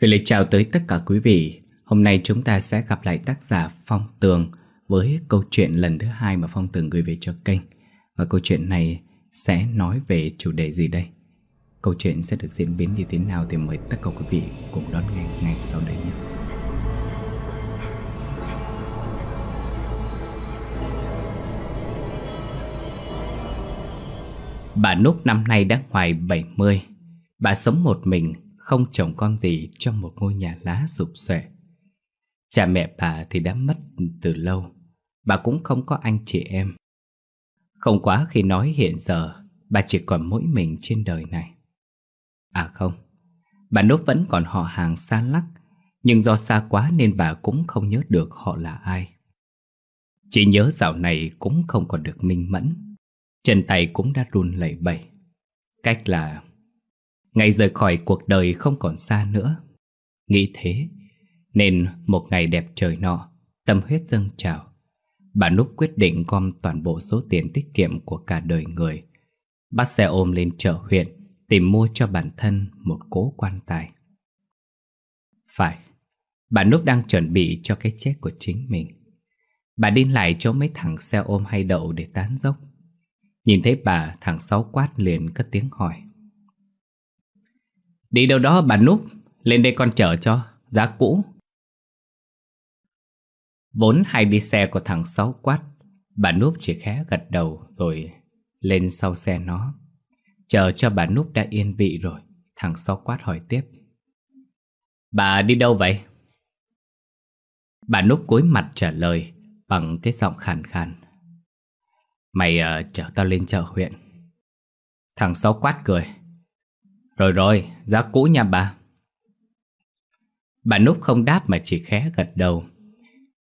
Gửi lời chào tới tất cả quý vị Hôm nay chúng ta sẽ gặp lại tác giả Phong Tường Với câu chuyện lần thứ hai mà Phong Tường gửi về cho kênh Và câu chuyện này sẽ nói về chủ đề gì đây Câu chuyện sẽ được diễn biến như thế nào Thì mời tất cả quý vị cùng đón nghe ngay sau đây nhé Bà Núc năm nay đã ngoài 70 Bà sống một mình không chồng con gì trong một ngôi nhà lá sụp xệ. Cha mẹ bà thì đã mất từ lâu, bà cũng không có anh chị em. Không quá khi nói hiện giờ, bà chỉ còn mỗi mình trên đời này. À không, bà Nốt vẫn còn họ hàng xa lắc, nhưng do xa quá nên bà cũng không nhớ được họ là ai. Chỉ nhớ dạo này cũng không còn được minh mẫn, chân tay cũng đã run lẩy bẩy. Cách là Ngày rời khỏi cuộc đời không còn xa nữa Nghĩ thế Nên một ngày đẹp trời nọ Tâm huyết dâng trào Bà Núc quyết định gom toàn bộ số tiền tiết kiệm của cả đời người Bắt xe ôm lên chợ huyện Tìm mua cho bản thân một cố quan tài Phải Bà Núc đang chuẩn bị cho cái chết của chính mình Bà đi lại chỗ mấy thằng xe ôm hay đậu để tán dốc Nhìn thấy bà, thằng Sáu quát liền cất tiếng hỏi Đi đâu đó bà núp Lên đây con chở cho Giá cũ Vốn hay đi xe của thằng Sáu quát Bà núp chỉ khẽ gật đầu Rồi lên sau xe nó Chờ cho bà núp đã yên vị rồi Thằng Sáu quát hỏi tiếp Bà đi đâu vậy? Bà núp cúi mặt trả lời Bằng cái giọng khàn khàn Mày uh, chở tao lên chợ huyện Thằng Sáu quát cười rồi rồi, giá cũ nha bà Bà Núp không đáp mà chỉ khẽ gật đầu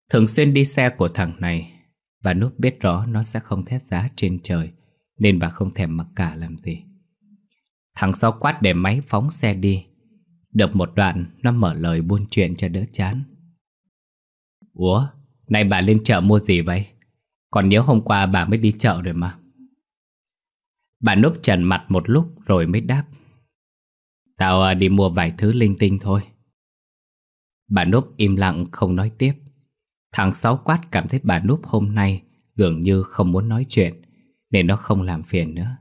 Thường xuyên đi xe của thằng này Bà Núp biết rõ nó sẽ không thét giá trên trời Nên bà không thèm mặc cả làm gì Thằng sau quát để máy phóng xe đi Được một đoạn Nó mở lời buôn chuyện cho đỡ chán Ủa Nay bà lên chợ mua gì vậy Còn nhớ hôm qua bà mới đi chợ rồi mà Bà núp trần mặt một lúc rồi mới đáp Tao à, đi mua vài thứ linh tinh thôi Bà Núp im lặng không nói tiếp Thằng Sáu Quát cảm thấy bà Núp hôm nay Dường như không muốn nói chuyện Nên nó không làm phiền nữa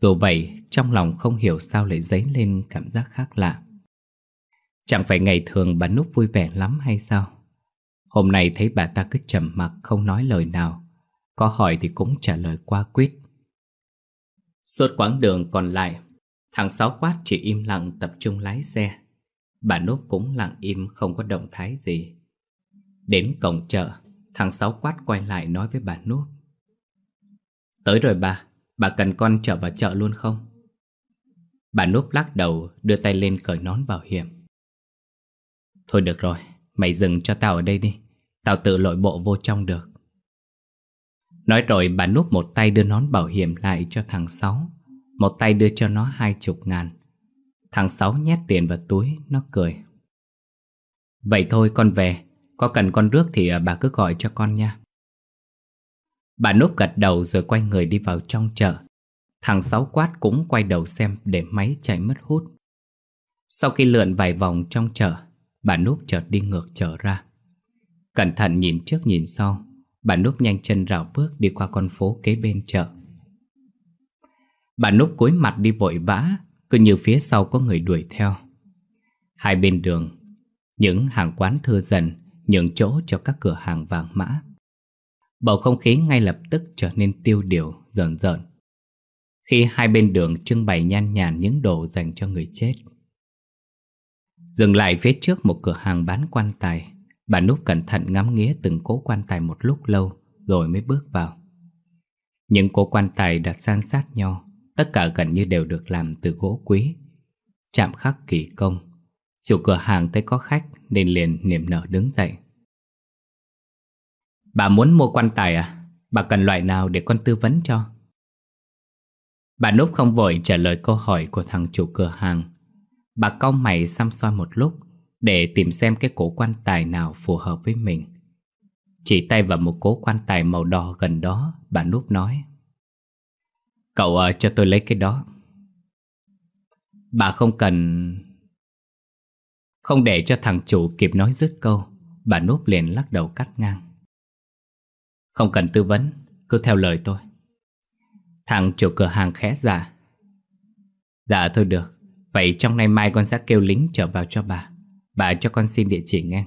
Dù vậy trong lòng không hiểu sao lại dấy lên cảm giác khác lạ Chẳng phải ngày thường bà Núp vui vẻ lắm hay sao Hôm nay thấy bà ta cứ trầm mặc không nói lời nào Có hỏi thì cũng trả lời qua quýt Suốt quãng đường còn lại Thằng Sáu quát chỉ im lặng tập trung lái xe. Bà nốt cũng lặng im không có động thái gì. Đến cổng chợ, thằng Sáu quát quay lại nói với bà nốt Tới rồi bà, bà cần con trở vào chợ luôn không? Bà nốt lắc đầu, đưa tay lên cởi nón bảo hiểm. Thôi được rồi, mày dừng cho tao ở đây đi. Tao tự lội bộ vô trong được. Nói rồi bà nốt một tay đưa nón bảo hiểm lại cho thằng Sáu một tay đưa cho nó hai chục ngàn Thằng Sáu nhét tiền vào túi Nó cười Vậy thôi con về Có cần con rước thì à, bà cứ gọi cho con nha Bà núp gật đầu rồi quay người đi vào trong chợ Thằng Sáu quát cũng quay đầu xem để máy chạy mất hút Sau khi lượn vài vòng trong chợ Bà núp chợt đi ngược chợ ra Cẩn thận nhìn trước nhìn sau Bà núp nhanh chân rảo bước đi qua con phố kế bên chợ Bà núp cúi mặt đi vội vã Cứ như phía sau có người đuổi theo Hai bên đường Những hàng quán thưa dần Nhường chỗ cho các cửa hàng vàng mã Bầu không khí ngay lập tức trở nên tiêu điều, rờn rợn Khi hai bên đường trưng bày nhan nhản những đồ dành cho người chết Dừng lại phía trước một cửa hàng bán quan tài Bà Núp cẩn thận ngắm nghía từng cố quan tài một lúc lâu Rồi mới bước vào Những cố quan tài đặt san sát nhau Tất cả gần như đều được làm từ gỗ quý Chạm khắc kỳ công Chủ cửa hàng thấy có khách Nên liền niềm nở đứng dậy Bà muốn mua quan tài à? Bà cần loại nào để con tư vấn cho? Bà Núp không vội trả lời câu hỏi của thằng chủ cửa hàng Bà cau mày xăm soi một lúc Để tìm xem cái cổ quan tài nào phù hợp với mình Chỉ tay vào một cố quan tài màu đỏ gần đó Bà Núp nói Cậu à, cho tôi lấy cái đó Bà không cần Không để cho thằng chủ kịp nói dứt câu Bà núp liền lắc đầu cắt ngang Không cần tư vấn Cứ theo lời tôi Thằng chủ cửa hàng khẽ giả dạ. dạ thôi được Vậy trong nay mai con sẽ kêu lính trở vào cho bà Bà cho con xin địa chỉ ngang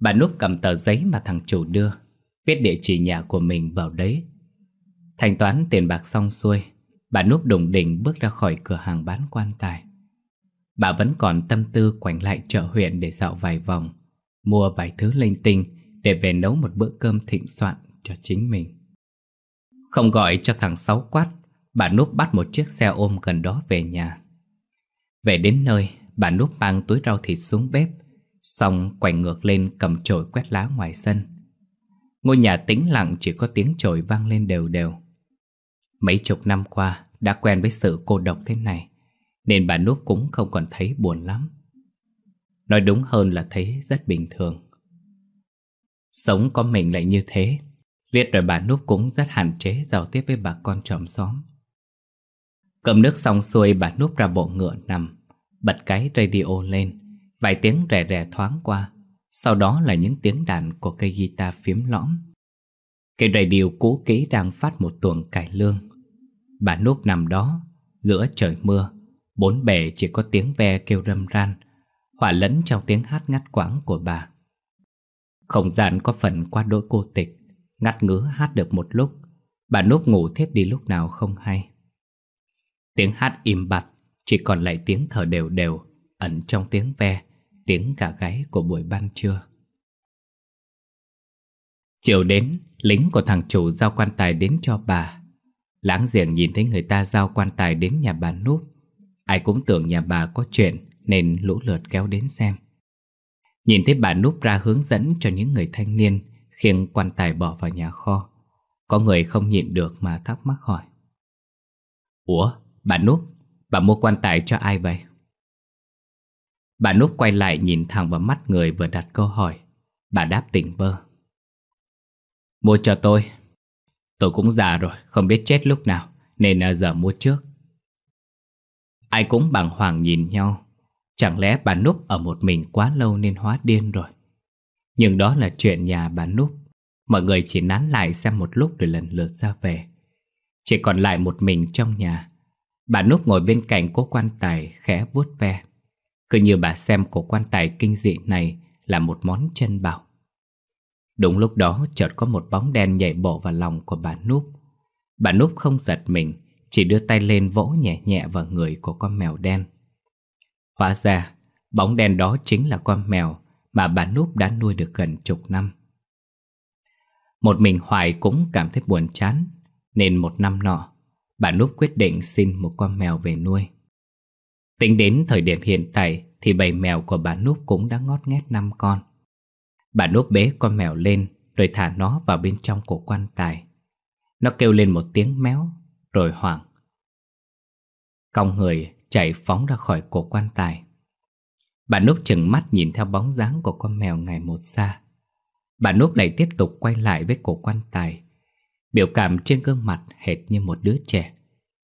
Bà núp cầm tờ giấy mà thằng chủ đưa Viết địa chỉ nhà của mình vào đấy Thanh toán tiền bạc xong xuôi, bà núp đồng đỉnh bước ra khỏi cửa hàng bán quan tài. Bà vẫn còn tâm tư quảnh lại chợ huyện để dạo vài vòng, mua vài thứ linh tinh để về nấu một bữa cơm thịnh soạn cho chính mình. Không gọi cho thằng Sáu quát, bà núp bắt một chiếc xe ôm gần đó về nhà. Về đến nơi, bà núp mang túi rau thịt xuống bếp, xong quay ngược lên cầm chổi quét lá ngoài sân. Ngôi nhà tĩnh lặng chỉ có tiếng chổi vang lên đều đều. Mấy chục năm qua đã quen với sự cô độc thế này Nên bà Núp cũng không còn thấy buồn lắm Nói đúng hơn là thấy rất bình thường Sống có mình lại như thế Liệt rồi bà Núp cũng rất hạn chế giao tiếp với bà con chòm xóm Cầm nước xong xuôi bà Núp ra bộ ngựa nằm Bật cái radio lên Vài tiếng rè rè thoáng qua Sau đó là những tiếng đàn của cây guitar phím lõm Cây radio cố kỹ đang phát một tuần cải lương Bà núp nằm đó Giữa trời mưa Bốn bề chỉ có tiếng ve kêu râm ran Hòa lẫn trong tiếng hát ngắt quãng của bà Không gian có phần qua đôi cô tịch Ngắt ngứa hát được một lúc Bà núp ngủ thiếp đi lúc nào không hay Tiếng hát im bặt Chỉ còn lại tiếng thở đều đều Ẩn trong tiếng ve Tiếng cả gáy của buổi ban trưa Chiều đến Lính của thằng chủ giao quan tài đến cho bà Láng giềng nhìn thấy người ta giao quan tài đến nhà bà núp Ai cũng tưởng nhà bà có chuyện Nên lũ lượt kéo đến xem Nhìn thấy bà núp ra hướng dẫn cho những người thanh niên Khiêng quan tài bỏ vào nhà kho Có người không nhịn được mà thắc mắc hỏi Ủa, bà núp, bà mua quan tài cho ai vậy? Bà núp quay lại nhìn thẳng vào mắt người vừa đặt câu hỏi Bà đáp tỉnh bơ Mua cho tôi Tôi cũng già rồi, không biết chết lúc nào Nên à, giờ mua trước Ai cũng bàng hoàng nhìn nhau Chẳng lẽ bà Núp ở một mình quá lâu nên hóa điên rồi Nhưng đó là chuyện nhà bà Núp Mọi người chỉ nán lại xem một lúc rồi lần lượt ra về Chỉ còn lại một mình trong nhà Bà Núp ngồi bên cạnh cố quan tài khẽ vuốt ve Cứ như bà xem cố quan tài kinh dị này là một món chân bảo Đúng lúc đó chợt có một bóng đen nhảy bộ vào lòng của bà Núp Bà Núp không giật mình Chỉ đưa tay lên vỗ nhẹ nhẹ vào người của con mèo đen Hóa ra bóng đen đó chính là con mèo Mà bà Núp đã nuôi được gần chục năm Một mình Hoài cũng cảm thấy buồn chán Nên một năm nọ Bà Núp quyết định xin một con mèo về nuôi Tính đến thời điểm hiện tại Thì bầy mèo của bà Núp cũng đã ngót nghét năm con Bà núp bế con mèo lên rồi thả nó vào bên trong của quan tài. Nó kêu lên một tiếng méo rồi hoảng. Cong người chạy phóng ra khỏi cổ quan tài. Bà núp chừng mắt nhìn theo bóng dáng của con mèo ngày một xa. Bà núp lại tiếp tục quay lại với cổ quan tài. Biểu cảm trên gương mặt hệt như một đứa trẻ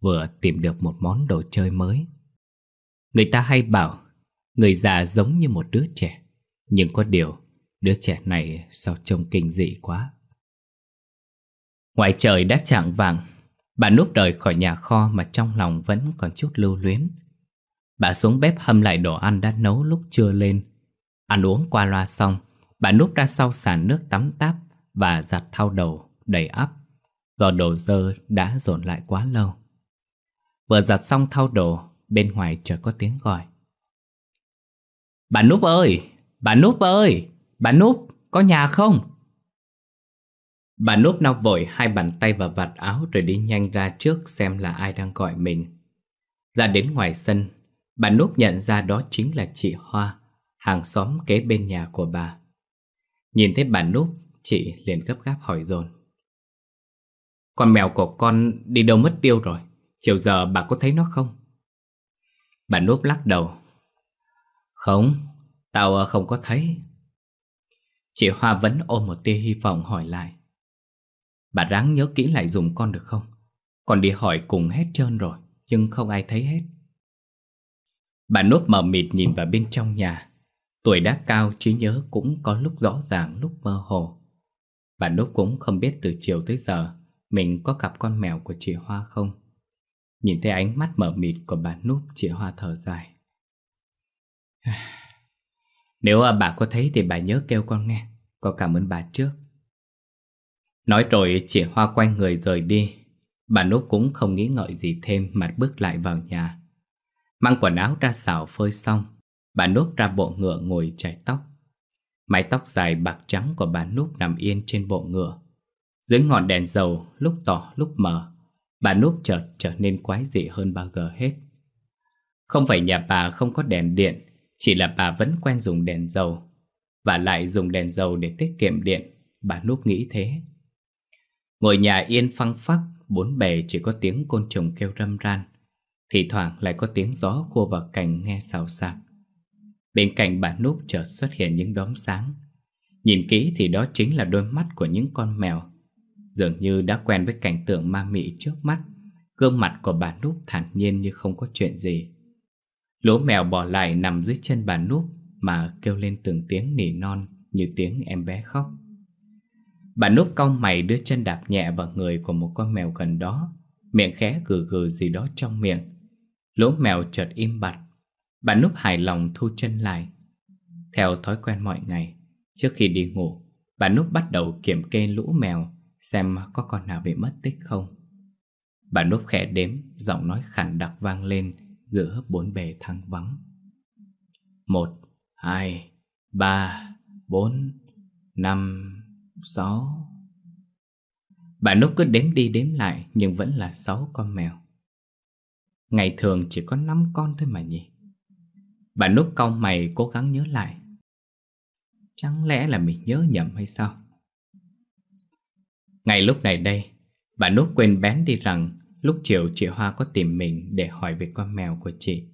vừa tìm được một món đồ chơi mới. Người ta hay bảo người già giống như một đứa trẻ. Nhưng có điều Đứa trẻ này sao trông kinh dị quá Ngoài trời đã chạng vàng Bà núp đời khỏi nhà kho mà trong lòng vẫn còn chút lưu luyến Bà xuống bếp hâm lại đồ ăn đã nấu lúc trưa lên Ăn uống qua loa xong Bà núp ra sau sàn nước tắm táp Và giặt thau đầu đầy ắp Do đồ dơ đã dồn lại quá lâu Vừa giặt xong thau đồ Bên ngoài chợt có tiếng gọi Bà núp ơi! Bà núp ơi! Bà Núp, có nhà không? Bà Núp nọc vội hai bàn tay vào vạt áo rồi đi nhanh ra trước xem là ai đang gọi mình. Ra đến ngoài sân, bà Núp nhận ra đó chính là chị Hoa, hàng xóm kế bên nhà của bà. Nhìn thấy bà Núp, chị liền gấp gáp hỏi dồn. Con mèo của con đi đâu mất tiêu rồi, chiều giờ bà có thấy nó không? Bà Núp lắc đầu. Không, tao không có thấy, Chị Hoa vẫn ôm một tia hy vọng hỏi lại Bà ráng nhớ kỹ lại dùng con được không Còn đi hỏi cùng hết trơn rồi Nhưng không ai thấy hết Bà nốt mờ mịt nhìn vào bên trong nhà Tuổi đã cao trí nhớ cũng có lúc rõ ràng lúc mơ hồ Bà nốt cũng không biết từ chiều tới giờ Mình có gặp con mèo của chị Hoa không Nhìn thấy ánh mắt mờ mịt của bà nốt chị Hoa thở dài Nếu bà có thấy thì bà nhớ kêu con nghe con cảm ơn bà trước Nói rồi chị hoa quay người rời đi Bà Núc cũng không nghĩ ngợi gì thêm Mà bước lại vào nhà Mang quần áo ra xào phơi xong Bà Núc ra bộ ngựa ngồi chải tóc Mái tóc dài bạc trắng của bà Núc nằm yên trên bộ ngựa Dưới ngọn đèn dầu lúc tỏ lúc mờ Bà Núc chợt trở nên quái dị hơn bao giờ hết Không phải nhà bà không có đèn điện Chỉ là bà vẫn quen dùng đèn dầu và lại dùng đèn dầu để tiết kiệm điện, bà Núp nghĩ thế. Ngồi nhà yên phăng phắc, bốn bề chỉ có tiếng côn trùng kêu râm ran, thì thoảng lại có tiếng gió khua vào cành nghe xào xạc. Bên cạnh bà Núp chợt xuất hiện những đốm sáng. Nhìn kỹ thì đó chính là đôi mắt của những con mèo. Dường như đã quen với cảnh tượng ma mị trước mắt, gương mặt của bà Núp thản nhiên như không có chuyện gì. Lỗ mèo bỏ lại nằm dưới chân bà Núp mà kêu lên từng tiếng nỉ non như tiếng em bé khóc. Bà núp cong mày đưa chân đạp nhẹ vào người của một con mèo gần đó, miệng khẽ gừ gừ gì đó trong miệng. Lỗ mèo chợt im bặt, bà núp hài lòng thu chân lại. Theo thói quen mọi ngày, trước khi đi ngủ, bà núp bắt đầu kiểm kê lũ mèo xem có con nào bị mất tích không. Bà núp khẽ đếm, giọng nói khản đặc vang lên giữa bốn bề thăng vắng. Một, 2, 3, 4, 5, 6. Bà Núc cứ đếm đi đếm lại nhưng vẫn là 6 con mèo. Ngày thường chỉ có 5 con thôi mà nhỉ. Bà Núc cau mày cố gắng nhớ lại. Chẳng lẽ là mình nhớ nhầm hay sao? Ngay lúc này đây, bà Núc quên bén đi rằng lúc chiều chị Hoa có tìm mình để hỏi về con mèo của chị.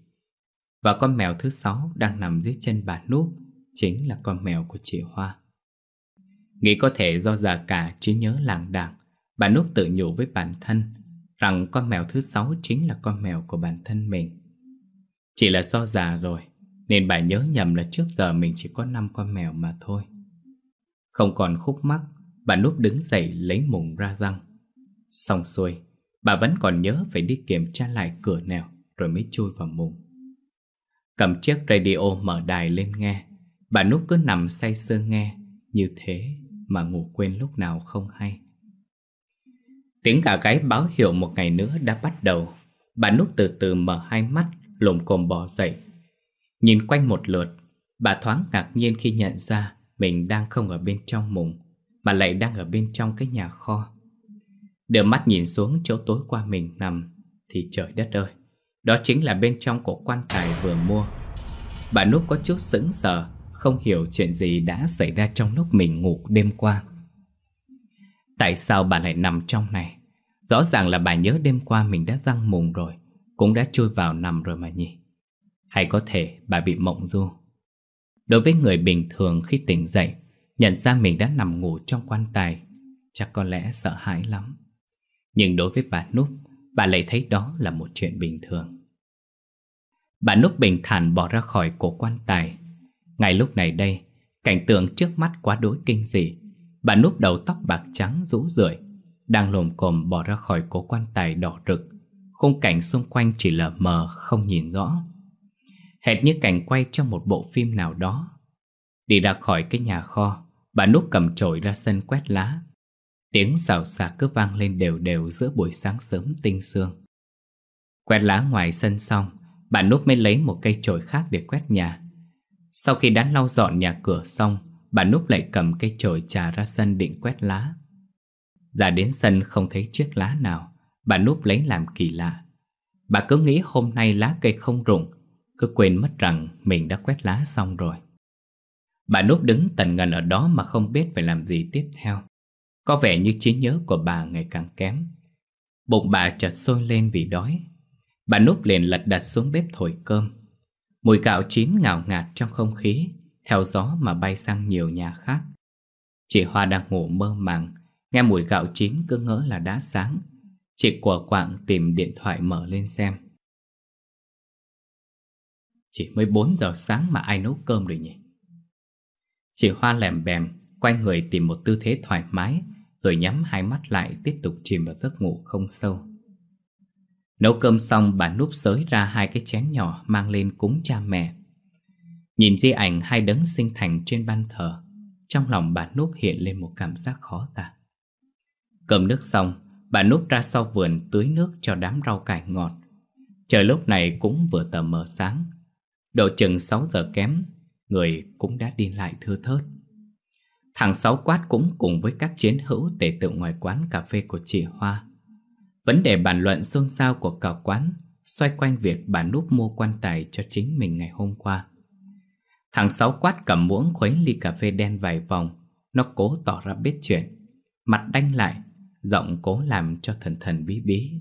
Và con mèo thứ sáu đang nằm dưới chân bà Núp Chính là con mèo của chị Hoa Nghĩ có thể do già cả trí nhớ làng đảng Bà Núp tự nhủ với bản thân Rằng con mèo thứ sáu chính là con mèo của bản thân mình Chỉ là do già rồi Nên bà nhớ nhầm là trước giờ mình chỉ có 5 con mèo mà thôi Không còn khúc mắc Bà Núp đứng dậy lấy mùng ra răng Xong xuôi Bà vẫn còn nhớ phải đi kiểm tra lại cửa nào Rồi mới chui vào mùng Cầm chiếc radio mở đài lên nghe Bà Núc cứ nằm say sưa nghe Như thế mà ngủ quên lúc nào không hay Tiếng cả cái báo hiệu một ngày nữa đã bắt đầu Bà Núc từ từ mở hai mắt Lồm cồm bò dậy Nhìn quanh một lượt Bà thoáng ngạc nhiên khi nhận ra Mình đang không ở bên trong mùng Mà lại đang ở bên trong cái nhà kho Đưa mắt nhìn xuống chỗ tối qua mình nằm Thì trời đất ơi đó chính là bên trong của quan tài vừa mua Bà Núp có chút sững sờ Không hiểu chuyện gì đã xảy ra trong lúc mình ngủ đêm qua Tại sao bà lại nằm trong này Rõ ràng là bà nhớ đêm qua mình đã răng mùng rồi Cũng đã chui vào nằm rồi mà nhỉ Hay có thể bà bị mộng du Đối với người bình thường khi tỉnh dậy Nhận ra mình đã nằm ngủ trong quan tài Chắc có lẽ sợ hãi lắm Nhưng đối với bà Núp bà lại thấy đó là một chuyện bình thường. Bà núp bình thản bỏ ra khỏi cổ quan tài. Ngay lúc này đây, cảnh tượng trước mắt quá đối kinh dị. Bà núp đầu tóc bạc trắng rũ rượi, đang lồm cồm bỏ ra khỏi cổ quan tài đỏ rực. Khung cảnh xung quanh chỉ là mờ, không nhìn rõ. Hệt như cảnh quay trong một bộ phim nào đó. Đi ra khỏi cái nhà kho, bà núp cầm chổi ra sân quét lá, Tiếng xào xạc cứ vang lên đều đều giữa buổi sáng sớm tinh sương Quét lá ngoài sân xong Bà Núp mới lấy một cây chổi khác để quét nhà Sau khi đã lau dọn nhà cửa xong Bà Núp lại cầm cây chổi trà ra sân định quét lá Ra đến sân không thấy chiếc lá nào Bà Núp lấy làm kỳ lạ Bà cứ nghĩ hôm nay lá cây không rụng Cứ quên mất rằng mình đã quét lá xong rồi Bà Núp đứng tần ngần ở đó mà không biết phải làm gì tiếp theo có vẻ như trí nhớ của bà ngày càng kém Bụng bà chợt sôi lên vì đói Bà núp liền lật đặt xuống bếp thổi cơm Mùi gạo chín ngào ngạt trong không khí Theo gió mà bay sang nhiều nhà khác Chị Hoa đang ngủ mơ màng Nghe mùi gạo chín cứ ngỡ là đã sáng Chị quả quạng tìm điện thoại mở lên xem Chỉ mới 4 giờ sáng mà ai nấu cơm rồi nhỉ Chị Hoa lèm bèm Quay người tìm một tư thế thoải mái rồi nhắm hai mắt lại tiếp tục chìm vào giấc ngủ không sâu Nấu cơm xong bà núp xới ra hai cái chén nhỏ mang lên cúng cha mẹ Nhìn di ảnh hai đấng sinh thành trên ban thờ Trong lòng bà núp hiện lên một cảm giác khó tả Cơm nước xong, bà núp ra sau vườn tưới nước cho đám rau cải ngọt Trời lúc này cũng vừa tờ mờ sáng Độ chừng 6 giờ kém Người cũng đã đi lại thưa thớt Thằng Sáu Quát cũng cùng với các chiến hữu tề tự ngoài quán cà phê của chị Hoa. Vấn đề bàn luận xôn xao của cả quán xoay quanh việc bà Núp mua quan tài cho chính mình ngày hôm qua. Thằng Sáu Quát cầm muỗng khuấy ly cà phê đen vài vòng, nó cố tỏ ra biết chuyện. Mặt đanh lại, giọng cố làm cho thần thần bí bí.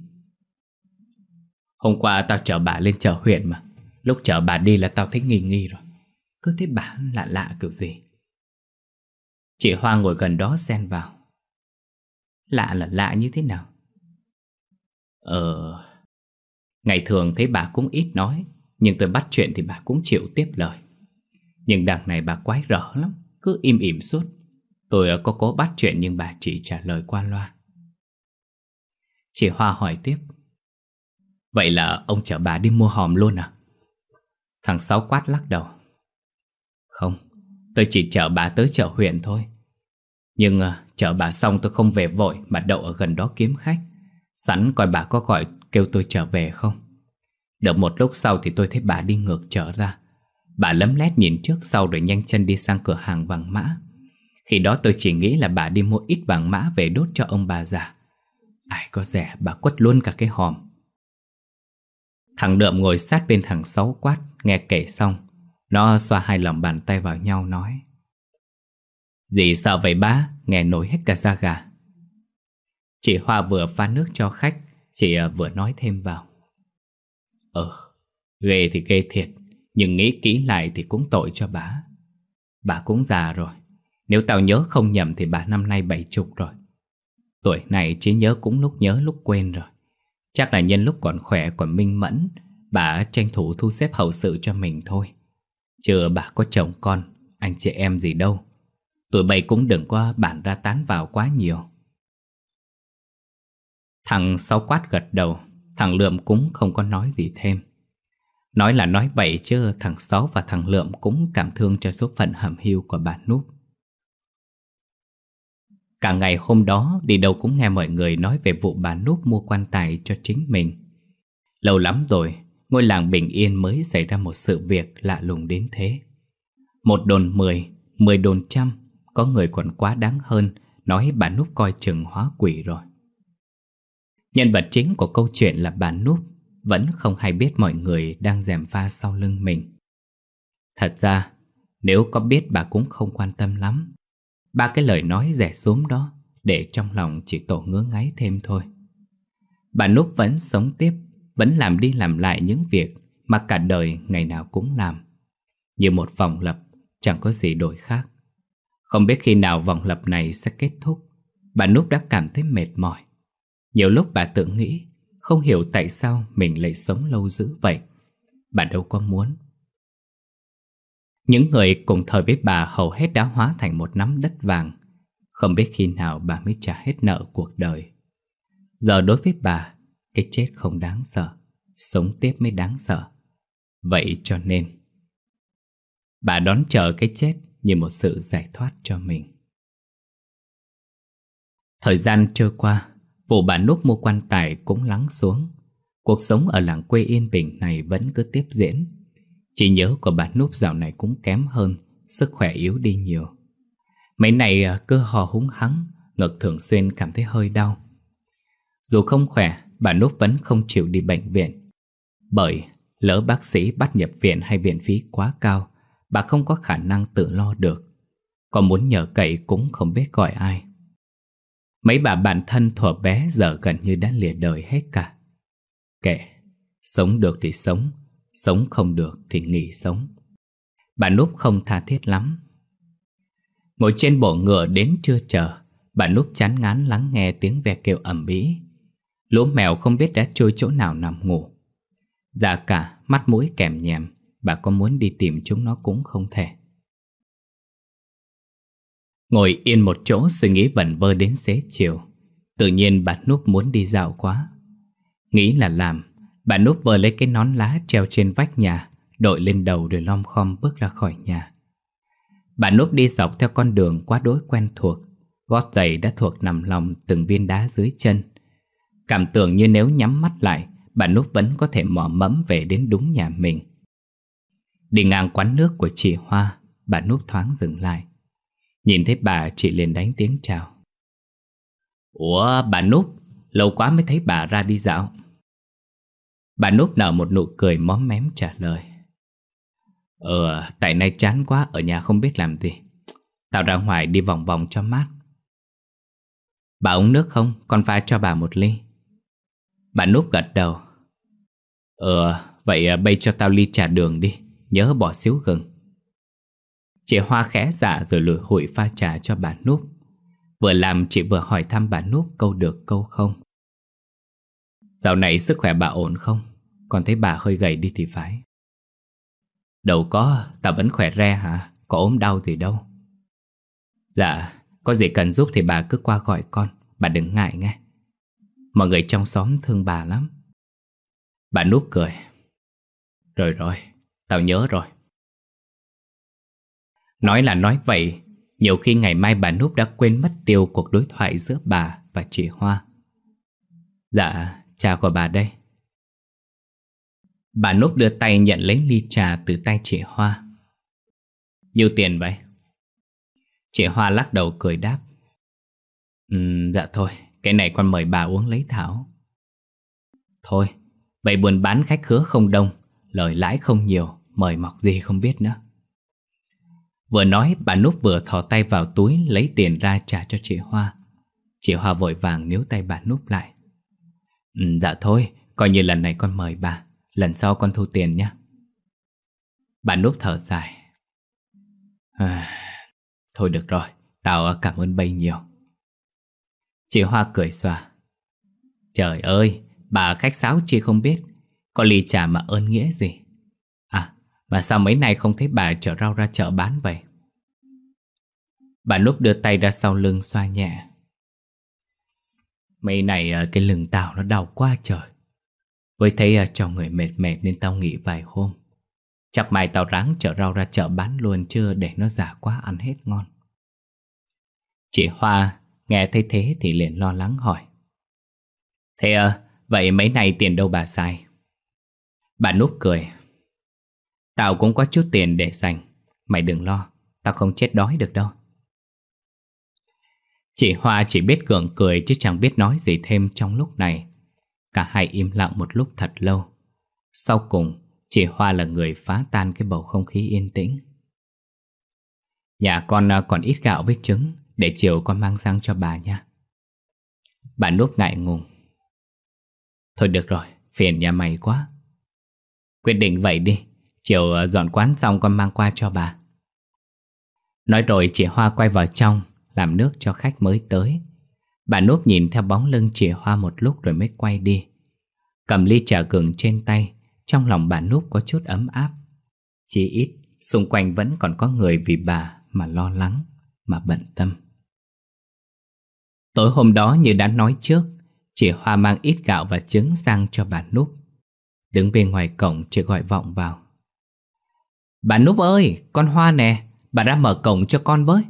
Hôm qua tao chở bà lên chợ huyện mà, lúc chở bà đi là tao thấy nghi nghi rồi. Cứ thấy bà lạ lạ kiểu gì. Chị Hoa ngồi gần đó xen vào Lạ là lạ như thế nào Ờ Ngày thường thấy bà cũng ít nói Nhưng tôi bắt chuyện thì bà cũng chịu tiếp lời Nhưng đằng này bà quái rõ lắm Cứ im im suốt Tôi ờ, có cố bắt chuyện nhưng bà chỉ trả lời qua loa Chị Hoa hỏi tiếp Vậy là ông chở bà đi mua hòm luôn à? Thằng Sáu quát lắc đầu Không Tôi chỉ chở bà tới chợ huyện thôi Nhưng ờ, chở bà xong tôi không về vội Mà đậu ở gần đó kiếm khách Sẵn coi bà có gọi kêu tôi trở về không Được một lúc sau thì tôi thấy bà đi ngược trở ra Bà lấm lét nhìn trước sau rồi nhanh chân đi sang cửa hàng vàng mã Khi đó tôi chỉ nghĩ là bà đi mua ít vàng mã về đốt cho ông bà già Ai có rẻ bà quất luôn cả cái hòm Thằng Đượm ngồi sát bên thằng Sáu quát Nghe kể xong nó xoa hai lòng bàn tay vào nhau nói Gì sợ vậy bá Nghe nổi hết cả da gà Chị Hoa vừa pha nước cho khách Chị à, vừa nói thêm vào Ờ Ghê thì ghê thiệt Nhưng nghĩ kỹ lại thì cũng tội cho bà Bà cũng già rồi Nếu tao nhớ không nhầm thì bà năm nay bảy chục rồi Tuổi này chỉ nhớ cũng lúc nhớ lúc quên rồi Chắc là nhân lúc còn khỏe còn minh mẫn Bà tranh thủ thu xếp hậu sự cho mình thôi Chờ bà có chồng con, anh chị em gì đâu. Tụi bay cũng đừng có bản ra tán vào quá nhiều. Thằng sáu quát gật đầu, thằng Lượm cũng không có nói gì thêm. Nói là nói bậy chứ thằng Sáu và thằng Lượm cũng cảm thương cho số phận hầm hiu của bà Núp. Cả ngày hôm đó đi đâu cũng nghe mọi người nói về vụ bà Núp mua quan tài cho chính mình. Lâu lắm rồi ngôi làng bình yên mới xảy ra một sự việc lạ lùng đến thế. Một đồn mười, mười đồn trăm, có người còn quá đáng hơn, nói bà Núp coi chừng hóa quỷ rồi. Nhân vật chính của câu chuyện là bà Núp, vẫn không hay biết mọi người đang dèm pha sau lưng mình. Thật ra, nếu có biết bà cũng không quan tâm lắm. Ba cái lời nói rẻ xuống đó, để trong lòng chỉ tổ ngứa ngáy thêm thôi. Bà Núp vẫn sống tiếp vẫn làm đi làm lại những việc mà cả đời ngày nào cũng làm. Như một vòng lập, chẳng có gì đổi khác. Không biết khi nào vòng lập này sẽ kết thúc, bà Núp đã cảm thấy mệt mỏi. Nhiều lúc bà tự nghĩ, không hiểu tại sao mình lại sống lâu dữ vậy. Bà đâu có muốn. Những người cùng thời với bà hầu hết đã hóa thành một nắm đất vàng. Không biết khi nào bà mới trả hết nợ cuộc đời. Giờ đối với bà, cái chết không đáng sợ Sống tiếp mới đáng sợ Vậy cho nên Bà đón chờ cái chết như một sự giải thoát cho mình Thời gian trôi qua Vụ bà Núp mua quan tài cũng lắng xuống Cuộc sống ở làng quê yên bình này vẫn cứ tiếp diễn Chỉ nhớ của bà Núp dạo này cũng kém hơn Sức khỏe yếu đi nhiều Mấy này à, cơ hò húng hắng Ngực thường xuyên cảm thấy hơi đau Dù không khỏe bà Núp vẫn không chịu đi bệnh viện. Bởi lỡ bác sĩ bắt nhập viện hay viện phí quá cao, bà không có khả năng tự lo được. Còn muốn nhờ cậy cũng không biết gọi ai. Mấy bà bạn thân thuở bé giờ gần như đã lìa đời hết cả. Kệ, sống được thì sống, sống không được thì nghỉ sống. Bà Núp không tha thiết lắm. Ngồi trên bộ ngựa đến chưa chờ, bà Núp chán ngán lắng nghe tiếng ve kêu ầm ĩ Lũ mèo không biết đã trôi chỗ nào nằm ngủ Già dạ cả mắt mũi kèm nhèm Bà có muốn đi tìm chúng nó cũng không thể Ngồi yên một chỗ suy nghĩ vẩn vơ đến xế chiều Tự nhiên bà Núp muốn đi dạo quá Nghĩ là làm Bà Núp vờ lấy cái nón lá treo trên vách nhà Đội lên đầu rồi lom khom bước ra khỏi nhà Bà Núp đi dọc theo con đường quá đối quen thuộc Gót giày đã thuộc nằm lòng từng viên đá dưới chân Cảm tưởng như nếu nhắm mắt lại Bà Núp vẫn có thể mò mẫm về đến đúng nhà mình Đi ngang quán nước của chị Hoa Bà Núp thoáng dừng lại Nhìn thấy bà chị liền đánh tiếng chào Ủa bà Núp Lâu quá mới thấy bà ra đi dạo Bà Núp nở một nụ cười móm mém trả lời Ờ, tại nay chán quá Ở nhà không biết làm gì Tao ra ngoài đi vòng vòng cho mát Bà uống nước không? Con pha cho bà một ly Bà Núp gật đầu Ờ, vậy à, bây cho tao ly trà đường đi Nhớ bỏ xíu gừng Chị Hoa khẽ dạ rồi lùi hụi pha trà cho bà Núp Vừa làm chị vừa hỏi thăm bà Núp câu được câu không Dạo này sức khỏe bà ổn không? Còn thấy bà hơi gầy đi thì phải Đâu có, tao vẫn khỏe re hả? Có ốm đau gì đâu Dạ, có gì cần giúp thì bà cứ qua gọi con Bà đừng ngại nghe Mọi người trong xóm thương bà lắm Bà nuốt cười Rồi rồi, tao nhớ rồi Nói là nói vậy Nhiều khi ngày mai bà Núp đã quên mất tiêu cuộc đối thoại giữa bà và chị Hoa Dạ, trà của bà đây Bà nút đưa tay nhận lấy ly trà từ tay chị Hoa Nhiều tiền vậy? Chị Hoa lắc đầu cười đáp Ừ, dạ thôi, cái này con mời bà uống lấy thảo Thôi Vậy buồn bán khách khứa không đông Lời lãi không nhiều Mời mọc gì không biết nữa Vừa nói bà Núp vừa thò tay vào túi Lấy tiền ra trả cho chị Hoa Chị Hoa vội vàng níu tay bà Núp lại ừ, Dạ thôi Coi như lần này con mời bà Lần sau con thu tiền nhé Bà Núp thở dài à, Thôi được rồi Tao cảm ơn bay nhiều Chị Hoa cười xòa Trời ơi, bà khách sáo chị không biết Có ly trà mà ơn nghĩa gì À, mà sao mấy nay không thấy bà chở rau ra chợ bán vậy Bà Núp đưa tay ra sau lưng xoa nhẹ Mấy này à, cái lưng tao nó đau quá trời Với thấy cho à, người mệt mệt nên tao nghỉ vài hôm Chắc mai tao ráng chở rau ra chợ bán luôn chưa để nó giả quá ăn hết ngon Chị Hoa Nghe thấy thế thì liền lo lắng hỏi Thế à, vậy mấy này tiền đâu bà xài? Bà núp cười Tao cũng có chút tiền để dành Mày đừng lo, tao không chết đói được đâu Chị Hoa chỉ biết gượng cười chứ chẳng biết nói gì thêm trong lúc này Cả hai im lặng một lúc thật lâu Sau cùng, chị Hoa là người phá tan cái bầu không khí yên tĩnh Nhà dạ con ờ, còn ít gạo với trứng để chiều con mang sang cho bà nha Bà nuốt ngại ngùng Thôi được rồi, phiền nhà mày quá Quyết định vậy đi Chiều ờ, dọn quán xong con mang qua cho bà Nói rồi chị Hoa quay vào trong Làm nước cho khách mới tới Bà núp nhìn theo bóng lưng chị Hoa một lúc rồi mới quay đi Cầm ly trà gừng trên tay Trong lòng bà núp có chút ấm áp Chỉ ít xung quanh vẫn còn có người vì bà mà lo lắng Mà bận tâm Tối hôm đó như đã nói trước, chị Hoa mang ít gạo và trứng sang cho bà Núp. Đứng bên ngoài cổng chị gọi vọng vào. Bà Núp ơi, con Hoa nè, bà ra mở cổng cho con với.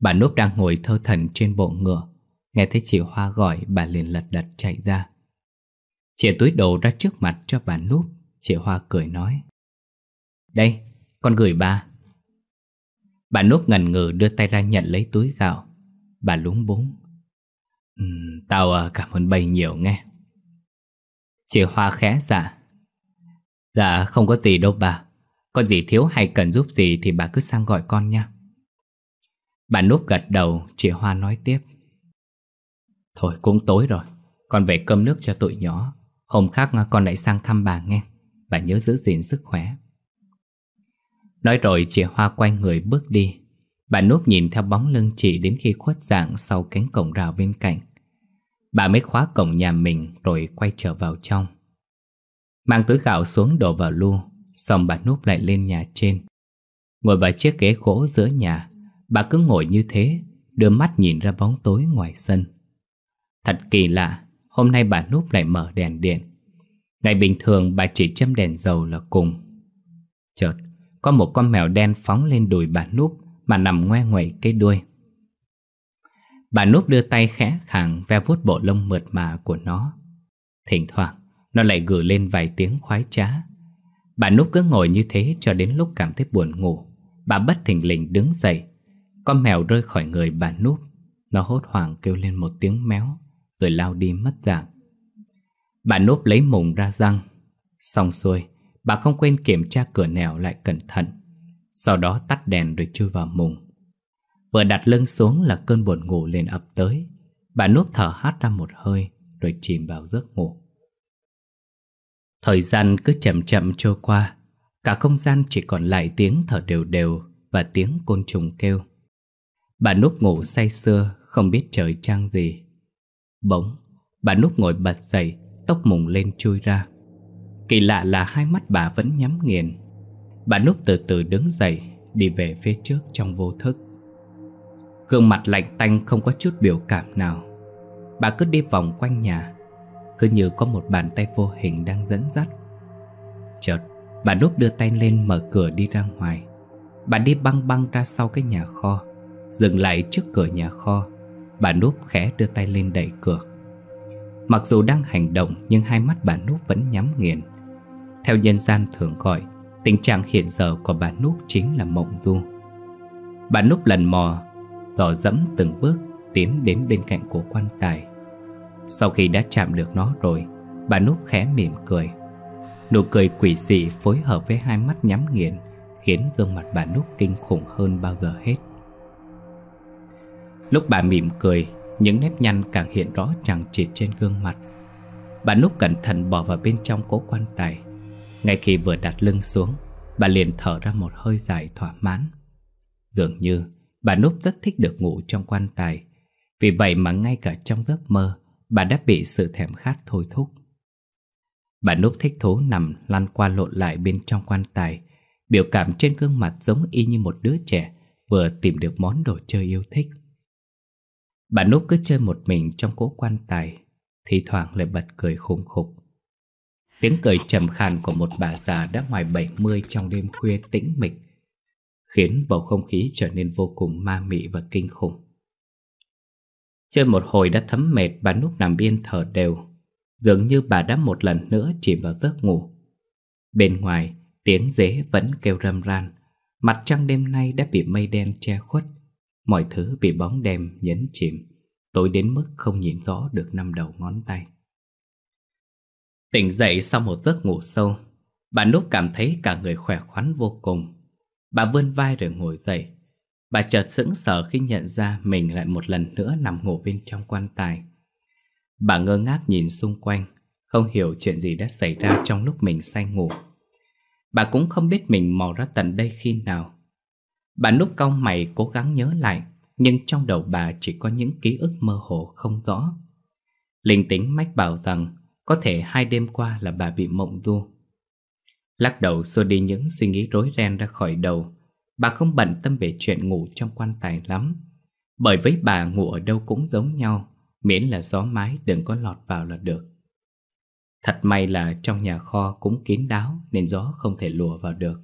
Bà Núp đang ngồi thơ thần trên bộ ngựa. Nghe thấy chị Hoa gọi, bà liền lật đật chạy ra. Chị túi đồ ra trước mặt cho bà Núp. Chị Hoa cười nói. Đây, con gửi bà. Bà Núp ngần ngừ đưa tay ra nhận lấy túi gạo. Bà lúng búng ừ, Tao à, cảm ơn bầy nhiều nghe Chị Hoa khẽ dạ Dạ không có gì đâu bà Con gì thiếu hay cần giúp gì Thì bà cứ sang gọi con nha Bà núp gật đầu Chị Hoa nói tiếp Thôi cũng tối rồi Con về cơm nước cho tụi nhỏ Hôm khác à, con lại sang thăm bà nghe Bà nhớ giữ gìn sức khỏe Nói rồi chị Hoa quay người bước đi Bà núp nhìn theo bóng lưng chị đến khi khuất dạng sau cánh cổng rào bên cạnh. Bà mới khóa cổng nhà mình rồi quay trở vào trong. Mang túi gạo xuống đổ vào lu, xong bà núp lại lên nhà trên. Ngồi vào chiếc ghế gỗ giữa nhà, bà cứ ngồi như thế, đưa mắt nhìn ra bóng tối ngoài sân. Thật kỳ lạ, hôm nay bà núp lại mở đèn điện. Ngày bình thường bà chỉ châm đèn dầu là cùng. Chợt, có một con mèo đen phóng lên đùi bà núp mà nằm ngoe nguậy cái đuôi. Bà núp đưa tay khẽ khàng ve vuốt bộ lông mượt mà của nó. Thỉnh thoảng, nó lại gửi lên vài tiếng khoái trá. Bà núp cứ ngồi như thế cho đến lúc cảm thấy buồn ngủ. Bà bất thình lình đứng dậy. Con mèo rơi khỏi người bà núp. Nó hốt hoảng kêu lên một tiếng méo, rồi lao đi mất dạng. Bà núp lấy mùng ra răng. Xong xuôi, bà không quên kiểm tra cửa nẻo lại cẩn thận. Sau đó tắt đèn rồi chui vào mùng Vừa đặt lưng xuống là cơn buồn ngủ liền ập tới Bà núp thở hát ra một hơi Rồi chìm vào giấc ngủ Thời gian cứ chậm chậm trôi qua Cả không gian chỉ còn lại tiếng thở đều đều Và tiếng côn trùng kêu Bà núp ngủ say sưa Không biết trời trang gì Bỗng Bà núp ngồi bật dậy Tóc mùng lên chui ra Kỳ lạ là hai mắt bà vẫn nhắm nghiền Bà Núp từ từ đứng dậy Đi về phía trước trong vô thức Gương mặt lạnh tanh không có chút biểu cảm nào Bà cứ đi vòng quanh nhà Cứ như có một bàn tay vô hình đang dẫn dắt Chợt Bà Núp đưa tay lên mở cửa đi ra ngoài Bà đi băng băng ra sau cái nhà kho Dừng lại trước cửa nhà kho Bà Núp khẽ đưa tay lên đẩy cửa Mặc dù đang hành động Nhưng hai mắt bà Núp vẫn nhắm nghiền Theo nhân gian thường gọi Tình trạng hiện giờ của bà Núp chính là mộng du Bà Núp lần mò Dò dẫm từng bước tiến đến bên cạnh của quan tài Sau khi đã chạm được nó rồi Bà Núp khẽ mỉm cười Nụ cười quỷ dị phối hợp với hai mắt nhắm nghiền Khiến gương mặt bà Núp kinh khủng hơn bao giờ hết Lúc bà mỉm cười Những nếp nhăn càng hiện rõ chẳng chịt trên gương mặt Bà Núp cẩn thận bỏ vào bên trong cố quan tài ngay khi vừa đặt lưng xuống Bà liền thở ra một hơi dài thỏa mãn Dường như bà Núp rất thích được ngủ trong quan tài Vì vậy mà ngay cả trong giấc mơ Bà đã bị sự thèm khát thôi thúc Bà Núp thích thú nằm lăn qua lộn lại bên trong quan tài Biểu cảm trên gương mặt giống y như một đứa trẻ Vừa tìm được món đồ chơi yêu thích Bà Núp cứ chơi một mình trong cỗ quan tài Thì thoảng lại bật cười khủng khục Tiếng cười trầm khàn của một bà già đã ngoài 70 trong đêm khuya tĩnh mịch Khiến bầu không khí trở nên vô cùng ma mị và kinh khủng Chơi một hồi đã thấm mệt bà núp nằm yên thở đều Dường như bà đã một lần nữa chìm vào giấc ngủ Bên ngoài tiếng dế vẫn kêu râm ran Mặt trăng đêm nay đã bị mây đen che khuất Mọi thứ bị bóng đêm nhấn chìm Tối đến mức không nhìn rõ được năm đầu ngón tay Tỉnh dậy sau một giấc ngủ sâu, bà Núp cảm thấy cả người khỏe khoắn vô cùng. Bà vươn vai rồi ngồi dậy. Bà chợt sững sờ khi nhận ra mình lại một lần nữa nằm ngủ bên trong quan tài. Bà ngơ ngác nhìn xung quanh, không hiểu chuyện gì đã xảy ra trong lúc mình say ngủ. Bà cũng không biết mình mò ra tận đây khi nào. Bà núp cau mày cố gắng nhớ lại, nhưng trong đầu bà chỉ có những ký ức mơ hồ không rõ. Linh tính mách bảo rằng có thể hai đêm qua là bà bị mộng du Lắc đầu xua đi những suy nghĩ rối ren ra khỏi đầu Bà không bận tâm về chuyện ngủ trong quan tài lắm Bởi với bà ngủ ở đâu cũng giống nhau Miễn là gió mái đừng có lọt vào là được Thật may là trong nhà kho cũng kín đáo Nên gió không thể lùa vào được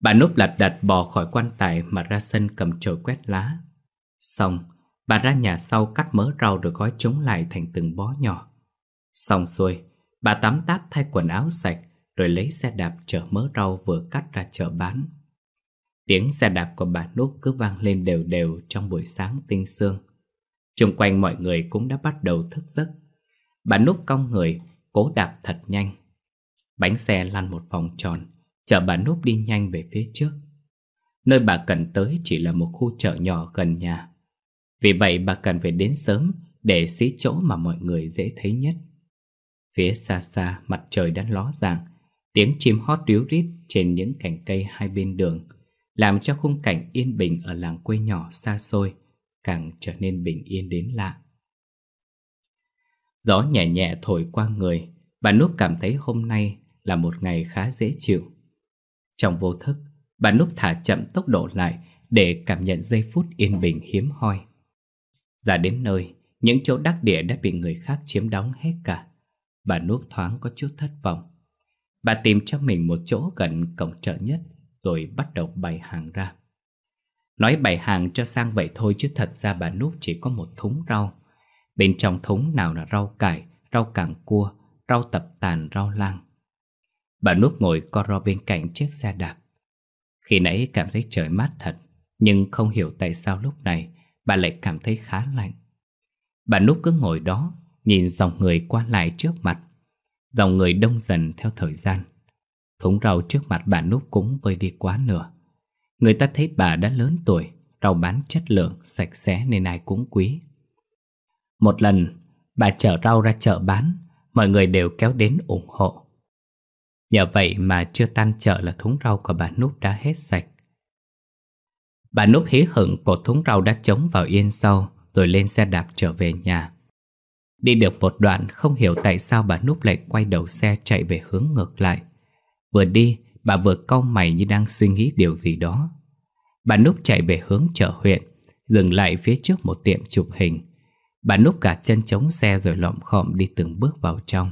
Bà núp lặt đặt bò khỏi quan tài mà ra sân cầm chổi quét lá Xong Bà ra nhà sau cắt mớ rau rồi gói chúng lại thành từng bó nhỏ. Xong xuôi, bà tắm táp thay quần áo sạch rồi lấy xe đạp chở mớ rau vừa cắt ra chợ bán. Tiếng xe đạp của bà Núp cứ vang lên đều đều trong buổi sáng tinh sương. Trung quanh mọi người cũng đã bắt đầu thức giấc. Bà Núp cong người, cố đạp thật nhanh. Bánh xe lăn một vòng tròn, chở bà Núp đi nhanh về phía trước. Nơi bà cần tới chỉ là một khu chợ nhỏ gần nhà. Vì vậy bà cần phải đến sớm để xí chỗ mà mọi người dễ thấy nhất. Phía xa xa mặt trời đã ló dạng tiếng chim hót ríu rít trên những cành cây hai bên đường, làm cho khung cảnh yên bình ở làng quê nhỏ xa xôi càng trở nên bình yên đến lạ. Gió nhẹ nhẹ thổi qua người, bà Núp cảm thấy hôm nay là một ngày khá dễ chịu. Trong vô thức, bà Núp thả chậm tốc độ lại để cảm nhận giây phút yên bình hiếm hoi. Ra đến nơi, những chỗ đắc địa đã bị người khác chiếm đóng hết cả. Bà núp thoáng có chút thất vọng. Bà tìm cho mình một chỗ gần cổng chợ nhất, rồi bắt đầu bày hàng ra. Nói bày hàng cho sang vậy thôi chứ thật ra bà núp chỉ có một thúng rau. Bên trong thúng nào là rau cải, rau càng cua, rau tập tàn, rau lang. Bà núp ngồi co ro bên cạnh chiếc xe đạp. Khi nãy cảm thấy trời mát thật, nhưng không hiểu tại sao lúc này bà lại cảm thấy khá lạnh. Bà Núp cứ ngồi đó, nhìn dòng người qua lại trước mặt. Dòng người đông dần theo thời gian. Thúng rau trước mặt bà Núp cũng vơi đi quá nửa. Người ta thấy bà đã lớn tuổi, rau bán chất lượng, sạch sẽ nên ai cũng quý. Một lần, bà chở rau ra chợ bán, mọi người đều kéo đến ủng hộ. Nhờ vậy mà chưa tan chợ là thúng rau của bà Núp đã hết sạch. Bà núp hí hửng cột thúng rau đã chống vào yên sau Rồi lên xe đạp trở về nhà Đi được một đoạn không hiểu tại sao bà núp lại quay đầu xe chạy về hướng ngược lại Vừa đi bà vừa cau mày như đang suy nghĩ điều gì đó Bà núp chạy về hướng chợ huyện Dừng lại phía trước một tiệm chụp hình Bà núp cả chân chống xe rồi lọm khọm đi từng bước vào trong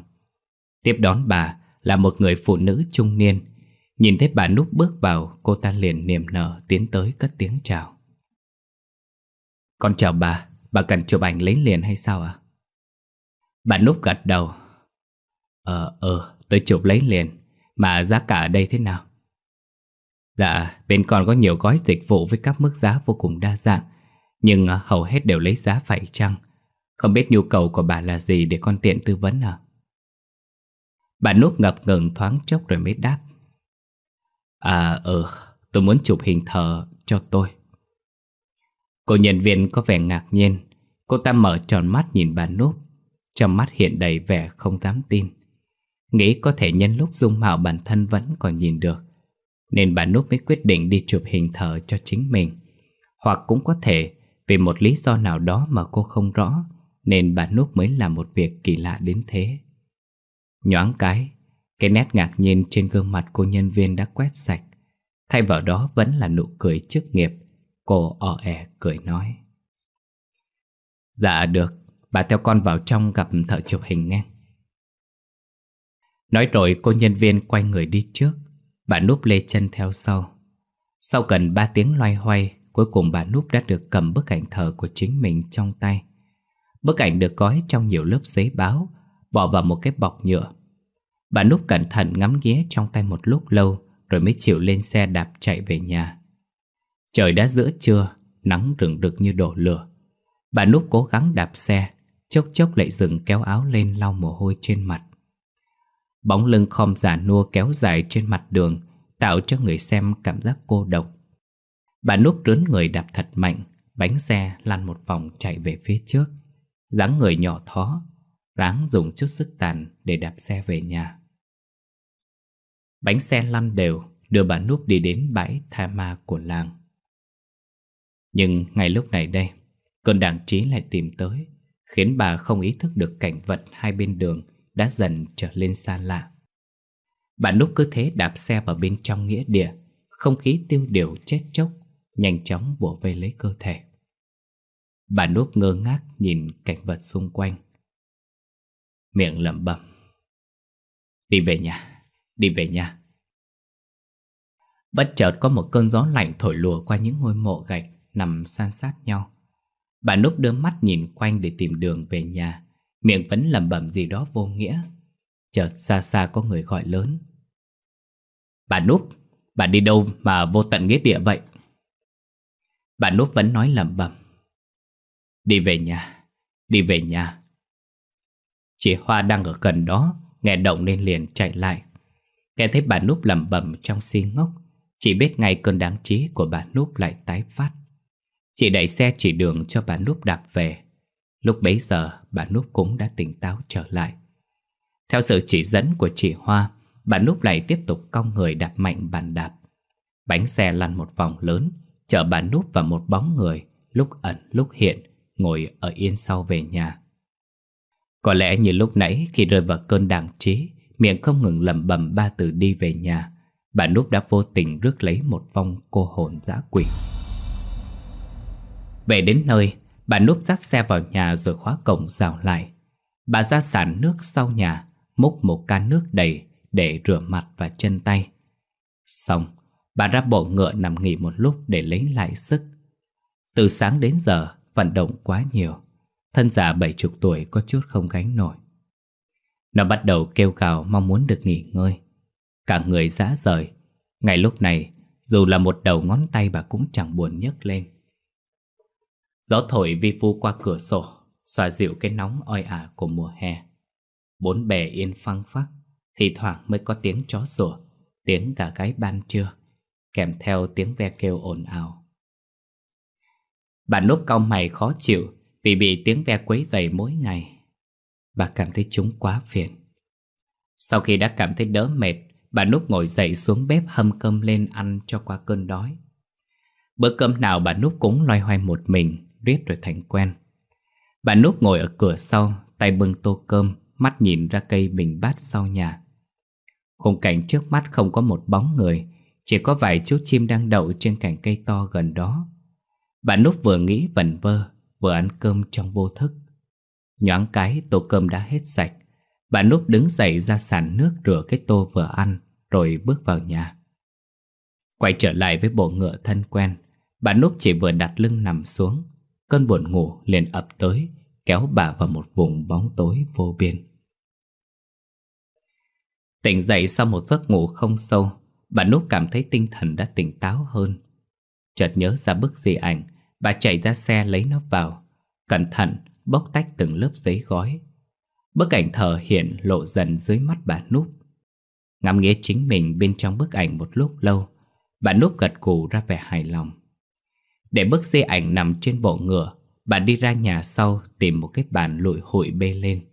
Tiếp đón bà là một người phụ nữ trung niên Nhìn thấy bà Núp bước vào, cô ta liền niềm nở tiến tới cất tiếng chào. Con chào bà, bà cần chụp ảnh lấy liền hay sao ạ? Bà Núp gật đầu. Ờ, ờ, tôi chụp lấy liền, mà giá cả ở đây thế nào? Dạ, bên con có nhiều gói dịch vụ với các mức giá vô cùng đa dạng, nhưng à, hầu hết đều lấy giá phải chăng. Không biết nhu cầu của bà là gì để con tiện tư vấn à? Bà Núp ngập ngừng thoáng chốc rồi mới đáp. À ờ tôi muốn chụp hình thờ cho tôi. Cô nhân viên có vẻ ngạc nhiên. Cô ta mở tròn mắt nhìn bà Núp. Trong mắt hiện đầy vẻ không dám tin. Nghĩ có thể nhân lúc dung mạo bản thân vẫn còn nhìn được. Nên bà Núp mới quyết định đi chụp hình thờ cho chính mình. Hoặc cũng có thể vì một lý do nào đó mà cô không rõ. Nên bà Núp mới làm một việc kỳ lạ đến thế. Nhoáng cái, cái nét ngạc nhiên trên gương mặt cô nhân viên đã quét sạch Thay vào đó vẫn là nụ cười trước nghiệp Cô o e cười nói Dạ được, bà theo con vào trong gặp thợ chụp hình nghe Nói rồi cô nhân viên quay người đi trước Bà núp lê chân theo sau Sau gần 3 tiếng loay hoay Cuối cùng bà núp đã được cầm bức ảnh thờ của chính mình trong tay Bức ảnh được gói trong nhiều lớp giấy báo Bỏ vào một cái bọc nhựa Bà Núp cẩn thận ngắm nghía trong tay một lúc lâu Rồi mới chịu lên xe đạp chạy về nhà Trời đã giữa trưa Nắng rừng rực như đổ lửa Bà Núp cố gắng đạp xe Chốc chốc lại dừng kéo áo lên lau mồ hôi trên mặt Bóng lưng khom giả nua kéo dài trên mặt đường Tạo cho người xem cảm giác cô độc Bà Núp rướn người đạp thật mạnh Bánh xe lăn một vòng chạy về phía trước dáng người nhỏ thó Ráng dùng chút sức tàn để đạp xe về nhà Bánh xe lăn đều đưa bà Núp đi đến bãi tha ma của làng. Nhưng ngay lúc này đây, cơn đảng trí lại tìm tới, khiến bà không ý thức được cảnh vật hai bên đường đã dần trở lên xa lạ. Bà Núp cứ thế đạp xe vào bên trong nghĩa địa, không khí tiêu điều chết chóc, nhanh chóng bủa vây lấy cơ thể. Bà Núp ngơ ngác nhìn cảnh vật xung quanh. Miệng lẩm bẩm. Đi về nhà, Đi về nhà Bất chợt có một cơn gió lạnh thổi lùa qua những ngôi mộ gạch nằm san sát nhau. Bà Núp đưa mắt nhìn quanh để tìm đường về nhà, miệng vẫn lẩm bẩm gì đó vô nghĩa. Chợt xa xa có người gọi lớn. Bà Núp, bà đi đâu mà vô tận nghĩa địa vậy? Bà Núp vẫn nói lẩm bẩm. Đi về nhà, đi về nhà. Chị Hoa đang ở gần đó, nghe động nên liền chạy lại, Nghe thấy bà Núp lẩm bẩm trong si ngốc Chỉ biết ngay cơn đáng trí của bà Núp lại tái phát Chị đẩy xe chỉ đường cho bà Núp đạp về Lúc bấy giờ bà Núp cũng đã tỉnh táo trở lại Theo sự chỉ dẫn của chị Hoa Bà Núp lại tiếp tục cong người đạp mạnh bàn đạp Bánh xe lăn một vòng lớn Chở bà Núp và một bóng người Lúc ẩn lúc hiện Ngồi ở yên sau về nhà Có lẽ như lúc nãy khi rơi vào cơn đàng trí miệng không ngừng lẩm bẩm ba từ đi về nhà, bà Núp đã vô tình rước lấy một vong cô hồn dã quỷ. Về đến nơi, bà Núp dắt xe vào nhà rồi khóa cổng rào lại. Bà ra sàn nước sau nhà, múc một can nước đầy để rửa mặt và chân tay. Xong, bà ra bộ ngựa nằm nghỉ một lúc để lấy lại sức. Từ sáng đến giờ, vận động quá nhiều. Thân già bảy chục tuổi có chút không gánh nổi. Nó bắt đầu kêu gào mong muốn được nghỉ ngơi. Cả người rã rời. Ngay lúc này, dù là một đầu ngón tay bà cũng chẳng buồn nhấc lên. Gió thổi vi vu qua cửa sổ, xoa dịu cái nóng oi ả của mùa hè. Bốn bề yên phăng phắc, thì thoảng mới có tiếng chó sủa, tiếng gà gáy ban trưa, kèm theo tiếng ve kêu ồn ào. Bà núp cau mày khó chịu vì bị tiếng ve quấy rầy mỗi ngày bà cảm thấy chúng quá phiền. Sau khi đã cảm thấy đỡ mệt, bà Núp ngồi dậy xuống bếp hâm cơm lên ăn cho qua cơn đói. Bữa cơm nào bà Núp cũng loay hoay một mình, riết rồi thành quen. Bà Núp ngồi ở cửa sau, tay bưng tô cơm, mắt nhìn ra cây bình bát sau nhà. Khung cảnh trước mắt không có một bóng người, chỉ có vài chú chim đang đậu trên cành cây to gần đó. Bà Núp vừa nghĩ vẩn vơ, vừa ăn cơm trong vô thức. Nhoáng cái tô cơm đã hết sạch Bà Núp đứng dậy ra sàn nước rửa cái tô vừa ăn Rồi bước vào nhà Quay trở lại với bộ ngựa thân quen Bà Núp chỉ vừa đặt lưng nằm xuống Cơn buồn ngủ liền ập tới Kéo bà vào một vùng bóng tối vô biên Tỉnh dậy sau một giấc ngủ không sâu Bà Núp cảm thấy tinh thần đã tỉnh táo hơn Chợt nhớ ra bức di ảnh Bà chạy ra xe lấy nó vào Cẩn thận bóc tách từng lớp giấy gói. Bức ảnh thờ hiện lộ dần dưới mắt bà Núp. Ngắm nghĩa chính mình bên trong bức ảnh một lúc lâu, bà Núp gật cù ra vẻ hài lòng. Để bức di ảnh nằm trên bộ ngựa, bà đi ra nhà sau tìm một cái bàn lụi hội bê lên.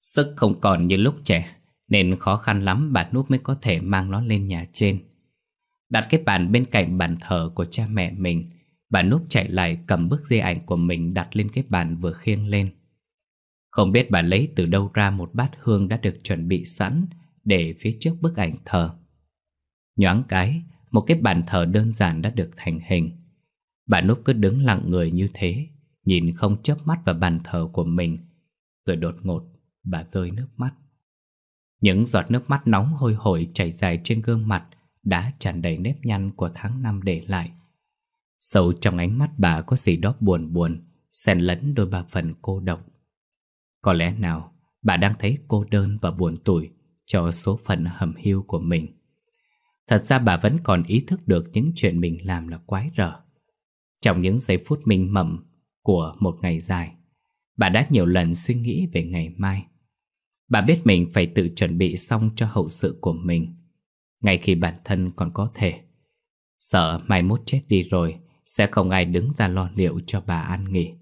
Sức không còn như lúc trẻ, nên khó khăn lắm bà Núp mới có thể mang nó lên nhà trên. Đặt cái bàn bên cạnh bàn thờ của cha mẹ mình, Bà Núp chạy lại cầm bức di ảnh của mình đặt lên cái bàn vừa khiêng lên. Không biết bà lấy từ đâu ra một bát hương đã được chuẩn bị sẵn để phía trước bức ảnh thờ. Nhoáng cái, một cái bàn thờ đơn giản đã được thành hình. Bà Núp cứ đứng lặng người như thế, nhìn không chớp mắt vào bàn thờ của mình. Rồi đột ngột, bà rơi nước mắt. Những giọt nước mắt nóng hôi hổi chảy dài trên gương mặt đã tràn đầy nếp nhăn của tháng năm để lại. Sâu trong ánh mắt bà có gì đó buồn buồn, xen lẫn đôi ba phần cô độc. Có lẽ nào bà đang thấy cô đơn và buồn tủi cho số phận hầm hiu của mình. Thật ra bà vẫn còn ý thức được những chuyện mình làm là quái rở. Trong những giây phút mình mầm của một ngày dài, bà đã nhiều lần suy nghĩ về ngày mai. Bà biết mình phải tự chuẩn bị xong cho hậu sự của mình, ngay khi bản thân còn có thể. Sợ mai mốt chết đi rồi, sẽ không ai đứng ra lo liệu cho bà an nghỉ.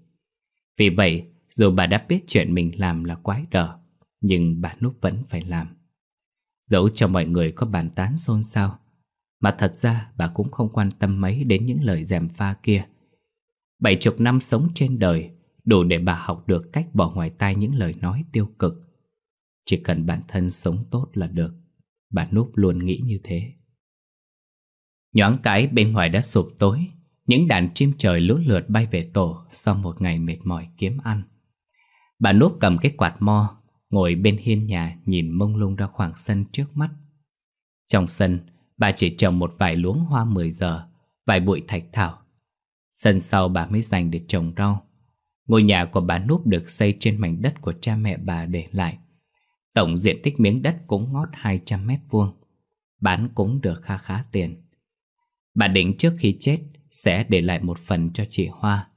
Vì vậy, dù bà đã biết chuyện mình làm là quái đở, nhưng bà Núp vẫn phải làm. Dẫu cho mọi người có bàn tán xôn xao, mà thật ra bà cũng không quan tâm mấy đến những lời dèm pha kia. Bảy chục năm sống trên đời, đủ để bà học được cách bỏ ngoài tai những lời nói tiêu cực. Chỉ cần bản thân sống tốt là được, bà Núp luôn nghĩ như thế. Nhoáng cái bên ngoài đã sụp tối, những đàn chim trời lũ lượt bay về tổ Sau một ngày mệt mỏi kiếm ăn Bà núp cầm cái quạt mo Ngồi bên hiên nhà nhìn mông lung ra khoảng sân trước mắt Trong sân Bà chỉ trồng một vài luống hoa 10 giờ Vài bụi thạch thảo Sân sau bà mới dành để trồng rau Ngôi nhà của bà núp được xây trên mảnh đất của cha mẹ bà để lại Tổng diện tích miếng đất cũng ngót 200 mét vuông Bán cũng được kha khá tiền Bà định trước khi chết sẽ để lại một phần cho chị Hoa,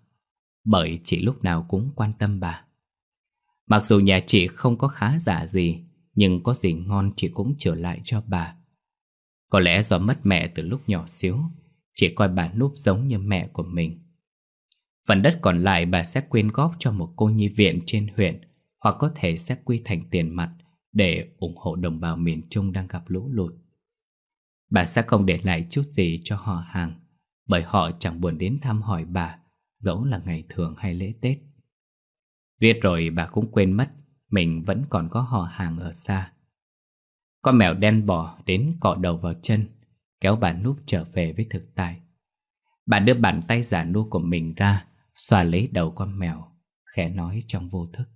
bởi chị lúc nào cũng quan tâm bà. Mặc dù nhà chị không có khá giả gì, nhưng có gì ngon chị cũng trở lại cho bà. Có lẽ do mất mẹ từ lúc nhỏ xíu, chị coi bà núp giống như mẹ của mình. Phần đất còn lại bà sẽ quyên góp cho một cô nhi viện trên huyện hoặc có thể sẽ quy thành tiền mặt để ủng hộ đồng bào miền Trung đang gặp lũ lụt. Bà sẽ không để lại chút gì cho họ hàng bởi họ chẳng buồn đến thăm hỏi bà, dẫu là ngày thường hay lễ Tết. Riết rồi bà cũng quên mất mình vẫn còn có họ hàng ở xa. Con mèo đen bò đến cọ đầu vào chân, kéo bà núp trở về với thực tại. Bà đưa bàn tay giả nua của mình ra, xòa lấy đầu con mèo, khẽ nói trong vô thức.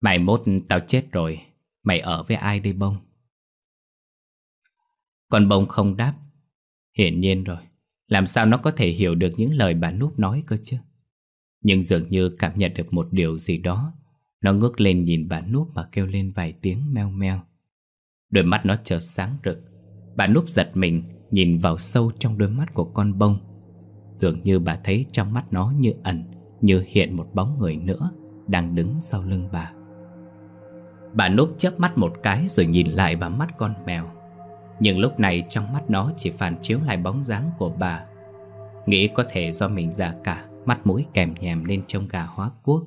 Mày mốt tao chết rồi, mày ở với ai đây bông? Con bông không đáp Hiển nhiên rồi, làm sao nó có thể hiểu được những lời bà Núp nói cơ chứ? Nhưng dường như cảm nhận được một điều gì đó, nó ngước lên nhìn bà Núp mà kêu lên vài tiếng meo meo. Đôi mắt nó chợt sáng rực, bà Núp giật mình nhìn vào sâu trong đôi mắt của con bông. Dường như bà thấy trong mắt nó như ẩn, như hiện một bóng người nữa đang đứng sau lưng bà. Bà Núp chớp mắt một cái rồi nhìn lại vào mắt con mèo. Nhưng lúc này trong mắt nó chỉ phản chiếu lại bóng dáng của bà Nghĩ có thể do mình già cả Mắt mũi kèm nhèm nên trông gà hóa quốc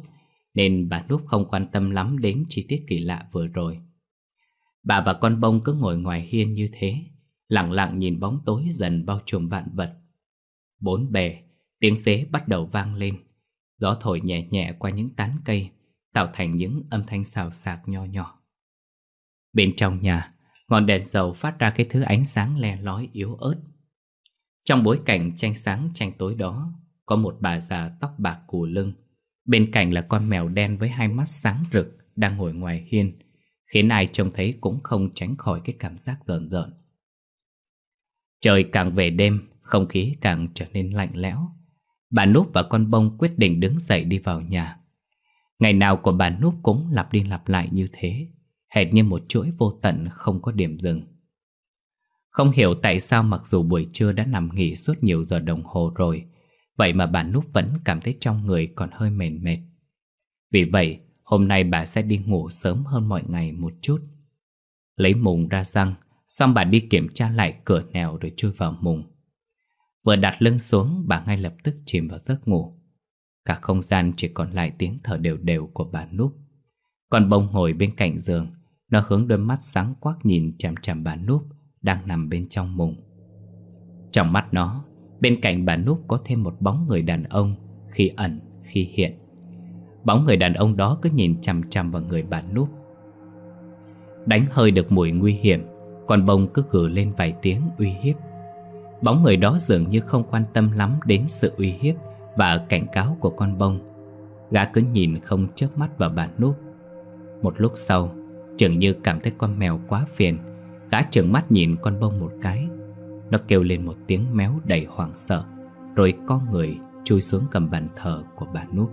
Nên bà Núp không quan tâm lắm đến chi tiết kỳ lạ vừa rồi Bà và con bông cứ ngồi ngoài hiên như thế Lặng lặng nhìn bóng tối dần bao trùm vạn vật Bốn bề, tiếng xế bắt đầu vang lên Gió thổi nhẹ nhẹ qua những tán cây Tạo thành những âm thanh xào xạc nho nhỏ Bên trong nhà ngọn đèn dầu phát ra cái thứ ánh sáng le lói yếu ớt. Trong bối cảnh tranh sáng tranh tối đó, có một bà già tóc bạc cù lưng. Bên cạnh là con mèo đen với hai mắt sáng rực đang ngồi ngoài hiên, khiến ai trông thấy cũng không tránh khỏi cái cảm giác rợn rợn. Trời càng về đêm, không khí càng trở nên lạnh lẽo. Bà Núp và con bông quyết định đứng dậy đi vào nhà. Ngày nào của bà Núp cũng lặp đi lặp lại như thế, hệt như một chuỗi vô tận không có điểm dừng. Không hiểu tại sao mặc dù buổi trưa đã nằm nghỉ suốt nhiều giờ đồng hồ rồi, vậy mà bà Núp vẫn cảm thấy trong người còn hơi mệt mệt. Vì vậy, hôm nay bà sẽ đi ngủ sớm hơn mọi ngày một chút. Lấy mùng ra răng, xong bà đi kiểm tra lại cửa nèo rồi chui vào mùng. Vừa đặt lưng xuống, bà ngay lập tức chìm vào giấc ngủ. Cả không gian chỉ còn lại tiếng thở đều đều của bà Núp. Còn bông ngồi bên cạnh giường, nó hướng đôi mắt sáng quắc nhìn chằm chằm bà Núp Đang nằm bên trong mùng Trong mắt nó Bên cạnh bà Núp có thêm một bóng người đàn ông Khi ẩn, khi hiện Bóng người đàn ông đó cứ nhìn chằm chằm vào người bà Núp Đánh hơi được mùi nguy hiểm con bông cứ gử lên vài tiếng uy hiếp Bóng người đó dường như không quan tâm lắm đến sự uy hiếp Và cảnh cáo của con bông Gã cứ nhìn không chớp mắt vào bà Núp Một lúc sau Chừng như cảm thấy con mèo quá phiền Gã trợn mắt nhìn con bông một cái Nó kêu lên một tiếng méo đầy hoảng sợ Rồi con người chui xuống cầm bàn thờ của bà nút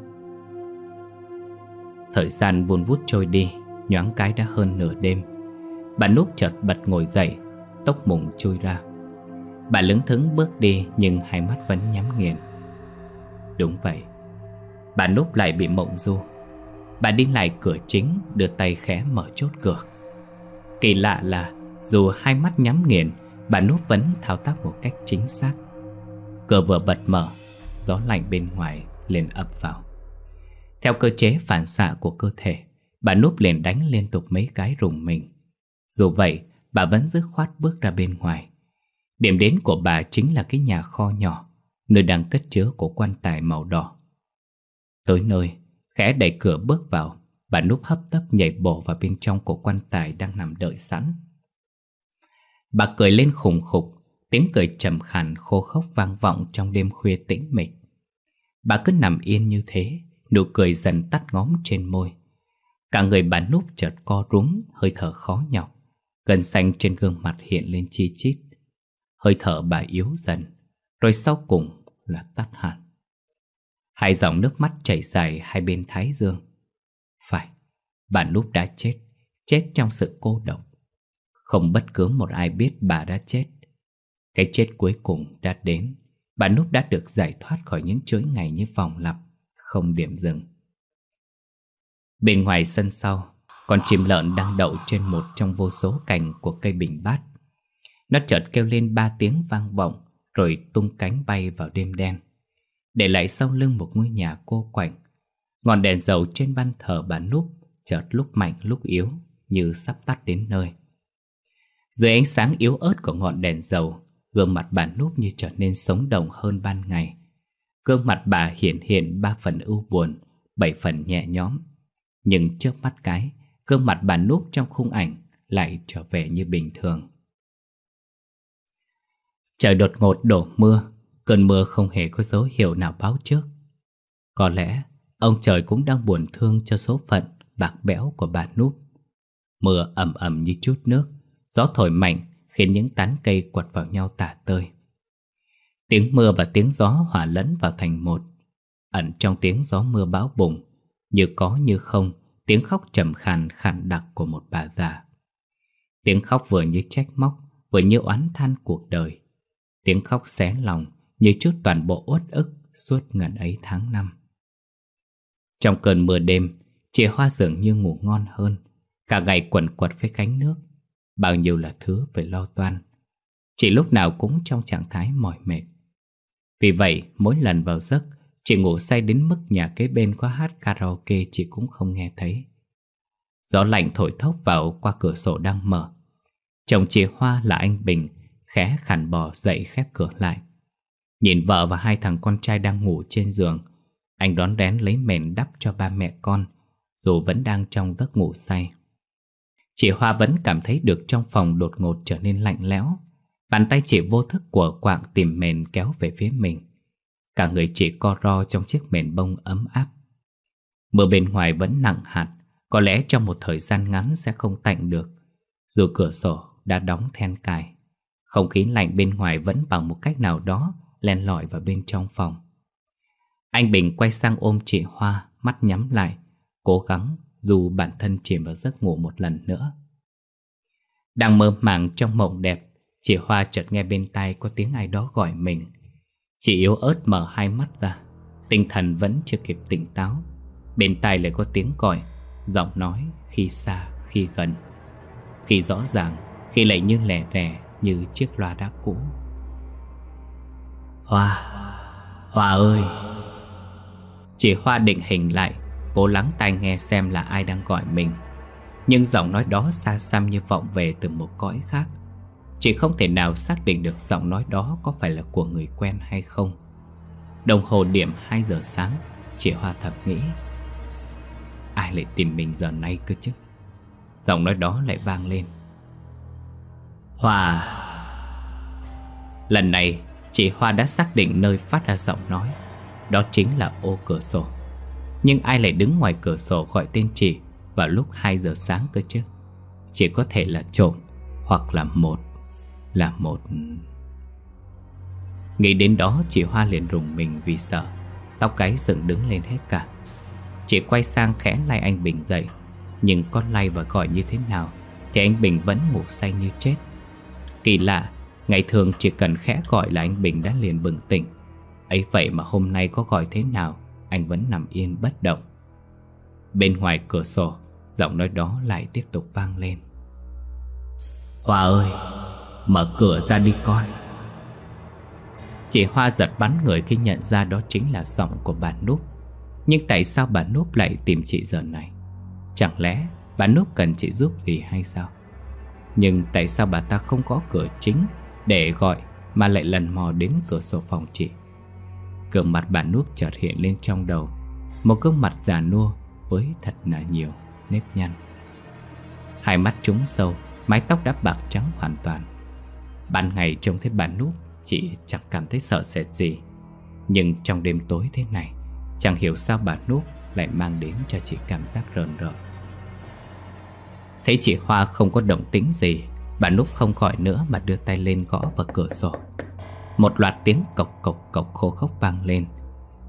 Thời gian buồn vút trôi đi Nhoáng cái đã hơn nửa đêm Bà nút chợt bật ngồi dậy Tóc mùng chui ra Bà lững thững bước đi Nhưng hai mắt vẫn nhắm nghiền Đúng vậy Bà nút lại bị mộng du Bà đi lại cửa chính Đưa tay khẽ mở chốt cửa Kỳ lạ là Dù hai mắt nhắm nghiền Bà núp vấn thao tác một cách chính xác Cửa vừa bật mở Gió lạnh bên ngoài liền ập vào Theo cơ chế phản xạ của cơ thể Bà núp liền đánh liên tục mấy cái rùng mình Dù vậy Bà vẫn dứt khoát bước ra bên ngoài Điểm đến của bà chính là cái nhà kho nhỏ Nơi đang cất chứa của quan tài màu đỏ Tới nơi Khẽ đẩy cửa bước vào Bà núp hấp tấp nhảy bổ vào bên trong của quan tài đang nằm đợi sẵn Bà cười lên khủng khục Tiếng cười trầm khàn khô khốc vang vọng trong đêm khuya tĩnh mịch Bà cứ nằm yên như thế Nụ cười dần tắt ngóm trên môi Cả người bà núp chợt co rúm Hơi thở khó nhọc Gần xanh trên gương mặt hiện lên chi chít Hơi thở bà yếu dần Rồi sau cùng là tắt hẳn Hai dòng nước mắt chảy dài hai bên thái dương. Phải, bà Núp đã chết, chết trong sự cô độc. Không bất cứ một ai biết bà đã chết. Cái chết cuối cùng đã đến. Bà Núp đã được giải thoát khỏi những chuỗi ngày như vòng lặp, không điểm dừng. Bên ngoài sân sau, con chim lợn đang đậu trên một trong vô số cành của cây bình bát. Nó chợt kêu lên ba tiếng vang vọng, rồi tung cánh bay vào đêm đen. Để lại sau lưng một ngôi nhà cô quạnh Ngọn đèn dầu trên ban thờ bà núp Chợt lúc mạnh lúc yếu Như sắp tắt đến nơi Dưới ánh sáng yếu ớt của ngọn đèn dầu Gương mặt bà núp như trở nên sống động hơn ban ngày Gương mặt bà hiện hiện ba phần ưu buồn Bảy phần nhẹ nhõm Nhưng trước mắt cái Gương mặt bà núp trong khung ảnh Lại trở về như bình thường Trời đột ngột đổ mưa Cơn mưa không hề có dấu hiệu nào báo trước Có lẽ ông trời cũng đang buồn thương cho số phận bạc bẽo của bà Núp Mưa ẩm ẩm như chút nước Gió thổi mạnh khiến những tán cây quật vào nhau tả tơi Tiếng mưa và tiếng gió hòa lẫn vào thành một Ẩn trong tiếng gió mưa bão bùng Như có như không Tiếng khóc trầm khàn khàn đặc của một bà già Tiếng khóc vừa như trách móc Vừa như oán than cuộc đời Tiếng khóc xé lòng như trước toàn bộ uất ức suốt ngần ấy tháng năm. Trong cơn mưa đêm, chị Hoa dường như ngủ ngon hơn, cả ngày quẩn quật với cánh nước, bao nhiêu là thứ phải lo toan. Chị lúc nào cũng trong trạng thái mỏi mệt. Vì vậy, mỗi lần vào giấc, chị ngủ say đến mức nhà kế bên có hát karaoke chị cũng không nghe thấy. Gió lạnh thổi thốc vào qua cửa sổ đang mở. Chồng chị Hoa là anh Bình, khẽ khản bò dậy khép cửa lại. Nhìn vợ và hai thằng con trai đang ngủ trên giường Anh đón đén lấy mền đắp cho ba mẹ con Dù vẫn đang trong giấc ngủ say Chị Hoa vẫn cảm thấy được trong phòng đột ngột trở nên lạnh lẽo Bàn tay chị vô thức của quạng tìm mền kéo về phía mình Cả người chị co ro trong chiếc mền bông ấm áp Mưa bên ngoài vẫn nặng hạt Có lẽ trong một thời gian ngắn sẽ không tạnh được Dù cửa sổ đã đóng then cài Không khí lạnh bên ngoài vẫn bằng một cách nào đó len lỏi vào bên trong phòng. Anh Bình quay sang ôm chị Hoa, mắt nhắm lại, cố gắng dù bản thân chìm vào giấc ngủ một lần nữa. Đang mơ màng trong mộng đẹp, chị Hoa chợt nghe bên tai có tiếng ai đó gọi mình. Chị yếu ớt mở hai mắt ra, tinh thần vẫn chưa kịp tỉnh táo. Bên tai lại có tiếng gọi, giọng nói khi xa, khi gần. Khi rõ ràng, khi lại như lẻ rẻ như chiếc loa đá cũ Hoa Hoa ơi Chị Hoa định hình lại Cố lắng tai nghe xem là ai đang gọi mình Nhưng giọng nói đó xa xăm như vọng về từ một cõi khác Chị không thể nào xác định được giọng nói đó có phải là của người quen hay không Đồng hồ điểm 2 giờ sáng Chị Hoa thật nghĩ Ai lại tìm mình giờ này cơ chứ Giọng nói đó lại vang lên Hoa, Lần này Chị Hoa đã xác định nơi phát ra giọng nói Đó chính là ô cửa sổ Nhưng ai lại đứng ngoài cửa sổ gọi tên chị Vào lúc 2 giờ sáng cơ chứ Chỉ có thể là trộm Hoặc là một Là một Nghĩ đến đó chị Hoa liền rùng mình vì sợ Tóc cái dựng đứng lên hết cả Chị quay sang khẽ lay anh Bình dậy Nhưng con lay và gọi như thế nào Thì anh Bình vẫn ngủ say như chết Kỳ lạ Ngày thường chỉ cần khẽ gọi là anh Bình đã liền bừng tỉnh Ấy vậy mà hôm nay có gọi thế nào Anh vẫn nằm yên bất động Bên ngoài cửa sổ Giọng nói đó lại tiếp tục vang lên Hoa ơi Mở cửa ra đi con Chị Hoa giật bắn người khi nhận ra đó chính là giọng của bà Núp Nhưng tại sao bà Núp lại tìm chị giờ này Chẳng lẽ bà Núp cần chị giúp gì hay sao Nhưng tại sao bà ta không có cửa chính để gọi mà lại lần mò đến cửa sổ phòng chị. Cửa mặt bà núp chợt hiện lên trong đầu, một gương mặt già nua với thật là nhiều nếp nhăn. Hai mắt trúng sâu, mái tóc đã bạc trắng hoàn toàn. Ban ngày trông thấy bà núp, chị chẳng cảm thấy sợ sệt gì. Nhưng trong đêm tối thế này, chẳng hiểu sao bà núp lại mang đến cho chị cảm giác rờn rợn. Thấy chị Hoa không có động tính gì Bà Núp không khỏi nữa mà đưa tay lên gõ vào cửa sổ Một loạt tiếng cộc cộc cộc khô khốc vang lên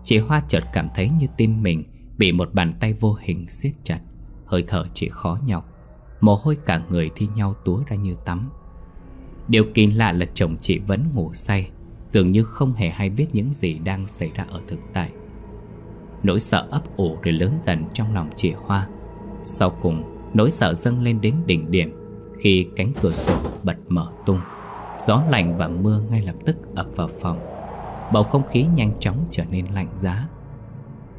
Chị Hoa chợt cảm thấy như tim mình Bị một bàn tay vô hình siết chặt Hơi thở chị khó nhọc Mồ hôi cả người thi nhau túa ra như tắm Điều kỳ lạ là chồng chị vẫn ngủ say tưởng như không hề hay biết những gì đang xảy ra ở thực tại Nỗi sợ ấp ủ rồi lớn dần trong lòng chị Hoa Sau cùng Nỗi sợ dâng lên đến đỉnh điểm khi cánh cửa sổ bật mở tung. Gió lạnh và mưa ngay lập tức ập vào phòng. Bầu không khí nhanh chóng trở nên lạnh giá.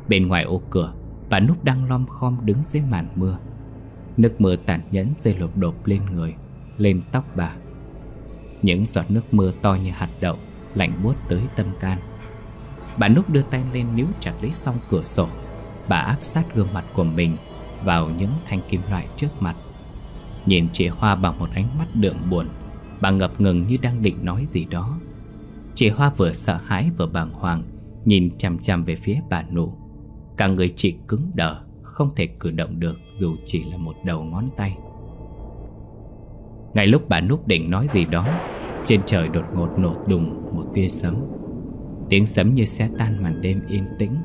Bên ngoài ô cửa, bà Núp đang lom khom đứng dưới màn mưa. Nước mưa tản nhẫn rơi lột đột lên người, lên tóc bà. Những giọt nước mưa to như hạt đậu, lạnh buốt tới tâm can. Bà Núp đưa tay lên níu chặt lấy song cửa sổ. Bà áp sát gương mặt của mình vào những thanh kim loại trước mặt Nhìn chị Hoa bằng một ánh mắt đượm buồn Bà ngập ngừng như đang định nói gì đó Chị Hoa vừa sợ hãi vừa bàng hoàng Nhìn chằm chằm về phía bà nụ Cả người chị cứng đờ Không thể cử động được Dù chỉ là một đầu ngón tay Ngay lúc bà núp định nói gì đó Trên trời đột ngột nổ đùng Một tia sấm Tiếng sấm như xe tan màn đêm yên tĩnh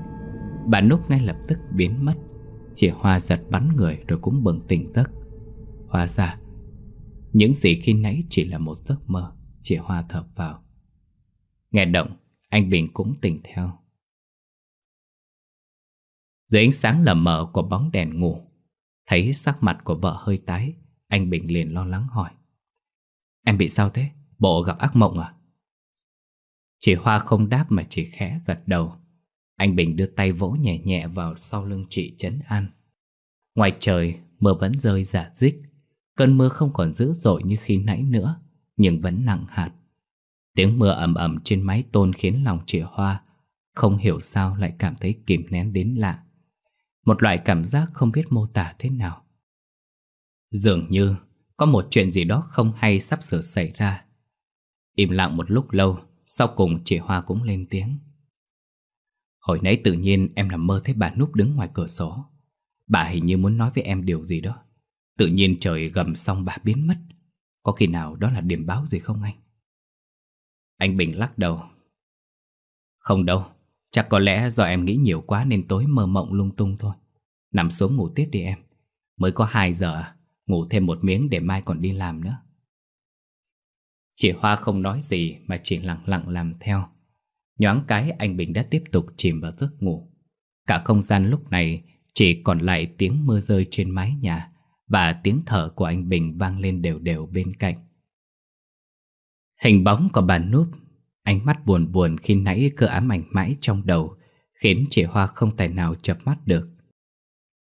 Bà núp ngay lập tức biến mất Chị Hoa giật bắn người rồi cũng bừng tỉnh giấc Hóa ra Những gì khi nãy chỉ là một giấc mơ Chị hoa thở vào Nghe động Anh Bình cũng tỉnh theo Dưới ánh sáng lờ mờ của bóng đèn ngủ Thấy sắc mặt của vợ hơi tái Anh Bình liền lo lắng hỏi Em bị sao thế? Bộ gặp ác mộng à? Chị Hoa không đáp mà chỉ khẽ gật đầu Anh Bình đưa tay vỗ nhẹ nhẹ vào sau lưng chị Trấn an Ngoài trời mưa vẫn rơi giả dích Cơn mưa không còn dữ dội như khi nãy nữa Nhưng vẫn nặng hạt Tiếng mưa ầm ầm trên mái tôn khiến lòng chị Hoa Không hiểu sao lại cảm thấy kìm nén đến lạ Một loại cảm giác không biết mô tả thế nào Dường như có một chuyện gì đó không hay sắp sửa xảy ra Im lặng một lúc lâu Sau cùng chị Hoa cũng lên tiếng Hồi nãy tự nhiên em nằm mơ thấy bà Núp đứng ngoài cửa sổ Bà hình như muốn nói với em điều gì đó Tự nhiên trời gầm xong bà biến mất Có khi nào đó là điểm báo gì không anh? Anh Bình lắc đầu Không đâu Chắc có lẽ do em nghĩ nhiều quá Nên tối mơ mộng lung tung thôi Nằm xuống ngủ tiếp đi em Mới có 2 giờ à? Ngủ thêm một miếng để mai còn đi làm nữa Chị Hoa không nói gì Mà chỉ lặng lặng làm theo Nhoáng cái anh Bình đã tiếp tục chìm vào giấc ngủ Cả không gian lúc này Chỉ còn lại tiếng mưa rơi trên mái nhà và tiếng thở của anh Bình vang lên đều đều bên cạnh. Hình bóng của bà Núp, ánh mắt buồn buồn khi nãy cứ ám ảnh mãi trong đầu, khiến chị Hoa không tài nào chập mắt được.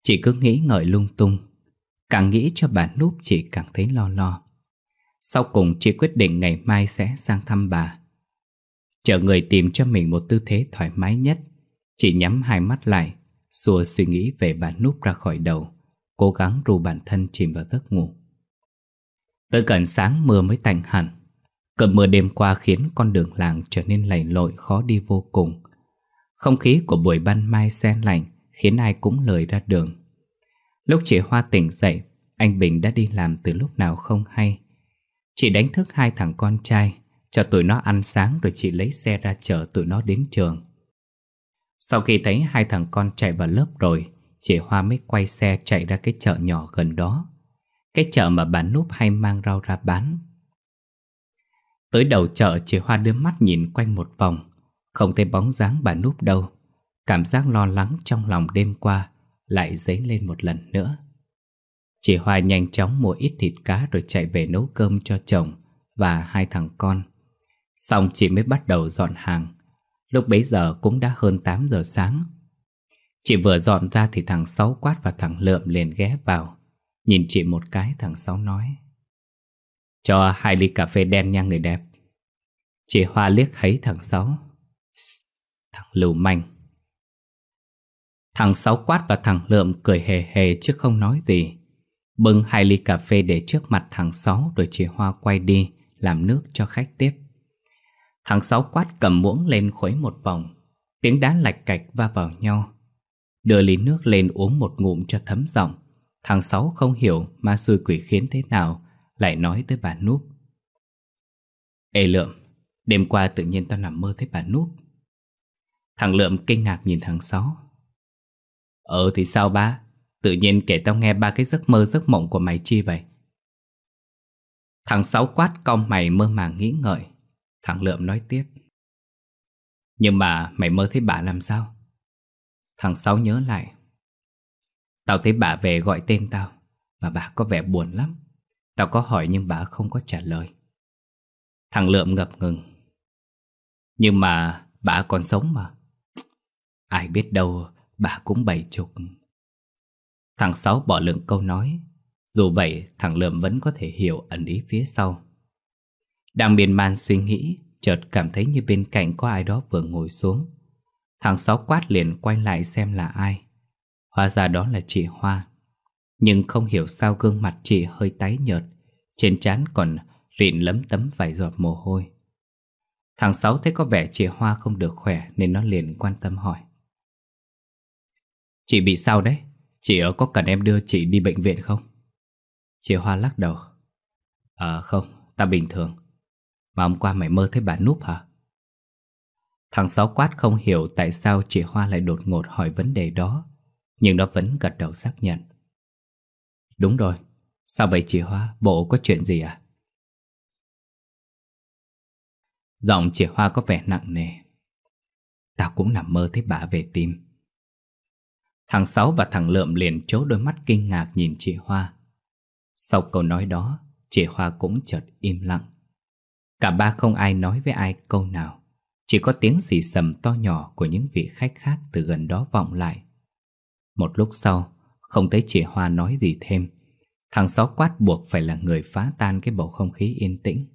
Chị cứ nghĩ ngợi lung tung, càng nghĩ cho bà Núp chị càng thấy lo lo. Sau cùng chị quyết định ngày mai sẽ sang thăm bà. Chờ người tìm cho mình một tư thế thoải mái nhất, chị nhắm hai mắt lại, xua suy nghĩ về bà Núp ra khỏi đầu cố gắng ru bản thân chìm vào giấc ngủ. Tới gần sáng mưa mới tạnh hẳn. Cơn mưa đêm qua khiến con đường làng trở nên lầy lội khó đi vô cùng. Không khí của buổi ban mai sen lạnh khiến ai cũng lười ra đường. Lúc chị Hoa tỉnh dậy, anh Bình đã đi làm từ lúc nào không hay. Chị đánh thức hai thằng con trai, cho tụi nó ăn sáng rồi chị lấy xe ra chở tụi nó đến trường. Sau khi thấy hai thằng con chạy vào lớp rồi, Chị Hoa mới quay xe chạy ra cái chợ nhỏ gần đó Cái chợ mà bà Núp hay mang rau ra bán Tới đầu chợ chị Hoa đưa mắt nhìn quanh một vòng Không thấy bóng dáng bà Núp đâu Cảm giác lo lắng trong lòng đêm qua Lại dấy lên một lần nữa Chị Hoa nhanh chóng mua ít thịt cá Rồi chạy về nấu cơm cho chồng Và hai thằng con Xong chị mới bắt đầu dọn hàng Lúc bấy giờ cũng đã hơn 8 giờ sáng Chị vừa dọn ra thì thằng Sáu quát và thằng Lượm liền ghé vào. Nhìn chị một cái thằng Sáu nói. Cho hai ly cà phê đen nha người đẹp. Chị Hoa liếc thấy thằng Sáu. Thằng lưu manh. Thằng Sáu quát và thằng Lượm cười hề hề chứ không nói gì. Bưng hai ly cà phê để trước mặt thằng Sáu rồi chị Hoa quay đi làm nước cho khách tiếp. Thằng Sáu quát cầm muỗng lên khuấy một vòng. Tiếng đá lạch cạch va vào nhau. Đưa ly nước lên uống một ngụm cho thấm giọng Thằng Sáu không hiểu ma xui quỷ khiến thế nào Lại nói tới bà Núp Ê Lượm Đêm qua tự nhiên tao nằm mơ thấy bà Núp Thằng Lượm kinh ngạc nhìn thằng Sáu Ờ thì sao ba Tự nhiên kể tao nghe ba cái giấc mơ giấc mộng của mày chi vậy Thằng Sáu quát cong mày mơ màng nghĩ ngợi Thằng Lượm nói tiếp Nhưng mà mày mơ thấy bà làm sao Thằng Sáu nhớ lại Tao thấy bà về gọi tên tao Mà bà có vẻ buồn lắm Tao có hỏi nhưng bà không có trả lời Thằng Lượm ngập ngừng Nhưng mà bà còn sống mà Ai biết đâu bà cũng bảy chục Thằng Sáu bỏ lượng câu nói Dù vậy thằng Lượm vẫn có thể hiểu ẩn ý phía sau Đang biên man suy nghĩ Chợt cảm thấy như bên cạnh có ai đó vừa ngồi xuống Thằng Sáu quát liền quay lại xem là ai Hóa ra đó là chị Hoa Nhưng không hiểu sao gương mặt chị hơi tái nhợt Trên trán còn rịn lấm tấm vài giọt mồ hôi Thằng Sáu thấy có vẻ chị Hoa không được khỏe Nên nó liền quan tâm hỏi Chị bị sao đấy? Chị ở có cần em đưa chị đi bệnh viện không? Chị Hoa lắc đầu Ờ à, không, ta bình thường Mà hôm qua mày mơ thấy bà Núp hả? Thằng Sáu Quát không hiểu tại sao chị Hoa lại đột ngột hỏi vấn đề đó Nhưng nó vẫn gật đầu xác nhận Đúng rồi, sao vậy chị Hoa, bộ có chuyện gì à? Giọng chị Hoa có vẻ nặng nề Tao cũng nằm mơ thấy bà về tim Thằng Sáu và thằng Lượm liền chố đôi mắt kinh ngạc nhìn chị Hoa Sau câu nói đó, chị Hoa cũng chợt im lặng Cả ba không ai nói với ai câu nào chỉ có tiếng xì sầm to nhỏ của những vị khách khác từ gần đó vọng lại Một lúc sau, không thấy chị Hoa nói gì thêm Thằng xó quát buộc phải là người phá tan cái bầu không khí yên tĩnh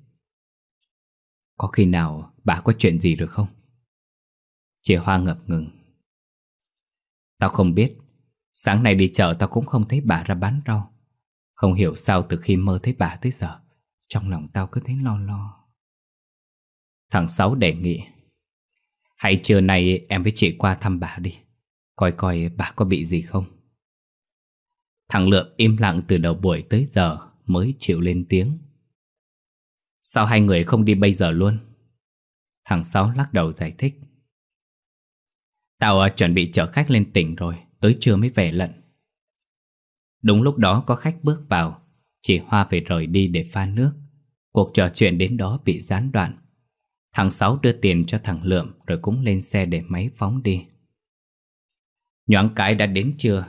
Có khi nào bà có chuyện gì được không? Chị Hoa ngập ngừng Tao không biết Sáng nay đi chợ tao cũng không thấy bà ra bán rau Không hiểu sao từ khi mơ thấy bà tới giờ Trong lòng tao cứ thấy lo lo Thằng Sáu đề nghị Hãy trưa nay em với chị qua thăm bà đi Coi coi bà có bị gì không Thằng Lượng im lặng từ đầu buổi tới giờ Mới chịu lên tiếng Sao hai người không đi bây giờ luôn Thằng Sáu lắc đầu giải thích Tao ờ, chuẩn bị chở khách lên tỉnh rồi Tới trưa mới về lận Đúng lúc đó có khách bước vào Chị Hoa phải rời đi để pha nước Cuộc trò chuyện đến đó bị gián đoạn Thằng Sáu đưa tiền cho thằng Lượm rồi cũng lên xe để máy phóng đi. Nhoáng cái đã đến trưa,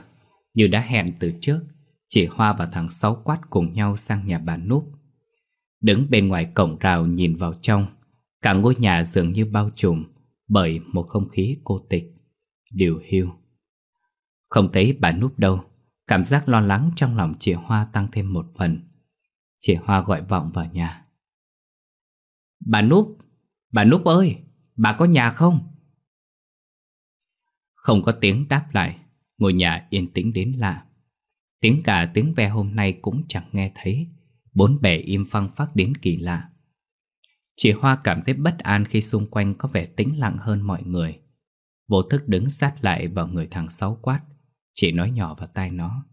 như đã hẹn từ trước, chị Hoa và thằng Sáu quát cùng nhau sang nhà bà Núp. Đứng bên ngoài cổng rào nhìn vào trong, cả ngôi nhà dường như bao trùm bởi một không khí cô tịch, điều hiu. Không thấy bà Núp đâu, cảm giác lo lắng trong lòng chị Hoa tăng thêm một phần. Chị Hoa gọi vọng vào nhà. Bà Núp, Bà Núp ơi, bà có nhà không? Không có tiếng đáp lại, ngôi nhà yên tĩnh đến lạ. Tiếng cả tiếng ve hôm nay cũng chẳng nghe thấy, bốn bề im phăng phát đến kỳ lạ. Chị Hoa cảm thấy bất an khi xung quanh có vẻ tĩnh lặng hơn mọi người. Vô thức đứng sát lại vào người thằng Sáu quát, chị nói nhỏ vào tai nó.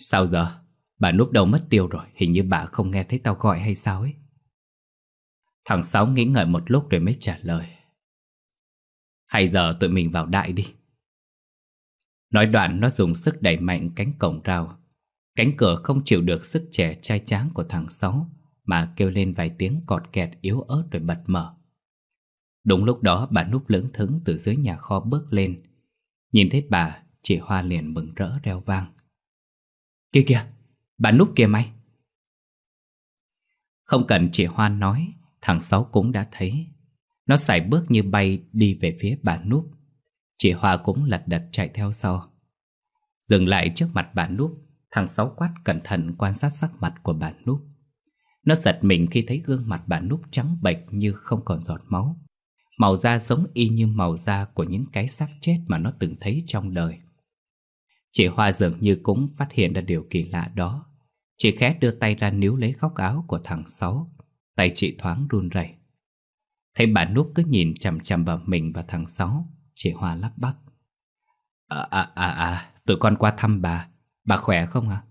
Sao giờ? Bà núp đầu mất tiêu rồi, hình như bà không nghe thấy tao gọi hay sao ấy. Thằng Sáu nghĩ ngợi một lúc rồi mới trả lời Hay giờ tụi mình vào đại đi Nói đoạn nó dùng sức đẩy mạnh cánh cổng rào Cánh cửa không chịu được sức trẻ trai tráng của thằng Sáu Mà kêu lên vài tiếng cọt kẹt yếu ớt rồi bật mở Đúng lúc đó bà núp lững thững từ dưới nhà kho bước lên Nhìn thấy bà, chị Hoa liền mừng rỡ reo vang Kìa kìa, bà núp kìa mày Không cần chị Hoa nói Thằng Sáu cũng đã thấy Nó sải bước như bay đi về phía bà Núp Chị Hoa cũng lật đật chạy theo sau Dừng lại trước mặt bà Núp Thằng Sáu quát cẩn thận quan sát sắc mặt của bà Núp Nó giật mình khi thấy gương mặt bà Núp trắng bệch như không còn giọt máu Màu da giống y như màu da của những cái xác chết mà nó từng thấy trong đời Chị Hoa dường như cũng phát hiện ra điều kỳ lạ đó Chị khẽ đưa tay ra níu lấy góc áo của thằng Sáu Tay chị thoáng run rẩy. Thấy bà Núp cứ nhìn chằm chằm vào mình và thằng Sáu, chị Hoa lắp bắp. À, à, à, à, tụi con qua thăm bà. Bà khỏe không ạ?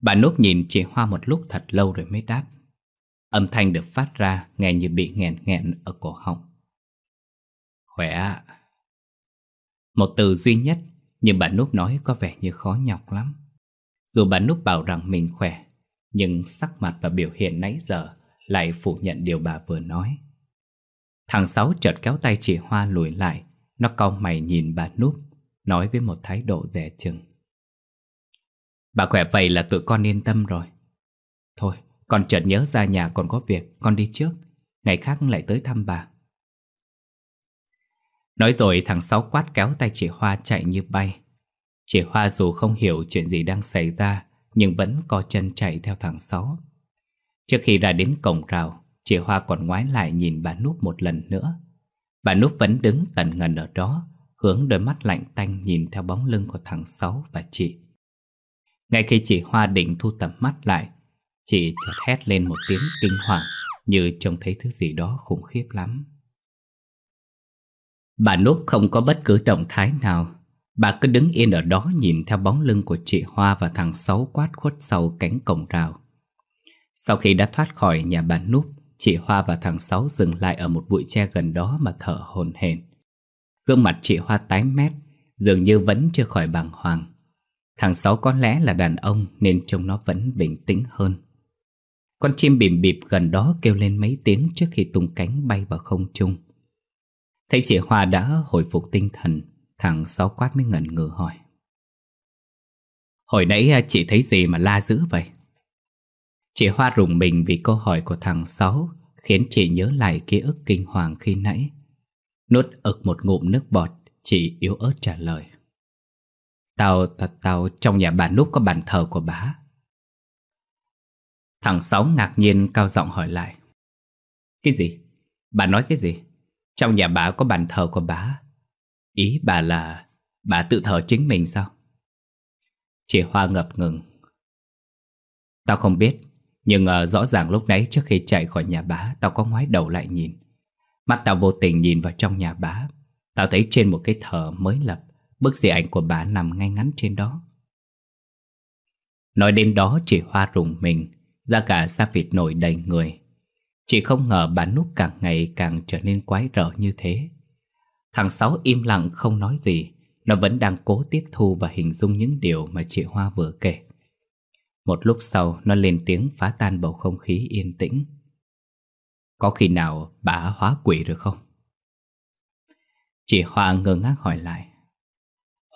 Bà Núp nhìn chị Hoa một lúc thật lâu rồi mới đáp. Âm thanh được phát ra nghe như bị nghẹn nghẹn ở cổ họng. Khỏe ạ. Một từ duy nhất, nhưng bà Núp nói có vẻ như khó nhọc lắm. Dù bà Núp bảo rằng mình khỏe, nhưng sắc mặt và biểu hiện nãy giờ lại phủ nhận điều bà vừa nói. Thằng Sáu chợt kéo tay chị Hoa lùi lại, nó cau mày nhìn bà núp, nói với một thái độ dè chừng. Bà khỏe vậy là tụi con yên tâm rồi. Thôi, con chợt nhớ ra nhà còn có việc, con đi trước, ngày khác lại tới thăm bà. Nói rồi thằng Sáu quát kéo tay chị Hoa chạy như bay. Chị Hoa dù không hiểu chuyện gì đang xảy ra, nhưng vẫn co chân chạy theo thằng Sáu. Trước khi ra đến cổng rào, chị Hoa còn ngoái lại nhìn bà Núp một lần nữa. Bà Núp vẫn đứng tần ngần ở đó, hướng đôi mắt lạnh tanh nhìn theo bóng lưng của thằng xấu và chị. Ngay khi chị Hoa định thu tầm mắt lại, chị chợt hét lên một tiếng kinh hoàng như trông thấy thứ gì đó khủng khiếp lắm. Bà Núp không có bất cứ động thái nào Bà cứ đứng yên ở đó nhìn theo bóng lưng của chị Hoa và thằng Sáu quát khuất sau cánh cổng rào. Sau khi đã thoát khỏi nhà bà Núp, chị Hoa và thằng Sáu dừng lại ở một bụi tre gần đó mà thở hồn hển. Gương mặt chị Hoa tái mét, dường như vẫn chưa khỏi bàng hoàng. Thằng Sáu có lẽ là đàn ông nên trông nó vẫn bình tĩnh hơn. Con chim bìm bịp gần đó kêu lên mấy tiếng trước khi tung cánh bay vào không trung. Thấy chị Hoa đã hồi phục tinh thần, Thằng Sáu Quát mới ngẩn ngừ hỏi Hồi nãy à, chị thấy gì mà la dữ vậy? Chị Hoa rùng mình vì câu hỏi của thằng Sáu Khiến chị nhớ lại ký ức kinh hoàng khi nãy Nuốt ực một ngụm nước bọt Chị yếu ớt trả lời Tao, tao, tao trong nhà bà Núp có bàn thờ của bà Thằng Sáu ngạc nhiên cao giọng hỏi lại Cái gì? Bà nói cái gì? Trong nhà bà có bàn thờ của bà Ý bà là bà tự thở chính mình sao? Chị Hoa ngập ngừng. Tao không biết, nhưng uh, rõ ràng lúc nãy trước khi chạy khỏi nhà bá, tao có ngoái đầu lại nhìn. Mắt tao vô tình nhìn vào trong nhà bá. Tao thấy trên một cái thờ mới lập, bức di ảnh của bà nằm ngay ngắn trên đó. Nói đến đó chị Hoa rùng mình, da cả xa vịt nổi đầy người. Chị không ngờ bà Núp càng ngày càng trở nên quái rợ như thế. Thằng Sáu im lặng không nói gì Nó vẫn đang cố tiếp thu và hình dung những điều mà chị Hoa vừa kể Một lúc sau nó lên tiếng phá tan bầu không khí yên tĩnh Có khi nào bà hóa quỷ được không? Chị Hoa ngơ ngác hỏi lại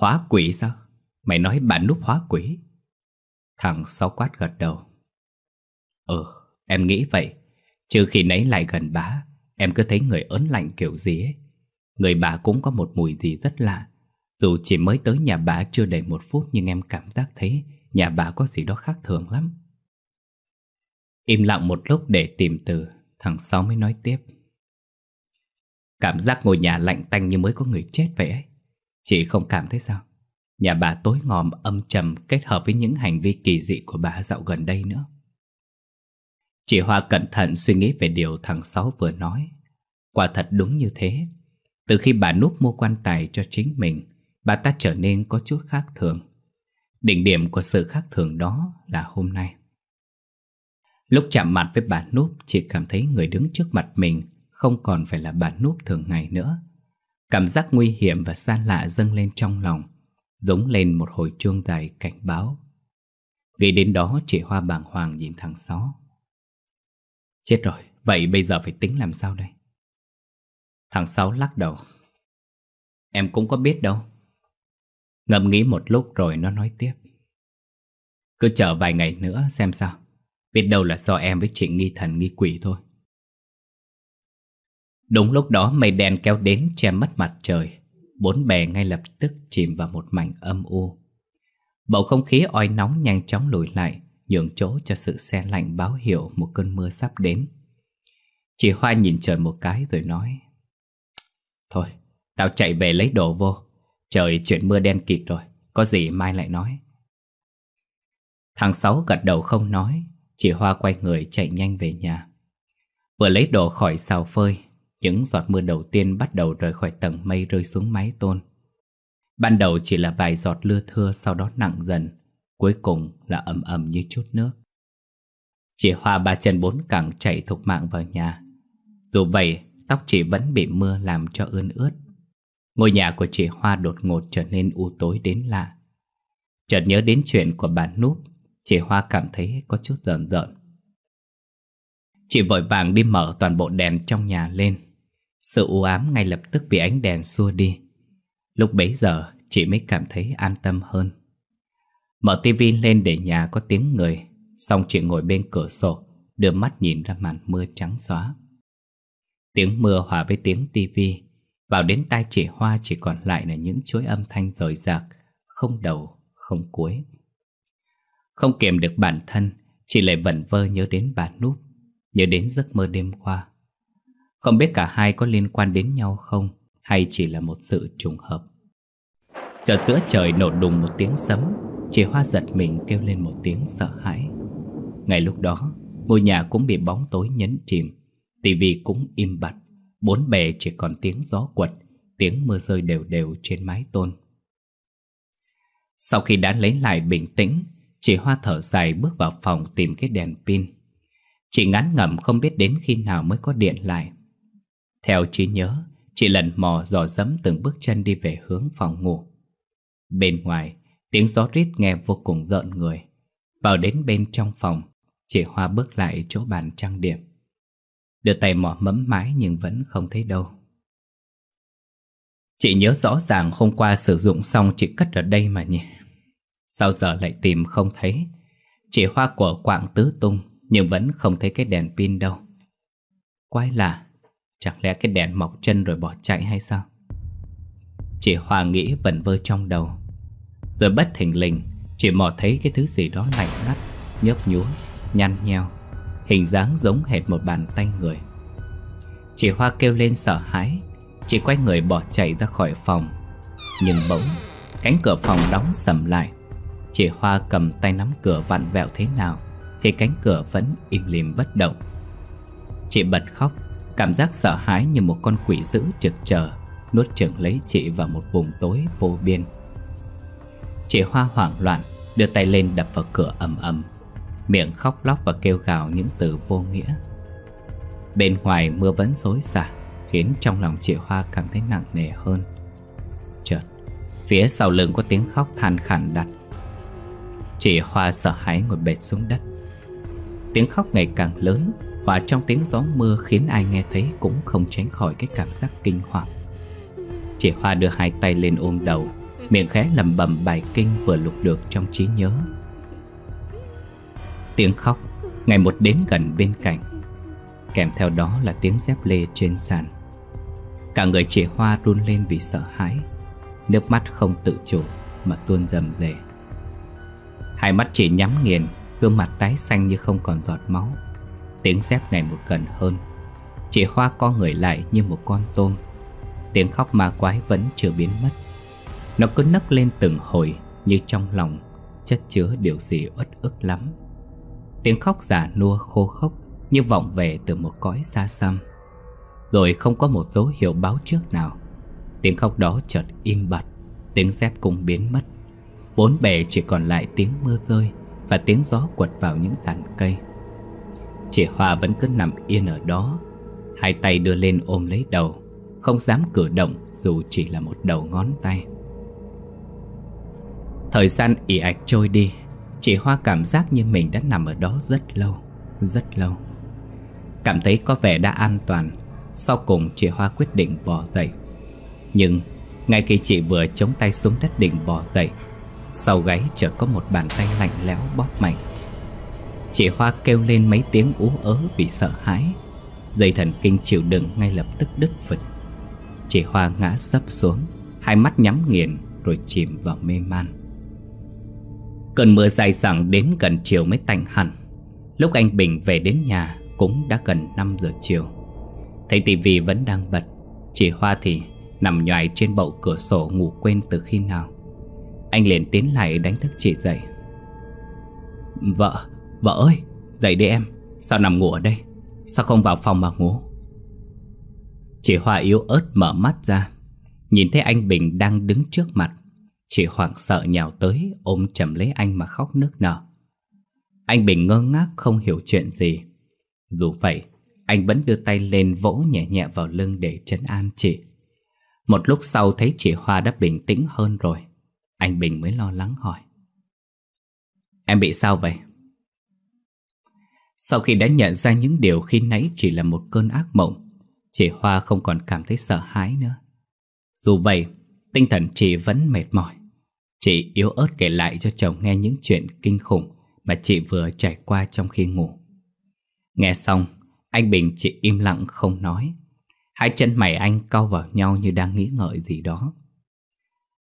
Hóa quỷ sao? Mày nói bà núp hóa quỷ Thằng Sáu quát gật đầu Ừ, em nghĩ vậy Trừ khi nãy lại gần bà Em cứ thấy người ớn lạnh kiểu gì ấy Người bà cũng có một mùi gì rất lạ Dù chỉ mới tới nhà bà chưa đầy một phút Nhưng em cảm giác thấy Nhà bà có gì đó khác thường lắm Im lặng một lúc để tìm từ Thằng Sáu mới nói tiếp Cảm giác ngôi nhà lạnh tanh như mới có người chết vậy ấy Chị không cảm thấy sao Nhà bà tối ngòm âm trầm kết hợp với những hành vi kỳ dị của bà dạo gần đây nữa Chị Hoa cẩn thận suy nghĩ về điều thằng Sáu vừa nói Quả thật đúng như thế từ khi bà núp mua quan tài cho chính mình, bà ta trở nên có chút khác thường. Đỉnh điểm của sự khác thường đó là hôm nay. Lúc chạm mặt với bà núp, chị cảm thấy người đứng trước mặt mình không còn phải là bà núp thường ngày nữa. Cảm giác nguy hiểm và xa lạ dâng lên trong lòng, giống lên một hồi chuông dài cảnh báo. Nghĩ đến đó chị Hoa bàng hoàng nhìn thằng xó Chết rồi, vậy bây giờ phải tính làm sao đây? Thằng Sáu lắc đầu Em cũng có biết đâu Ngậm nghĩ một lúc rồi nó nói tiếp Cứ chờ vài ngày nữa xem sao Biết đâu là do em với chị nghi thần nghi quỷ thôi Đúng lúc đó mây đen kéo đến che mất mặt trời Bốn bề ngay lập tức chìm vào một mảnh âm u Bầu không khí oi nóng nhanh chóng lùi lại Nhường chỗ cho sự xe lạnh báo hiệu một cơn mưa sắp đến Chị Hoa nhìn trời một cái rồi nói Thôi, tao chạy về lấy đồ vô. Trời chuyện mưa đen kịt rồi, có gì mai lại nói. Thằng Sáu gật đầu không nói, chị Hoa quay người chạy nhanh về nhà. Vừa lấy đồ khỏi xào phơi, những giọt mưa đầu tiên bắt đầu rời khỏi tầng mây rơi xuống mái tôn. Ban đầu chỉ là vài giọt lưa thưa sau đó nặng dần, cuối cùng là ầm ầm như chút nước. Chị Hoa ba chân bốn cẳng chạy thục mạng vào nhà. Dù vậy, Tóc chị vẫn bị mưa làm cho ươn ướt Ngôi nhà của chị Hoa đột ngột trở nên u tối đến lạ Chợt nhớ đến chuyện của bà Núp Chị Hoa cảm thấy có chút rợn rợn Chị vội vàng đi mở toàn bộ đèn trong nhà lên Sự u ám ngay lập tức bị ánh đèn xua đi Lúc bấy giờ chị mới cảm thấy an tâm hơn Mở tivi lên để nhà có tiếng người Xong chị ngồi bên cửa sổ Đưa mắt nhìn ra màn mưa trắng xóa Tiếng mưa hòa với tiếng tivi Vào đến tai chị Hoa chỉ còn lại là những chuỗi âm thanh rời rạc Không đầu, không cuối Không kiềm được bản thân Chị lại vẩn vơ nhớ đến bà Núp Nhớ đến giấc mơ đêm qua Không biết cả hai có liên quan đến nhau không Hay chỉ là một sự trùng hợp Chợt giữa trời nổ đùng một tiếng sấm Chị Hoa giật mình kêu lên một tiếng sợ hãi Ngay lúc đó Ngôi nhà cũng bị bóng tối nhấn chìm tivi cũng im bặt Bốn bề chỉ còn tiếng gió quật Tiếng mưa rơi đều đều trên mái tôn Sau khi đã lấy lại bình tĩnh Chị Hoa thở dài bước vào phòng tìm cái đèn pin Chị ngán ngẩm không biết đến khi nào mới có điện lại Theo trí nhớ Chị lần mò dò dẫm từng bước chân đi về hướng phòng ngủ Bên ngoài Tiếng gió rít nghe vô cùng rợn người Vào đến bên trong phòng Chị Hoa bước lại chỗ bàn trang điểm Đưa tay mò mẫm mãi nhưng vẫn không thấy đâu Chị nhớ rõ ràng hôm qua sử dụng xong chị cất ở đây mà nhỉ Sao giờ lại tìm không thấy Chị hoa của quạng tứ tung Nhưng vẫn không thấy cái đèn pin đâu Quái lạ Chẳng lẽ cái đèn mọc chân rồi bỏ chạy hay sao Chị hoa nghĩ vẩn vơ trong đầu Rồi bất thình lình Chị mò thấy cái thứ gì đó lạnh ngắt Nhớp nhúa Nhăn nheo Hình dáng giống hệt một bàn tay người Chị Hoa kêu lên sợ hãi Chị quay người bỏ chạy ra khỏi phòng Nhưng bỗng Cánh cửa phòng đóng sầm lại Chị Hoa cầm tay nắm cửa vặn vẹo thế nào Thì cánh cửa vẫn im lìm bất động Chị bật khóc Cảm giác sợ hãi như một con quỷ dữ trực chờ Nuốt chửng lấy chị vào một vùng tối vô biên Chị Hoa hoảng loạn Đưa tay lên đập vào cửa ầm ầm miệng khóc lóc và kêu gào những từ vô nghĩa. Bên ngoài mưa vẫn xối xả, khiến trong lòng chị Hoa cảm thấy nặng nề hơn. Chợt, phía sau lưng có tiếng khóc than khản đặt. Chị Hoa sợ hãi ngồi bệt xuống đất. Tiếng khóc ngày càng lớn và trong tiếng gió mưa khiến ai nghe thấy cũng không tránh khỏi cái cảm giác kinh hoàng. Chị Hoa đưa hai tay lên ôm đầu, miệng khẽ lẩm bẩm bài kinh vừa lục được trong trí nhớ Tiếng khóc ngày một đến gần bên cạnh Kèm theo đó là tiếng dép lê trên sàn Cả người chị Hoa run lên vì sợ hãi Nước mắt không tự chủ mà tuôn dầm dề Hai mắt chị nhắm nghiền Gương mặt tái xanh như không còn giọt máu Tiếng dép ngày một gần hơn Chị Hoa co người lại như một con tôm Tiếng khóc ma quái vẫn chưa biến mất Nó cứ nấc lên từng hồi Như trong lòng Chất chứa điều gì uất ức lắm Tiếng khóc giả nua khô khốc Như vọng về từ một cõi xa xăm Rồi không có một dấu hiệu báo trước nào Tiếng khóc đó chợt im bặt Tiếng dép cũng biến mất Bốn bề chỉ còn lại tiếng mưa rơi Và tiếng gió quật vào những tàn cây Chị Hoa vẫn cứ nằm yên ở đó Hai tay đưa lên ôm lấy đầu Không dám cử động dù chỉ là một đầu ngón tay Thời gian ỉ ạch trôi đi Chị Hoa cảm giác như mình đã nằm ở đó rất lâu Rất lâu Cảm thấy có vẻ đã an toàn Sau cùng chị Hoa quyết định bỏ dậy Nhưng Ngay khi chị vừa chống tay xuống đất định bỏ dậy Sau gáy chợt có một bàn tay lạnh lẽo bóp mạnh Chị Hoa kêu lên mấy tiếng ú ớ vì sợ hãi Dây thần kinh chịu đựng ngay lập tức đứt phịch Chị Hoa ngã sấp xuống Hai mắt nhắm nghiền rồi chìm vào mê man Cơn mưa dài dẳng đến gần chiều mới tạnh hẳn Lúc anh Bình về đến nhà cũng đã gần 5 giờ chiều Thấy tivi vẫn đang bật Chị Hoa thì nằm nhòi trên bậu cửa sổ ngủ quên từ khi nào Anh liền tiến lại đánh thức chị dậy Vợ, vợ ơi, dậy đi em Sao nằm ngủ ở đây, sao không vào phòng mà ngủ Chị Hoa yếu ớt mở mắt ra Nhìn thấy anh Bình đang đứng trước mặt Chị hoảng sợ nhào tới ôm chầm lấy anh mà khóc nức nở Anh Bình ngơ ngác không hiểu chuyện gì Dù vậy anh vẫn đưa tay lên vỗ nhẹ nhẹ vào lưng để trấn an chị Một lúc sau thấy chị Hoa đã bình tĩnh hơn rồi Anh Bình mới lo lắng hỏi Em bị sao vậy? Sau khi đã nhận ra những điều khi nãy chỉ là một cơn ác mộng Chị Hoa không còn cảm thấy sợ hãi nữa Dù vậy Tinh thần chị vẫn mệt mỏi Chị yếu ớt kể lại cho chồng nghe những chuyện kinh khủng Mà chị vừa trải qua trong khi ngủ Nghe xong Anh Bình chị im lặng không nói Hai chân mày anh cau vào nhau như đang nghĩ ngợi gì đó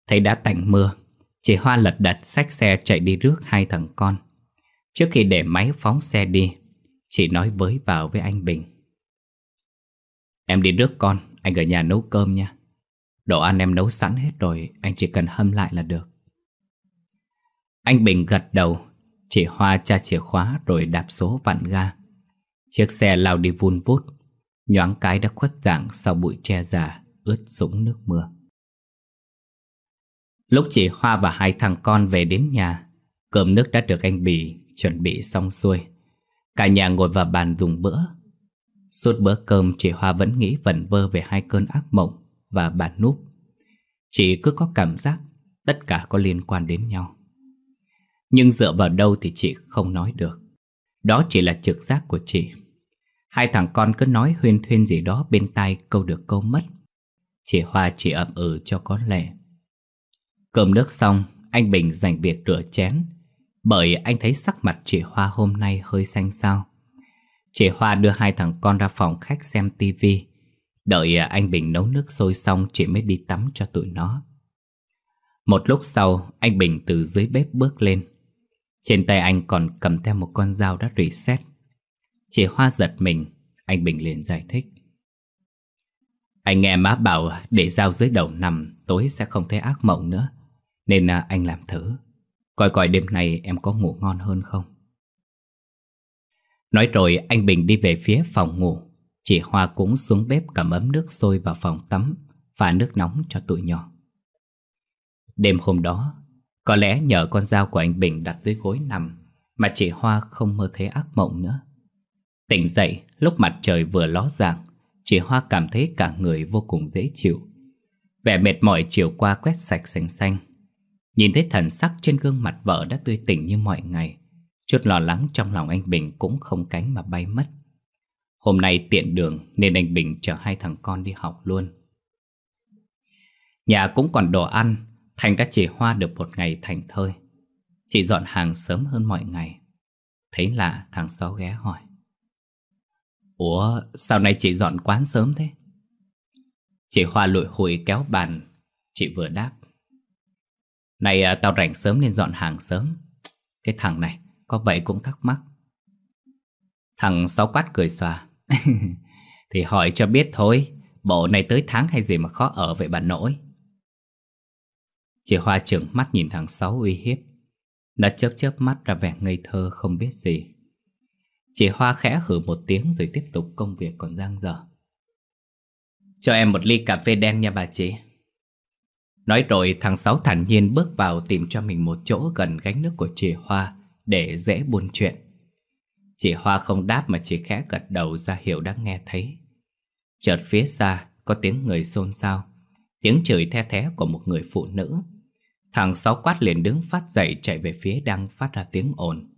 Thấy đã tạnh mưa Chị Hoa lật đật xách xe chạy đi rước hai thằng con Trước khi để máy phóng xe đi Chị nói với vào với anh Bình Em đi rước con, anh ở nhà nấu cơm nha Đồ ăn em nấu sẵn hết rồi Anh chỉ cần hâm lại là được Anh Bình gật đầu Chị Hoa tra chìa khóa rồi đạp số vặn ga Chiếc xe lao đi vun vút Nhoáng cái đã khuất dạng sau bụi tre già Ướt sũng nước mưa Lúc chị Hoa và hai thằng con về đến nhà Cơm nước đã được anh Bì chuẩn bị xong xuôi Cả nhà ngồi vào bàn dùng bữa Suốt bữa cơm chị Hoa vẫn nghĩ vẩn vơ về hai cơn ác mộng và bà Núp. Chị cứ có cảm giác tất cả có liên quan đến nhau. Nhưng dựa vào đâu thì chị không nói được. Đó chỉ là trực giác của chị. Hai thằng con cứ nói huyên thuyên gì đó bên tai câu được câu mất. Chị Hoa chỉ ậm ừ cho có lẽ. Cơm nước xong, anh Bình dành việc rửa chén. Bởi anh thấy sắc mặt chị Hoa hôm nay hơi xanh xao. Chị Hoa đưa hai thằng con ra phòng khách xem tivi. Đợi à, anh Bình nấu nước sôi xong Chị mới đi tắm cho tụi nó Một lúc sau Anh Bình từ dưới bếp bước lên Trên tay anh còn cầm theo một con dao đã rỉ sét Chị Hoa giật mình Anh Bình liền giải thích Anh nghe má bảo Để dao dưới đầu nằm Tối sẽ không thấy ác mộng nữa Nên à, anh làm thử Coi coi đêm nay em có ngủ ngon hơn không Nói rồi anh Bình đi về phía phòng ngủ Chị Hoa cũng xuống bếp cầm ấm nước sôi vào phòng tắm Và nước nóng cho tụi nhỏ Đêm hôm đó Có lẽ nhờ con dao của anh Bình đặt dưới gối nằm Mà chị Hoa không mơ thấy ác mộng nữa Tỉnh dậy lúc mặt trời vừa ló dạng Chị Hoa cảm thấy cả người vô cùng dễ chịu Vẻ mệt mỏi chiều qua quét sạch xanh xanh Nhìn thấy thần sắc trên gương mặt vợ đã tươi tỉnh như mọi ngày Chút lo lắng trong lòng anh Bình cũng không cánh mà bay mất Hôm nay tiện đường nên anh Bình chở hai thằng con đi học luôn. Nhà cũng còn đồ ăn, Thành đã chỉ hoa được một ngày thành thơi. Chị dọn hàng sớm hơn mọi ngày. Thấy lạ thằng Sáu ghé hỏi. Ủa, sao nay chị dọn quán sớm thế? Chị Hoa lụi hụi kéo bàn, chị vừa đáp. Này, à, tao rảnh sớm nên dọn hàng sớm. Cái thằng này, có vậy cũng thắc mắc. Thằng Sáu quát cười xòa. Thì hỏi cho biết thôi Bộ này tới tháng hay gì mà khó ở vậy bà nội Chị Hoa trưởng mắt nhìn thằng Sáu uy hiếp Đã chớp chớp mắt ra vẻ ngây thơ không biết gì Chị Hoa khẽ hử một tiếng rồi tiếp tục công việc còn giang dở Cho em một ly cà phê đen nha bà chị Nói rồi thằng Sáu thản nhiên bước vào tìm cho mình một chỗ gần gánh nước của chị Hoa Để dễ buôn chuyện Chị Hoa không đáp mà chỉ khẽ gật đầu ra hiệu đã nghe thấy. Chợt phía xa có tiếng người xôn xao, tiếng chửi the thé của một người phụ nữ. Thằng Sáu Quát liền đứng phát dậy chạy về phía đang phát ra tiếng ồn.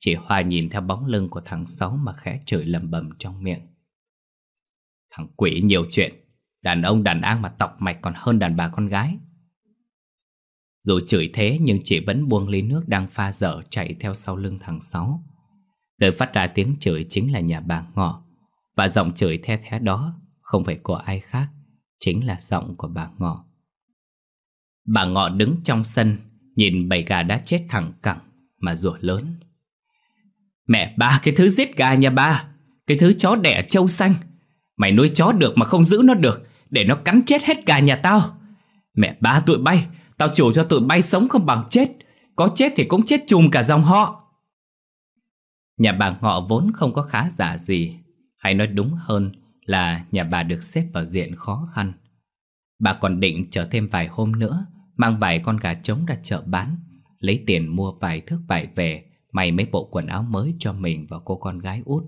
Chị Hoa nhìn theo bóng lưng của thằng Sáu mà khẽ chửi lầm bầm trong miệng. Thằng quỷ nhiều chuyện, đàn ông đàn an mà tọc mạch còn hơn đàn bà con gái. Dù chửi thế nhưng chị vẫn buông ly nước đang pha dở chạy theo sau lưng thằng Sáu. Nơi phát ra tiếng chửi chính là nhà bà Ngọ Và giọng chửi the thé đó Không phải của ai khác Chính là giọng của bà Ngọ Bà Ngọ đứng trong sân Nhìn bầy gà đã chết thẳng cẳng Mà rủa lớn Mẹ ba cái thứ giết gà nhà ba Cái thứ chó đẻ trâu xanh Mày nuôi chó được mà không giữ nó được Để nó cắn chết hết gà nhà tao Mẹ ba tụi bay Tao chủ cho tụi bay sống không bằng chết Có chết thì cũng chết chùm cả dòng họ Nhà bà Ngọ vốn không có khá giả gì, hay nói đúng hơn là nhà bà được xếp vào diện khó khăn. Bà còn định chờ thêm vài hôm nữa, mang vài con gà trống ra chợ bán, lấy tiền mua vài thước vải về, may mấy bộ quần áo mới cho mình và cô con gái út.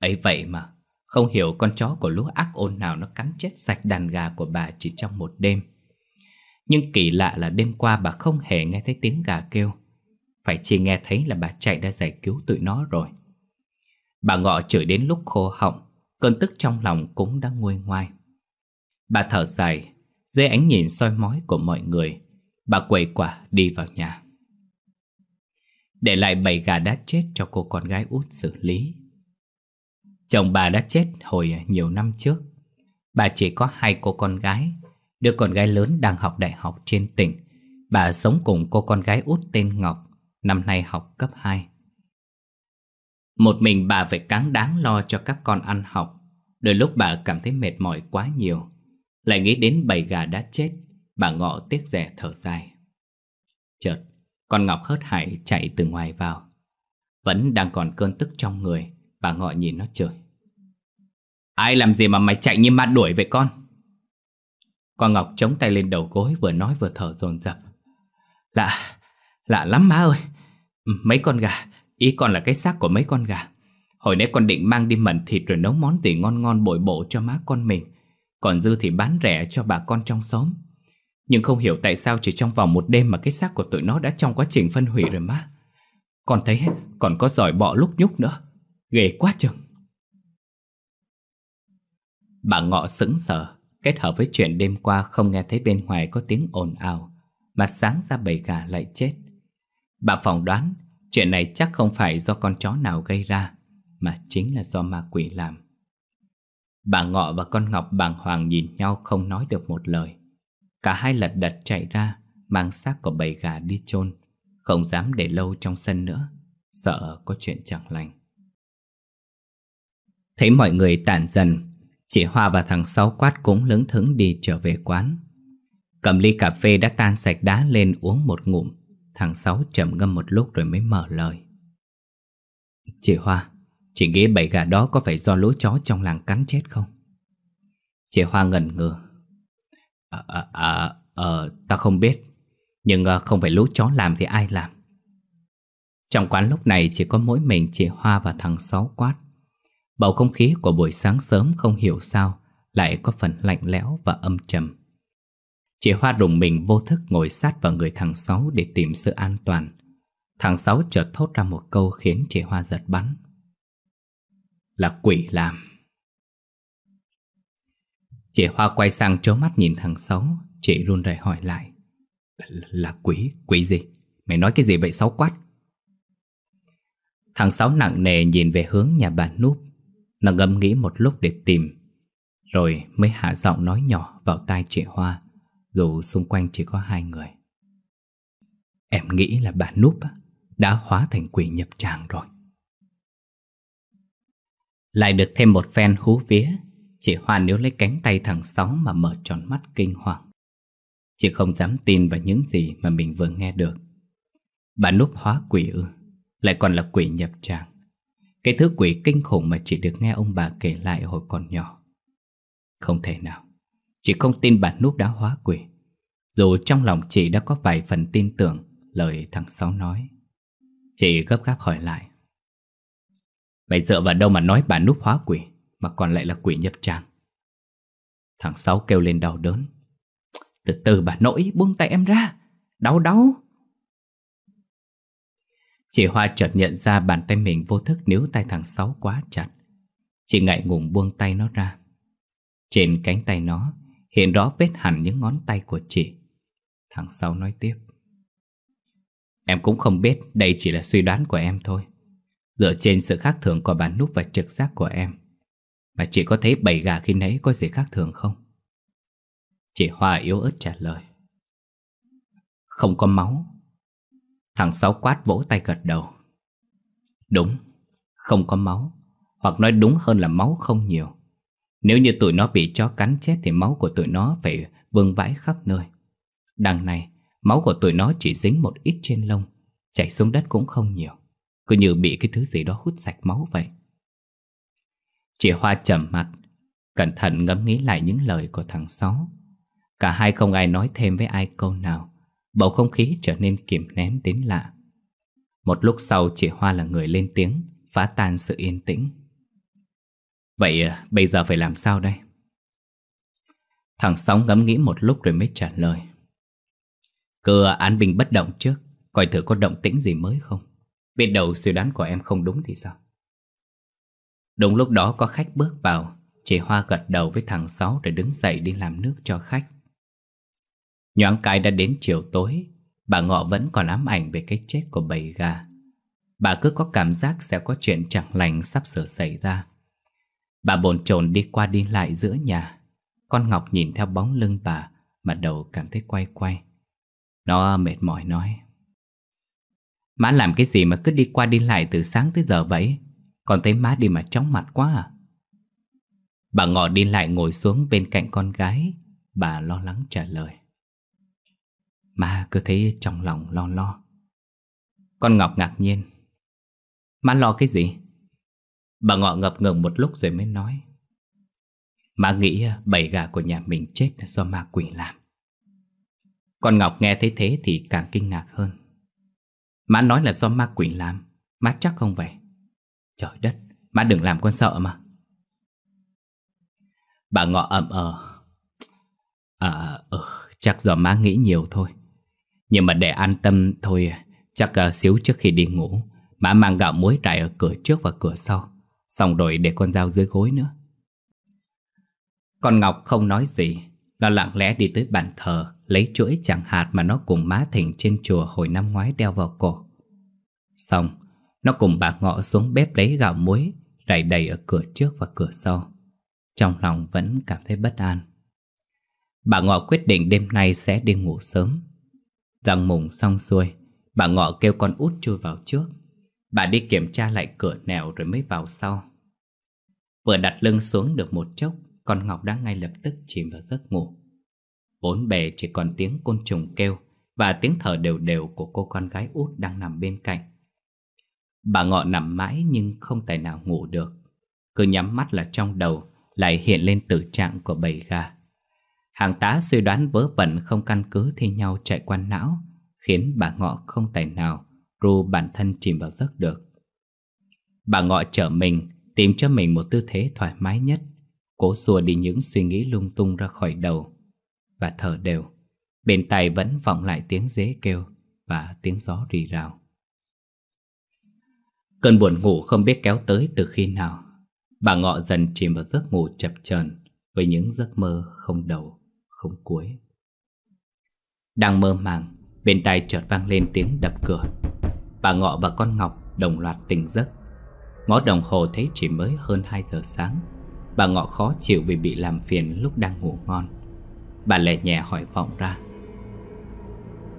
Ấy vậy mà, không hiểu con chó của lúa ác ôn nào nó cắn chết sạch đàn gà của bà chỉ trong một đêm. Nhưng kỳ lạ là đêm qua bà không hề nghe thấy tiếng gà kêu. Phải chỉ nghe thấy là bà chạy đã giải cứu tụi nó rồi Bà ngọ chửi đến lúc khô họng Cơn tức trong lòng cũng đã nguôi ngoai Bà thở dài Dưới ánh nhìn soi mói của mọi người Bà quầy quả đi vào nhà Để lại bầy gà đã chết cho cô con gái út xử lý Chồng bà đã chết hồi nhiều năm trước Bà chỉ có hai cô con gái Đứa con gái lớn đang học đại học trên tỉnh Bà sống cùng cô con gái út tên Ngọc năm nay học cấp 2. Một mình bà phải cáng đáng lo cho các con ăn học. Đôi lúc bà cảm thấy mệt mỏi quá nhiều. Lại nghĩ đến bầy gà đã chết, bà ngọ tiếc rẻ thở dài. Chợt, con Ngọc hớt hải chạy từ ngoài vào. Vẫn đang còn cơn tức trong người, bà ngọ nhìn nó chửi. Ai làm gì mà mày chạy như ma đuổi vậy con? Con Ngọc chống tay lên đầu gối vừa nói vừa thở dồn dập. Lạ, lạ lắm má ơi, Mấy con gà, ý con là cái xác của mấy con gà. Hồi nãy con định mang đi mẩn thịt rồi nấu món gì ngon ngon bồi bổ cho má con mình. Còn dư thì bán rẻ cho bà con trong xóm. Nhưng không hiểu tại sao chỉ trong vòng một đêm mà cái xác của tụi nó đã trong quá trình phân hủy rồi má. Con thấy còn có giỏi bọ lúc nhúc nữa. Ghê quá chừng. Bà ngọ sững sờ, kết hợp với chuyện đêm qua không nghe thấy bên ngoài có tiếng ồn ào, mà sáng ra bầy gà lại chết. Bà phỏng đoán chuyện này chắc không phải do con chó nào gây ra, mà chính là do ma quỷ làm. Bà Ngọ và con Ngọc bàng hoàng nhìn nhau không nói được một lời. Cả hai lật đật chạy ra, mang xác của bầy gà đi chôn, không dám để lâu trong sân nữa, sợ có chuyện chẳng lành. Thấy mọi người tản dần, chị Hoa và thằng Sáu quát cũng lững thững đi trở về quán. Cầm ly cà phê đã tan sạch đá lên uống một ngụm Thằng Sáu trầm ngâm một lúc rồi mới mở lời Chị Hoa Chị nghĩ bảy gà đó có phải do lũ chó trong làng cắn chết không? Chị Hoa ngần ngừ À, à, à, à, ta không biết Nhưng ờ, không phải lũ chó làm thì ai làm Trong quán lúc này chỉ có mỗi mình chị Hoa và thằng Sáu quát Bầu không khí của buổi sáng sớm không hiểu sao Lại có phần lạnh lẽo và âm trầm Chị Hoa đùng mình vô thức ngồi sát vào người thằng Sáu để tìm sự an toàn. Thằng Sáu chợt thốt ra một câu khiến chị Hoa giật bắn. Là quỷ làm. Chị Hoa quay sang trố mắt nhìn thằng Sáu, chị run rẩy hỏi lại. Là, quỷ, quỷ gì? Mày nói cái gì vậy Sáu quát? Thằng Sáu nặng nề nhìn về hướng nhà bà Núp. Nó ngẫm nghĩ một lúc để tìm, rồi mới hạ giọng nói nhỏ vào tai chị Hoa dù xung quanh chỉ có hai người. Em nghĩ là bà Núp đã hóa thành quỷ nhập tràng rồi. Lại được thêm một phen hú vía, chị Hoa níu lấy cánh tay thằng Sáu mà mở tròn mắt kinh hoàng. Chị không dám tin vào những gì mà mình vừa nghe được. Bà Núp hóa quỷ ư, lại còn là quỷ nhập tràng. Cái thứ quỷ kinh khủng mà chị được nghe ông bà kể lại hồi còn nhỏ. Không thể nào. Chị không tin bà Núp đã hóa quỷ Dù trong lòng chị đã có vài phần tin tưởng Lời thằng Sáu nói Chị gấp gáp hỏi lại Mày dựa vào đâu mà nói bà Núp hóa quỷ Mà còn lại là quỷ nhập trang Thằng Sáu kêu lên đau đớn Từ từ bà nỗi buông tay em ra Đau đau Chị Hoa chợt nhận ra bàn tay mình vô thức níu tay thằng Sáu quá chặt Chị ngại ngùng buông tay nó ra Trên cánh tay nó hiện rõ vết hẳn những ngón tay của chị. Thằng sau nói tiếp. Em cũng không biết, đây chỉ là suy đoán của em thôi. Dựa trên sự khác thường của bản nút và trực giác của em. Mà chị có thấy bầy gà khi nãy có gì khác thường không? Chị Hoa yếu ớt trả lời. Không có máu. Thằng Sáu quát vỗ tay gật đầu. Đúng, không có máu. Hoặc nói đúng hơn là máu không nhiều. Nếu như tụi nó bị chó cắn chết thì máu của tụi nó phải vương vãi khắp nơi. Đằng này, máu của tụi nó chỉ dính một ít trên lông, chảy xuống đất cũng không nhiều. Cứ như bị cái thứ gì đó hút sạch máu vậy. Chị Hoa trầm mặt, cẩn thận ngẫm nghĩ lại những lời của thằng Sáu. Cả hai không ai nói thêm với ai câu nào, bầu không khí trở nên kìm nén đến lạ. Một lúc sau chị Hoa là người lên tiếng, phá tan sự yên tĩnh. Vậy ờ, bây giờ phải làm sao đây? Thằng Sóng ngẫm nghĩ một lúc rồi mới trả lời. Cứ án bình bất động trước, coi thử có động tĩnh gì mới không. Biết đầu suy đoán của em không đúng thì sao? Đúng lúc đó có khách bước vào, chị Hoa gật đầu với thằng Sáu rồi đứng dậy đi làm nước cho khách. Nhoáng cái đã đến chiều tối, bà Ngọ vẫn còn ám ảnh về cái chết của bầy gà. Bà cứ có cảm giác sẽ có chuyện chẳng lành sắp sửa xảy ra. Bà bồn chồn đi qua đi lại giữa nhà Con Ngọc nhìn theo bóng lưng bà Mà đầu cảm thấy quay quay Nó mệt mỏi nói Má làm cái gì mà cứ đi qua đi lại từ sáng tới giờ vậy con thấy má đi mà chóng mặt quá à Bà ngọ đi lại ngồi xuống bên cạnh con gái Bà lo lắng trả lời Má cứ thấy trong lòng lo lo Con Ngọc ngạc nhiên Má lo cái gì? Bà ngọ ngập ngừng một lúc rồi mới nói Má nghĩ à, bầy gà của nhà mình chết là do ma quỷ làm Con Ngọc nghe thấy thế thì càng kinh ngạc hơn Má nói là do ma quỷ làm Má chắc không vậy Trời đất, má đừng làm con sợ mà Bà ngọ ậm ờ À, ừ, chắc do má nghĩ nhiều thôi Nhưng mà để an tâm thôi Chắc uh, xíu trước khi đi ngủ Má mang gạo muối trải ở cửa trước và cửa sau Xong rồi để con dao dưới gối nữa Con Ngọc không nói gì Nó lặng lẽ đi tới bàn thờ Lấy chuỗi chẳng hạt mà nó cùng má thỉnh trên chùa hồi năm ngoái đeo vào cổ Xong Nó cùng bà ngọ xuống bếp lấy gạo muối Rải đầy ở cửa trước và cửa sau Trong lòng vẫn cảm thấy bất an Bà ngọ quyết định đêm nay sẽ đi ngủ sớm Răng mùng xong xuôi Bà ngọ kêu con út chui vào trước Bà đi kiểm tra lại cửa nẻo rồi mới vào sau. Vừa đặt lưng xuống được một chốc, con Ngọc đã ngay lập tức chìm vào giấc ngủ. Bốn bề chỉ còn tiếng côn trùng kêu và tiếng thở đều đều của cô con gái út đang nằm bên cạnh. Bà ngọ nằm mãi nhưng không tài nào ngủ được. Cứ nhắm mắt là trong đầu lại hiện lên tử trạng của bầy gà. Hàng tá suy đoán vớ vẩn không căn cứ thi nhau chạy qua não, khiến bà ngọ không tài nào Ru bản thân chìm vào giấc được. Bà ngọ trở mình, tìm cho mình một tư thế thoải mái nhất, cố xua đi những suy nghĩ lung tung ra khỏi đầu. Và thở đều, bên tai vẫn vọng lại tiếng dế kêu và tiếng gió rì rào. Cơn buồn ngủ không biết kéo tới từ khi nào. Bà ngọ dần chìm vào giấc ngủ chập chờn với những giấc mơ không đầu, không cuối. Đang mơ màng, bên tai chợt vang lên tiếng đập cửa bà Ngọ và con Ngọc đồng loạt tỉnh giấc. Ngó đồng hồ thấy chỉ mới hơn 2 giờ sáng. Bà Ngọ khó chịu vì bị làm phiền lúc đang ngủ ngon. Bà lè nhẹ hỏi vọng ra.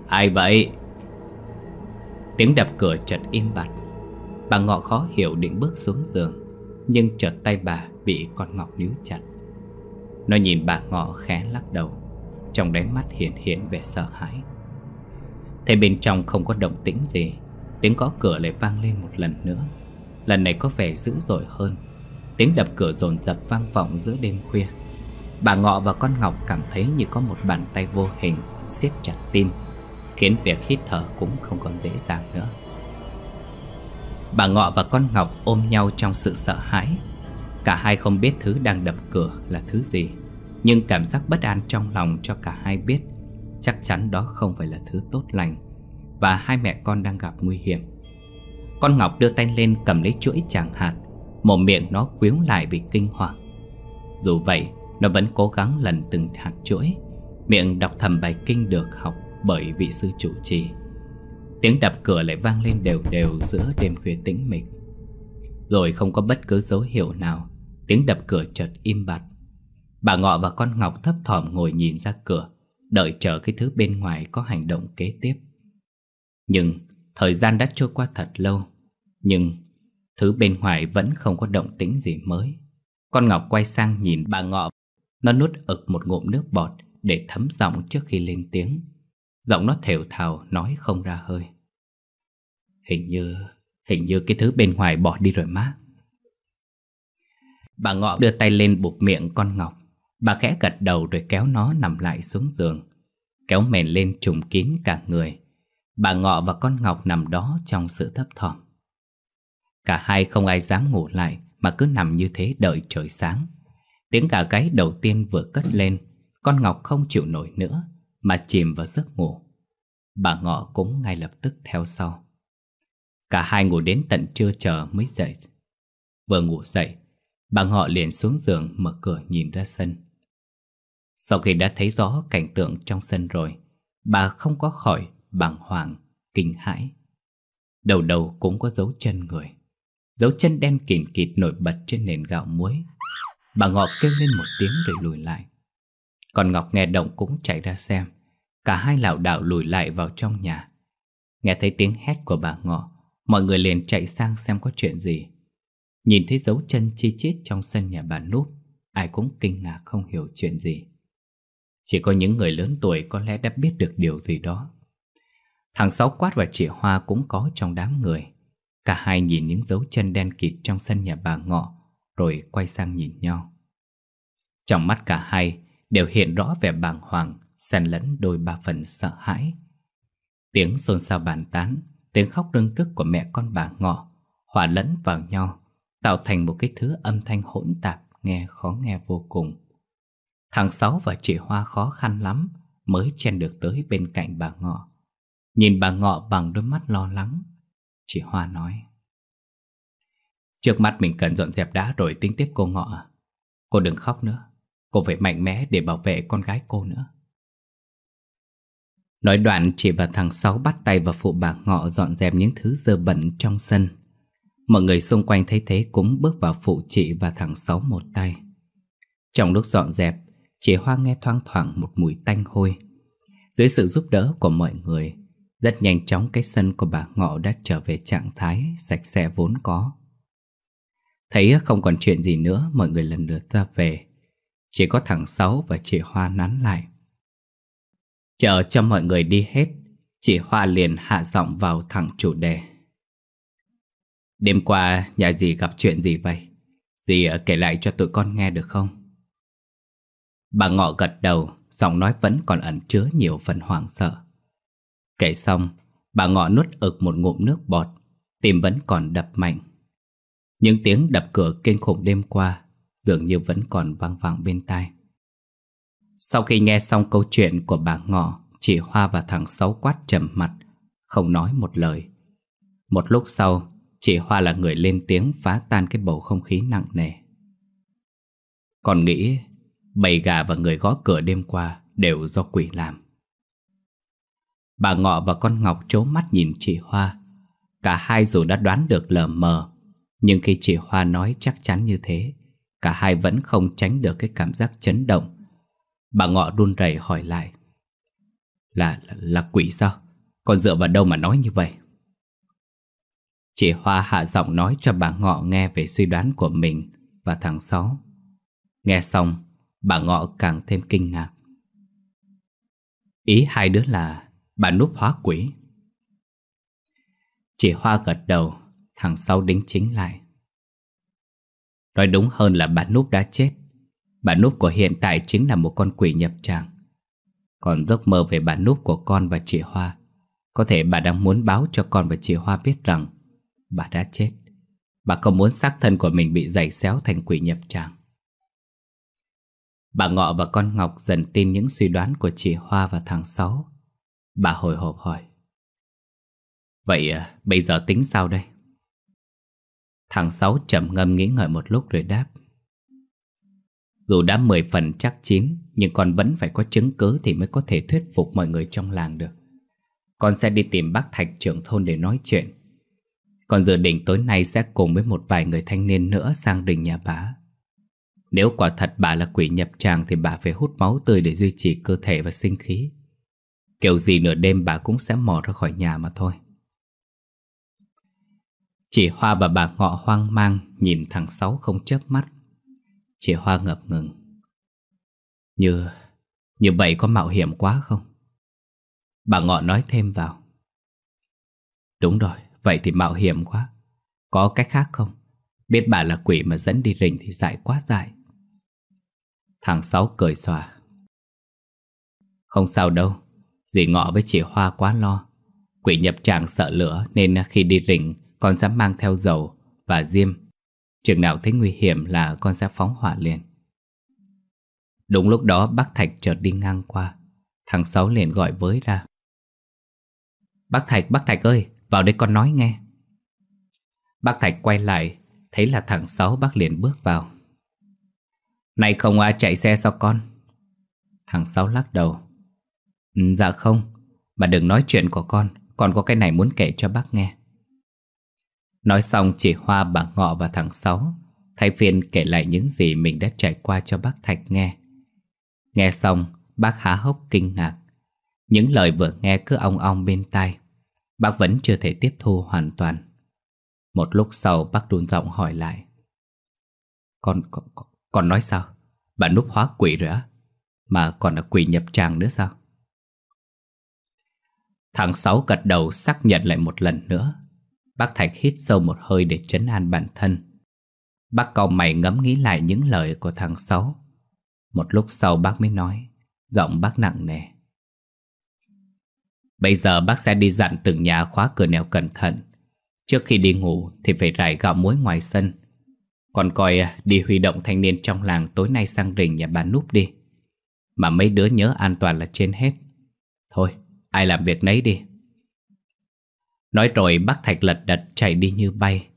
Ai vậy? Tiếng đập cửa chợt im bặt. Bà Ngọ khó hiểu định bước xuống giường, nhưng chợt tay bà bị con Ngọc níu chặt. Nó nhìn bà Ngọ khẽ lắc đầu, trong đáy mắt hiện hiện vẻ sợ hãi. Thấy bên trong không có động tĩnh gì Tiếng gõ cửa lại vang lên một lần nữa Lần này có vẻ dữ dội hơn Tiếng đập cửa dồn dập vang vọng giữa đêm khuya Bà Ngọ và con Ngọc cảm thấy như có một bàn tay vô hình siết chặt tim Khiến việc hít thở cũng không còn dễ dàng nữa Bà Ngọ và con Ngọc ôm nhau trong sự sợ hãi Cả hai không biết thứ đang đập cửa là thứ gì Nhưng cảm giác bất an trong lòng cho cả hai biết Chắc chắn đó không phải là thứ tốt lành và hai mẹ con đang gặp nguy hiểm. Con Ngọc đưa tay lên cầm lấy chuỗi chẳng hạt, mồm miệng nó quíu lại vì kinh hoàng. Dù vậy, nó vẫn cố gắng lần từng hạt chuỗi, miệng đọc thầm bài kinh được học bởi vị sư chủ trì. Tiếng đập cửa lại vang lên đều đều giữa đêm khuya tĩnh mịch. Rồi không có bất cứ dấu hiệu nào, tiếng đập cửa chợt im bặt. Bà Ngọ và con Ngọc thấp thỏm ngồi nhìn ra cửa, đợi chờ cái thứ bên ngoài có hành động kế tiếp. Nhưng thời gian đã trôi qua thật lâu Nhưng thứ bên ngoài vẫn không có động tĩnh gì mới Con Ngọc quay sang nhìn bà Ngọ Nó nuốt ực một ngụm nước bọt để thấm giọng trước khi lên tiếng Giọng nó thều thào nói không ra hơi Hình như, hình như cái thứ bên ngoài bỏ đi rồi má Bà Ngọ đưa tay lên buộc miệng con Ngọc Bà khẽ gật đầu rồi kéo nó nằm lại xuống giường Kéo mền lên trùng kín cả người Bà Ngọ và con Ngọc nằm đó trong sự thấp thỏm Cả hai không ai dám ngủ lại Mà cứ nằm như thế đợi trời sáng Tiếng gà gáy đầu tiên vừa cất lên Con Ngọc không chịu nổi nữa Mà chìm vào giấc ngủ Bà Ngọ cũng ngay lập tức theo sau Cả hai ngủ đến tận trưa chờ mới dậy Vừa ngủ dậy Bà Ngọ liền xuống giường mở cửa nhìn ra sân Sau khi đã thấy rõ cảnh tượng trong sân rồi Bà không có khỏi bàng hoàng, kinh hãi. Đầu đầu cũng có dấu chân người. Dấu chân đen kịt kịt nổi bật trên nền gạo muối. Bà Ngọ kêu lên một tiếng rồi lùi lại. Còn Ngọc nghe động cũng chạy ra xem. Cả hai lảo đảo lùi lại vào trong nhà. Nghe thấy tiếng hét của bà Ngọ, mọi người liền chạy sang xem có chuyện gì. Nhìn thấy dấu chân chi chít trong sân nhà bà Núp, ai cũng kinh ngạc không hiểu chuyện gì. Chỉ có những người lớn tuổi có lẽ đã biết được điều gì đó. Thằng Sáu Quát và chị Hoa cũng có trong đám người. Cả hai nhìn những dấu chân đen kịt trong sân nhà bà Ngọ, rồi quay sang nhìn nhau. Trong mắt cả hai đều hiện rõ vẻ bàng hoàng, xen lẫn đôi ba phần sợ hãi. Tiếng xôn xao bàn tán, tiếng khóc rưng rức của mẹ con bà Ngọ hòa lẫn vào nhau, tạo thành một cái thứ âm thanh hỗn tạp nghe khó nghe vô cùng. Thằng Sáu và chị Hoa khó khăn lắm mới chen được tới bên cạnh bà Ngọ. Nhìn bà Ngọ bằng đôi mắt lo lắng Chị Hoa nói Trước mắt mình cần dọn dẹp đã rồi tính tiếp cô Ngọ Cô đừng khóc nữa Cô phải mạnh mẽ để bảo vệ con gái cô nữa Nói đoạn chị và thằng Sáu bắt tay và phụ bà Ngọ dọn dẹp những thứ dơ bẩn trong sân Mọi người xung quanh thấy thế cũng bước vào phụ chị và thằng Sáu một tay Trong lúc dọn dẹp, chị Hoa nghe thoang thoảng một mùi tanh hôi Dưới sự giúp đỡ của mọi người rất nhanh chóng cái sân của bà Ngọ đã trở về trạng thái sạch sẽ vốn có. Thấy không còn chuyện gì nữa, mọi người lần lượt ra về. Chỉ có thằng Sáu và chị Hoa nắn lại. Chờ cho mọi người đi hết, chị Hoa liền hạ giọng vào thẳng chủ đề. Đêm qua nhà dì gặp chuyện gì vậy? Dì ờ, kể lại cho tụi con nghe được không? Bà Ngọ gật đầu, giọng nói vẫn còn ẩn chứa nhiều phần hoảng sợ. Kể xong, bà ngọ nuốt ực một ngụm nước bọt, tim vẫn còn đập mạnh. Những tiếng đập cửa kinh khủng đêm qua dường như vẫn còn vang vang bên tai. Sau khi nghe xong câu chuyện của bà ngọ, chị Hoa và thằng Sáu quát trầm mặt, không nói một lời. Một lúc sau, chị Hoa là người lên tiếng phá tan cái bầu không khí nặng nề. Còn nghĩ, bầy gà và người gõ cửa đêm qua đều do quỷ làm. Bà Ngọ và con Ngọc trố mắt nhìn chị Hoa Cả hai dù đã đoán được lờ mờ Nhưng khi chị Hoa nói chắc chắn như thế Cả hai vẫn không tránh được cái cảm giác chấn động Bà Ngọ đun rẩy hỏi lại là, là, là quỷ sao? Con dựa vào đâu mà nói như vậy? Chị Hoa hạ giọng nói cho bà Ngọ nghe về suy đoán của mình và thằng Sáu Nghe xong, bà Ngọ càng thêm kinh ngạc Ý hai đứa là Bà núp hóa quỷ Chị Hoa gật đầu Thằng sau đính chính lại Nói đúng hơn là bà núp đã chết Bà núp của hiện tại chính là một con quỷ nhập tràng Còn giấc mơ về bà núp của con và chị Hoa Có thể bà đang muốn báo cho con và chị Hoa biết rằng Bà đã chết Bà không muốn xác thân của mình bị giày xéo thành quỷ nhập tràng Bà Ngọ và con Ngọc dần tin những suy đoán của chị Hoa và thằng Sáu Bà hồi hộp hỏi Vậy à, bây giờ tính sao đây? Thằng Sáu trầm ngâm nghĩ ngợi một lúc rồi đáp Dù đã mười phần chắc chín Nhưng con vẫn phải có chứng cứ Thì mới có thể thuyết phục mọi người trong làng được Con sẽ đi tìm bác Thạch trưởng thôn để nói chuyện Còn dự định tối nay sẽ cùng với một vài người thanh niên nữa sang đình nhà bà Nếu quả thật bà là quỷ nhập tràng Thì bà phải hút máu tươi để duy trì cơ thể và sinh khí Kiểu gì nửa đêm bà cũng sẽ mò ra khỏi nhà mà thôi Chị Hoa và bà Ngọ hoang mang Nhìn thằng Sáu không chớp mắt Chị Hoa ngập ngừng Như... như vậy có mạo hiểm quá không? Bà Ngọ nói thêm vào Đúng rồi, vậy thì mạo hiểm quá Có cách khác không? Biết bà là quỷ mà dẫn đi rình thì dại quá dại Thằng Sáu cười xòa Không sao đâu Dì ngọ với chị Hoa quá lo Quỷ nhập tràng sợ lửa Nên khi đi rình Con dám mang theo dầu và diêm Chừng nào thấy nguy hiểm là con sẽ phóng hỏa liền Đúng lúc đó bác Thạch chợt đi ngang qua Thằng Sáu liền gọi với ra Bác Thạch, bác Thạch ơi Vào đây con nói nghe Bác Thạch quay lại Thấy là thằng Sáu bác liền bước vào Này không ai chạy xe sao con Thằng Sáu lắc đầu Ừ, dạ không Bà đừng nói chuyện của con còn có cái này muốn kể cho bác nghe Nói xong chỉ Hoa bà Ngọ và thằng Sáu Thay phiên kể lại những gì mình đã trải qua cho bác Thạch nghe Nghe xong bác há hốc kinh ngạc Những lời vừa nghe cứ ong ong bên tai Bác vẫn chưa thể tiếp thu hoàn toàn Một lúc sau bác đun giọng hỏi lại Con, con, con nói sao? Bà núp hóa quỷ rồi á? Mà còn là quỷ nhập tràng nữa sao? Thằng Sáu gật đầu xác nhận lại một lần nữa. Bác Thạch hít sâu một hơi để chấn an bản thân. Bác cau mày ngẫm nghĩ lại những lời của thằng Sáu. Một lúc sau bác mới nói, giọng bác nặng nề. Bây giờ bác sẽ đi dặn từng nhà khóa cửa nẻo cẩn thận. Trước khi đi ngủ thì phải rải gạo muối ngoài sân. Còn coi đi huy động thanh niên trong làng tối nay sang rình nhà bà Núp đi. Mà mấy đứa nhớ an toàn là trên hết. Thôi, Ai làm việc nấy đi Nói rồi bác Thạch lật đật chạy đi như bay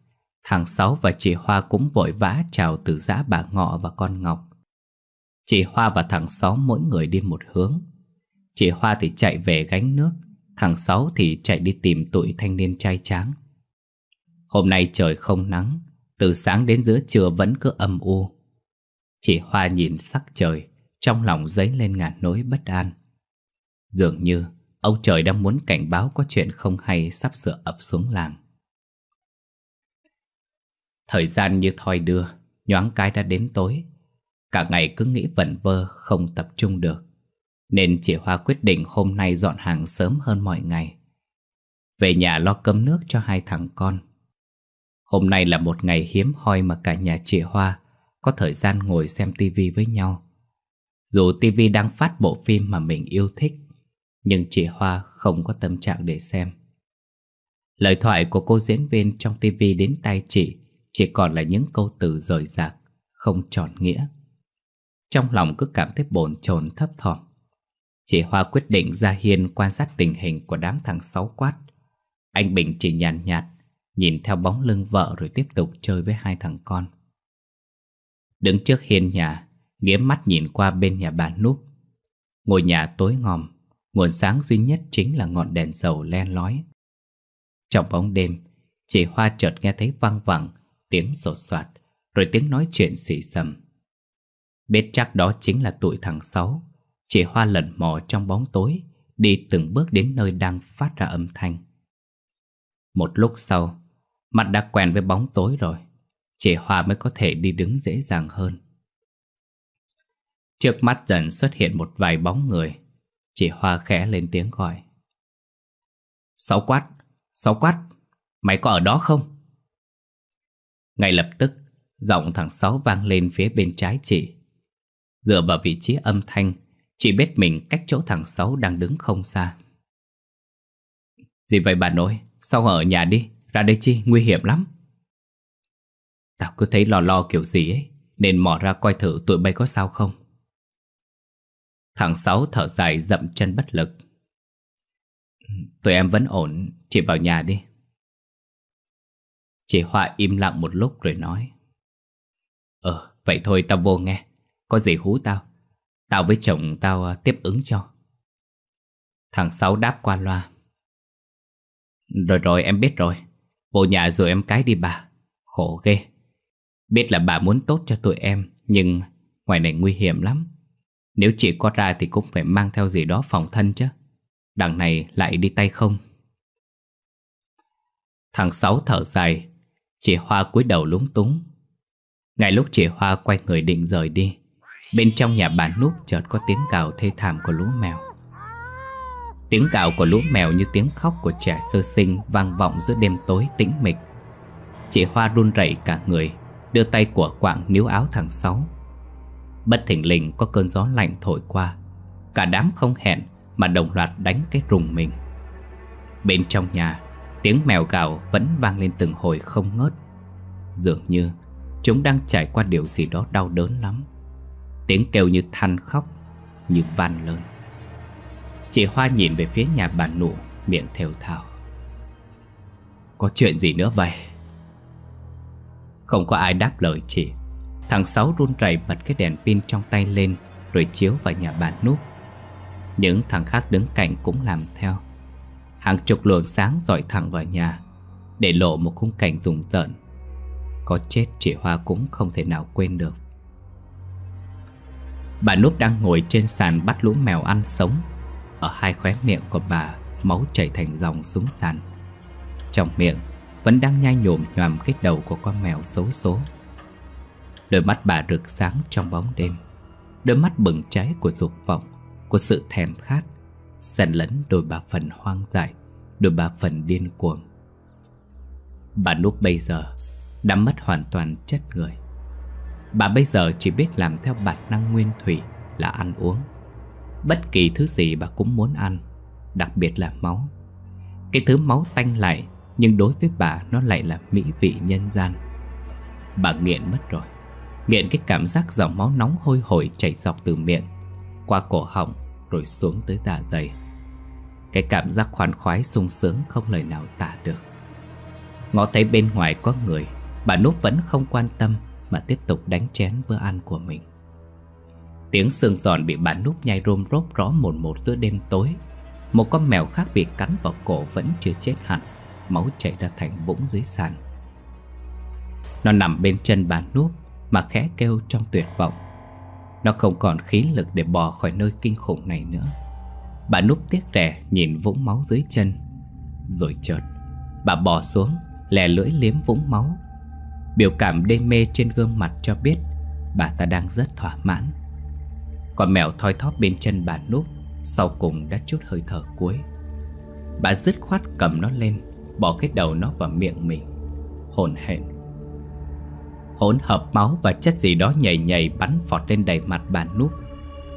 Thằng Sáu và chị Hoa cũng vội vã chào từ giã bà Ngọ và con Ngọc Chị Hoa và thằng Sáu mỗi người đi một hướng Chị Hoa thì chạy về gánh nước Thằng Sáu thì chạy đi tìm tụi thanh niên trai tráng Hôm nay trời không nắng Từ sáng đến giữa trưa vẫn cứ âm u Chị Hoa nhìn sắc trời Trong lòng dấy lên ngàn nỗi bất an Dường như Ông trời đang muốn cảnh báo có chuyện không hay sắp sửa ập xuống làng. Thời gian như thoi đưa, nhoáng cái đã đến tối. Cả ngày cứ nghĩ vẩn vơ, không tập trung được. Nên chị Hoa quyết định hôm nay dọn hàng sớm hơn mọi ngày. Về nhà lo cơm nước cho hai thằng con. Hôm nay là một ngày hiếm hoi mà cả nhà chị Hoa có thời gian ngồi xem tivi với nhau. Dù tivi đang phát bộ phim mà mình yêu thích, nhưng chị Hoa không có tâm trạng để xem Lời thoại của cô diễn viên trong TV đến tay chị Chỉ còn là những câu từ rời rạc Không tròn nghĩa Trong lòng cứ cảm thấy bồn chồn thấp thỏm Chị Hoa quyết định ra hiên quan sát tình hình của đám thằng sáu quát Anh Bình chỉ nhàn nhạt, nhạt Nhìn theo bóng lưng vợ rồi tiếp tục chơi với hai thằng con Đứng trước hiên nhà Nghiếm mắt nhìn qua bên nhà bà Núp Ngôi nhà tối ngòm Nguồn sáng duy nhất chính là ngọn đèn dầu len lói Trong bóng đêm Chị Hoa chợt nghe thấy văng vẳng Tiếng sột soạt Rồi tiếng nói chuyện xì xầm Biết chắc đó chính là tụi thằng Sáu Chị Hoa lẩn mò trong bóng tối Đi từng bước đến nơi đang phát ra âm thanh Một lúc sau Mặt đã quen với bóng tối rồi Chị Hoa mới có thể đi đứng dễ dàng hơn Trước mắt dần xuất hiện một vài bóng người Chị Hoa khẽ lên tiếng gọi Sáu quát Sáu quát Mày có ở đó không Ngay lập tức Giọng thằng Sáu vang lên phía bên trái chị Dựa vào vị trí âm thanh Chị biết mình cách chỗ thằng Sáu đang đứng không xa Gì vậy bà nội Sao ở nhà đi Ra đây chi nguy hiểm lắm Tao cứ thấy lo lo kiểu gì ấy Nên mò ra coi thử tụi bay có sao không Thằng Sáu thở dài dậm chân bất lực. Tụi em vẫn ổn, chị vào nhà đi. Chị Họa im lặng một lúc rồi nói. Ờ, vậy thôi tao vô nghe. Có gì hú tao. Tao với chồng tao à, tiếp ứng cho. Thằng Sáu đáp qua loa. Rồi rồi em biết rồi. Vô nhà rồi em cái đi bà. Khổ ghê. Biết là bà muốn tốt cho tụi em, nhưng ngoài này nguy hiểm lắm. Nếu chị có ra thì cũng phải mang theo gì đó phòng thân chứ Đằng này lại đi tay không Thằng Sáu thở dài Chị Hoa cúi đầu lúng túng Ngay lúc chị Hoa quay người định rời đi Bên trong nhà bà núp chợt có tiếng cào thê thảm của lũ mèo Tiếng cào của lũ mèo như tiếng khóc của trẻ sơ sinh vang vọng giữa đêm tối tĩnh mịch Chị Hoa run rẩy cả người Đưa tay của quạng níu áo thằng Sáu Bất thình lình có cơn gió lạnh thổi qua Cả đám không hẹn mà đồng loạt đánh cái rùng mình Bên trong nhà Tiếng mèo gào vẫn vang lên từng hồi không ngớt Dường như Chúng đang trải qua điều gì đó đau đớn lắm Tiếng kêu như than khóc Như van lớn Chị Hoa nhìn về phía nhà bà nụ Miệng thều thào Có chuyện gì nữa vậy Không có ai đáp lời chị Thằng Sáu run rẩy bật cái đèn pin trong tay lên Rồi chiếu vào nhà bà Núp Những thằng khác đứng cạnh cũng làm theo Hàng chục luồng sáng dọi thẳng vào nhà Để lộ một khung cảnh rùng tợn Có chết chị Hoa cũng không thể nào quên được Bà Núp đang ngồi trên sàn bắt lũ mèo ăn sống Ở hai khóe miệng của bà Máu chảy thành dòng xuống sàn Trong miệng Vẫn đang nhai nhồm nhòm cái đầu của con mèo xấu số, số Đôi mắt bà rực sáng trong bóng đêm Đôi mắt bừng cháy của dục vọng Của sự thèm khát xen lẫn đôi bà phần hoang dại Đôi bà phần điên cuồng Bà Núp bây giờ Đã mất hoàn toàn chất người Bà bây giờ chỉ biết làm theo bản năng nguyên thủy Là ăn uống Bất kỳ thứ gì bà cũng muốn ăn Đặc biệt là máu Cái thứ máu tanh lại Nhưng đối với bà nó lại là mỹ vị nhân gian Bà nghiện mất rồi nghiện cái cảm giác dòng máu nóng hôi hổi chảy dọc từ miệng, qua cổ họng rồi xuống tới dạ dày. Cái cảm giác khoan khoái sung sướng không lời nào tả được. Ngó thấy bên ngoài có người, bà Núp vẫn không quan tâm mà tiếp tục đánh chén bữa ăn của mình. Tiếng xương giòn bị bà Núp nhai rôm rốp rõ một một giữa đêm tối. Một con mèo khác bị cắn vào cổ vẫn chưa chết hẳn, máu chảy ra thành vũng dưới sàn. Nó nằm bên chân bà Núp mà khẽ kêu trong tuyệt vọng. Nó không còn khí lực để bò khỏi nơi kinh khủng này nữa. Bà núp tiếc rẻ nhìn vũng máu dưới chân. Rồi chợt, bà bò xuống, lè lưỡi liếm vũng máu. Biểu cảm đê mê trên gương mặt cho biết bà ta đang rất thỏa mãn. Con mèo thoi thóp bên chân bà núp, sau cùng đã chút hơi thở cuối. Bà dứt khoát cầm nó lên, bỏ cái đầu nó vào miệng mình. Hồn hẹn hỗn hợp máu và chất gì đó nhảy nhảy bắn phọt lên đầy mặt bà Núp.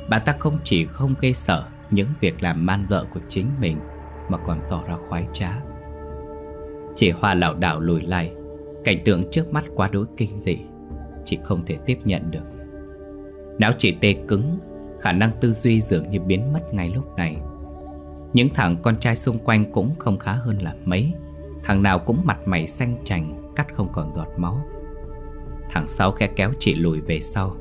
Bà ta không chỉ không gây sợ những việc làm man dợ của chính mình mà còn tỏ ra khoái trá. chị hoa lảo đảo lùi lại, cảnh tượng trước mắt quá đối kinh dị, chị không thể tiếp nhận được. Não chị tê cứng, khả năng tư duy dường như biến mất ngay lúc này. Những thằng con trai xung quanh cũng không khá hơn là mấy, thằng nào cũng mặt mày xanh chành, cắt không còn giọt máu. Thằng Sáu khẽ kéo chị lùi về sau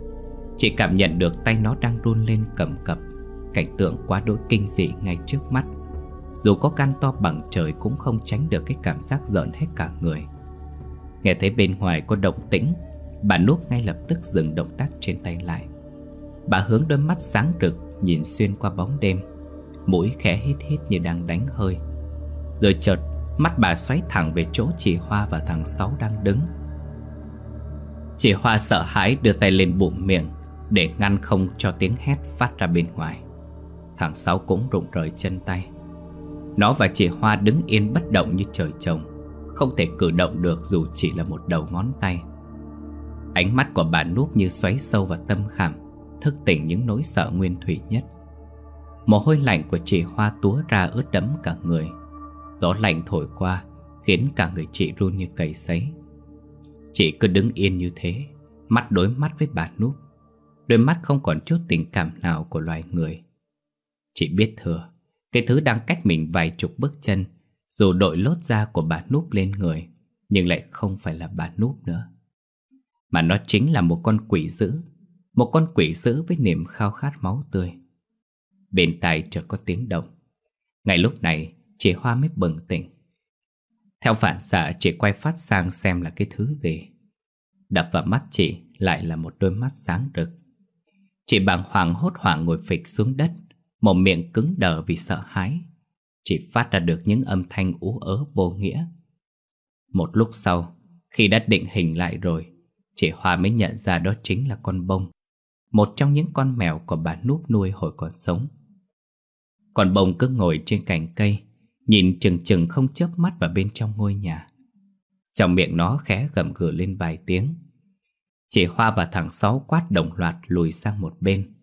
Chị cảm nhận được tay nó đang run lên cầm cập Cảnh tượng quá đỗi kinh dị ngay trước mắt Dù có can to bằng trời cũng không tránh được cái cảm giác giận hết cả người Nghe thấy bên ngoài có động tĩnh Bà núp ngay lập tức dừng động tác trên tay lại Bà hướng đôi mắt sáng rực nhìn xuyên qua bóng đêm Mũi khẽ hít hít như đang đánh hơi Rồi chợt mắt bà xoáy thẳng về chỗ chị Hoa và thằng Sáu đang đứng Chị Hoa sợ hãi đưa tay lên bụng miệng Để ngăn không cho tiếng hét phát ra bên ngoài Thằng Sáu cũng rụng rời chân tay Nó và chị Hoa đứng yên bất động như trời trồng Không thể cử động được dù chỉ là một đầu ngón tay Ánh mắt của bà núp như xoáy sâu vào tâm khảm Thức tỉnh những nỗi sợ nguyên thủy nhất Mồ hôi lạnh của chị Hoa túa ra ướt đẫm cả người Gió lạnh thổi qua Khiến cả người chị run như cầy sấy Chị cứ đứng yên như thế Mắt đối mắt với bà Núp Đôi mắt không còn chút tình cảm nào của loài người Chị biết thừa Cái thứ đang cách mình vài chục bước chân Dù đội lốt da của bà Núp lên người Nhưng lại không phải là bà Núp nữa Mà nó chính là một con quỷ dữ Một con quỷ dữ với niềm khao khát máu tươi Bên tai chợt có tiếng động Ngay lúc này chị Hoa mới bừng tỉnh theo phản xạ chị quay phát sang xem là cái thứ gì Đập vào mắt chị lại là một đôi mắt sáng rực Chị bàng hoàng hốt hoảng ngồi phịch xuống đất Mồm miệng cứng đờ vì sợ hãi Chị phát ra được những âm thanh ú ớ vô nghĩa Một lúc sau Khi đã định hình lại rồi Chị hòa mới nhận ra đó chính là con bông Một trong những con mèo của bà núp nuôi hồi còn sống Con bông cứ ngồi trên cành cây Nhìn chừng chừng không chớp mắt vào bên trong ngôi nhà Trong miệng nó khẽ gầm gừ lên vài tiếng Chị Hoa và thằng Sáu quát đồng loạt lùi sang một bên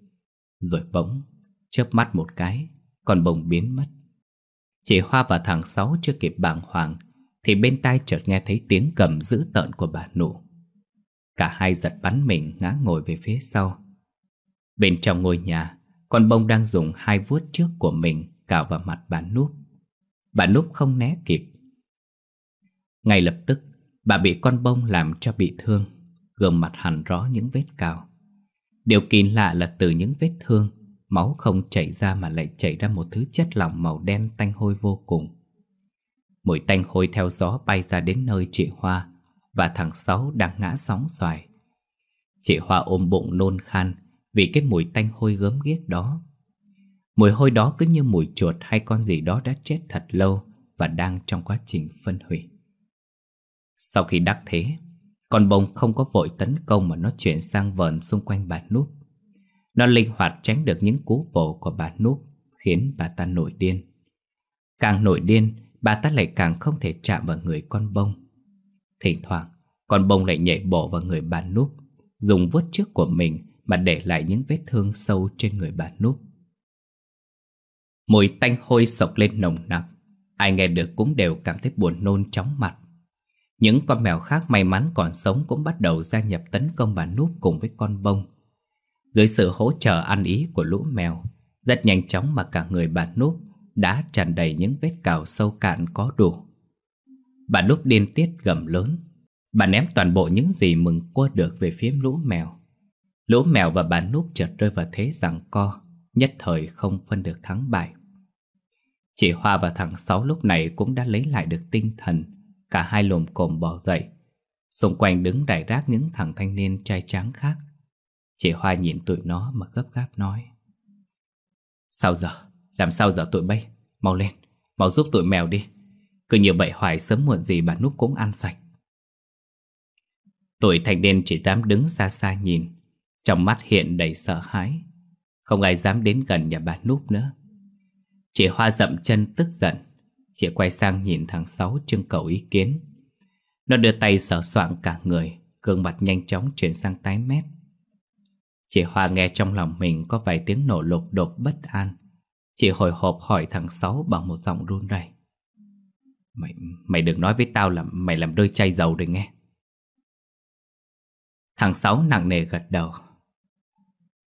Rồi bỗng chớp mắt một cái Còn bồng biến mất Chị Hoa và thằng Sáu chưa kịp bàng hoàng Thì bên tai chợt nghe thấy tiếng cầm dữ tợn của bà nụ Cả hai giật bắn mình ngã ngồi về phía sau Bên trong ngôi nhà Con bông đang dùng hai vuốt trước của mình cào vào mặt bà núp Bà núp không né kịp Ngay lập tức Bà bị con bông làm cho bị thương Gồm mặt hẳn rõ những vết cào Điều kỳ lạ là từ những vết thương Máu không chảy ra mà lại chảy ra một thứ chất lỏng màu đen tanh hôi vô cùng Mùi tanh hôi theo gió bay ra đến nơi chị Hoa Và thằng Sáu đang ngã sóng xoài Chị Hoa ôm bụng nôn khan Vì cái mùi tanh hôi gớm ghiếc đó Mùi hôi đó cứ như mùi chuột hay con gì đó đã chết thật lâu và đang trong quá trình phân hủy. Sau khi đắc thế, con bông không có vội tấn công mà nó chuyển sang vờn xung quanh bà núp. Nó linh hoạt tránh được những cú vồ của bà núp khiến bà ta nổi điên. Càng nổi điên, bà ta lại càng không thể chạm vào người con bông. Thỉnh thoảng, con bông lại nhảy bổ vào người bà núp, dùng vuốt trước của mình mà để lại những vết thương sâu trên người bà núp. Mùi tanh hôi sộc lên nồng nặc Ai nghe được cũng đều cảm thấy buồn nôn chóng mặt Những con mèo khác may mắn còn sống Cũng bắt đầu gia nhập tấn công bà núp cùng với con bông Dưới sự hỗ trợ ăn ý của lũ mèo Rất nhanh chóng mà cả người bà núp Đã tràn đầy những vết cào sâu cạn có đủ Bà núp điên tiết gầm lớn Bà ném toàn bộ những gì mừng qua được về phía lũ mèo Lũ mèo và bà núp chợt rơi vào thế rằng co Nhất thời không phân được thắng bại Chị Hoa và thằng Sáu lúc này cũng đã lấy lại được tinh thần Cả hai lồm cồm bỏ dậy Xung quanh đứng rải rác những thằng thanh niên trai tráng khác Chị Hoa nhìn tụi nó mà gấp gáp nói Sao giờ? Làm sao giờ tụi bay? Mau lên, mau giúp tụi mèo đi Cứ như vậy hoài sớm muộn gì bà Núp cũng ăn sạch Tụi thanh niên chỉ dám đứng xa xa nhìn Trong mắt hiện đầy sợ hãi Không ai dám đến gần nhà bà Núp nữa Chị Hoa dậm chân tức giận Chị quay sang nhìn thằng Sáu trưng cầu ý kiến Nó đưa tay sờ soạn cả người Gương mặt nhanh chóng chuyển sang tái mét Chị Hoa nghe trong lòng mình có vài tiếng nổ lục đột bất an Chị hồi hộp hỏi thằng Sáu bằng một giọng run rẩy. Mày, mày đừng nói với tao là mày làm đôi chai dầu đừng nghe Thằng Sáu nặng nề gật đầu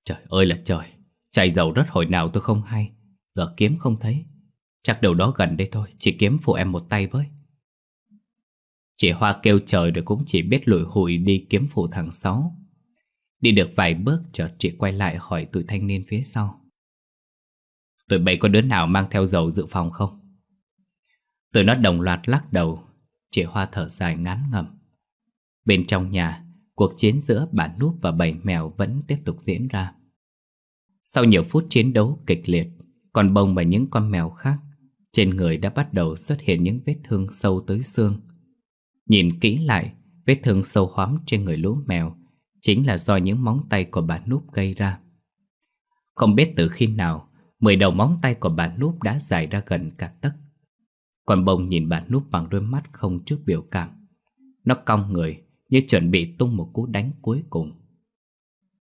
Trời ơi là trời chai dầu rất hồi nào tôi không hay Giờ kiếm không thấy Chắc đầu đó gần đây thôi Chị kiếm phụ em một tay với Chị Hoa kêu trời rồi cũng chỉ biết lùi hủi đi kiếm phụ thằng Sáu Đi được vài bước chợt chị quay lại hỏi tụi thanh niên phía sau Tụi bay có đứa nào mang theo dầu dự phòng không? Tụi nó đồng loạt lắc đầu Chị Hoa thở dài ngán ngầm Bên trong nhà Cuộc chiến giữa bà núp và bầy mèo vẫn tiếp tục diễn ra Sau nhiều phút chiến đấu kịch liệt còn bông và những con mèo khác Trên người đã bắt đầu xuất hiện những vết thương sâu tới xương Nhìn kỹ lại Vết thương sâu hoắm trên người lũ mèo Chính là do những móng tay của bà Núp gây ra Không biết từ khi nào Mười đầu móng tay của bà Núp đã dài ra gần cả tấc Còn bông nhìn bà Núp bằng đôi mắt không chút biểu cảm Nó cong người như chuẩn bị tung một cú đánh cuối cùng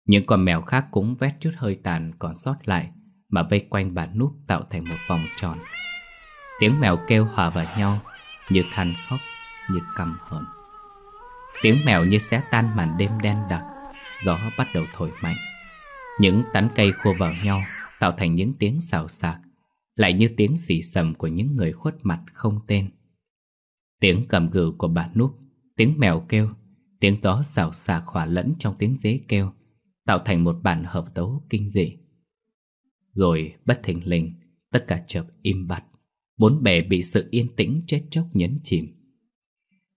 những con mèo khác cũng vét chút hơi tàn còn sót lại mà vây quanh bà núp tạo thành một vòng tròn. Tiếng mèo kêu hòa vào nhau, như than khóc, như căm hờn. Tiếng mèo như xé tan màn đêm đen đặc, gió bắt đầu thổi mạnh. Những tán cây khô vào nhau tạo thành những tiếng xào xạc, lại như tiếng xì sầm của những người khuất mặt không tên. Tiếng cầm gừ của bà núp, tiếng mèo kêu, tiếng gió xào xạc hòa lẫn trong tiếng dế kêu, tạo thành một bản hợp tấu kinh dị. Rồi bất thình lình Tất cả chợp im bặt Bốn bề bị sự yên tĩnh chết chóc nhấn chìm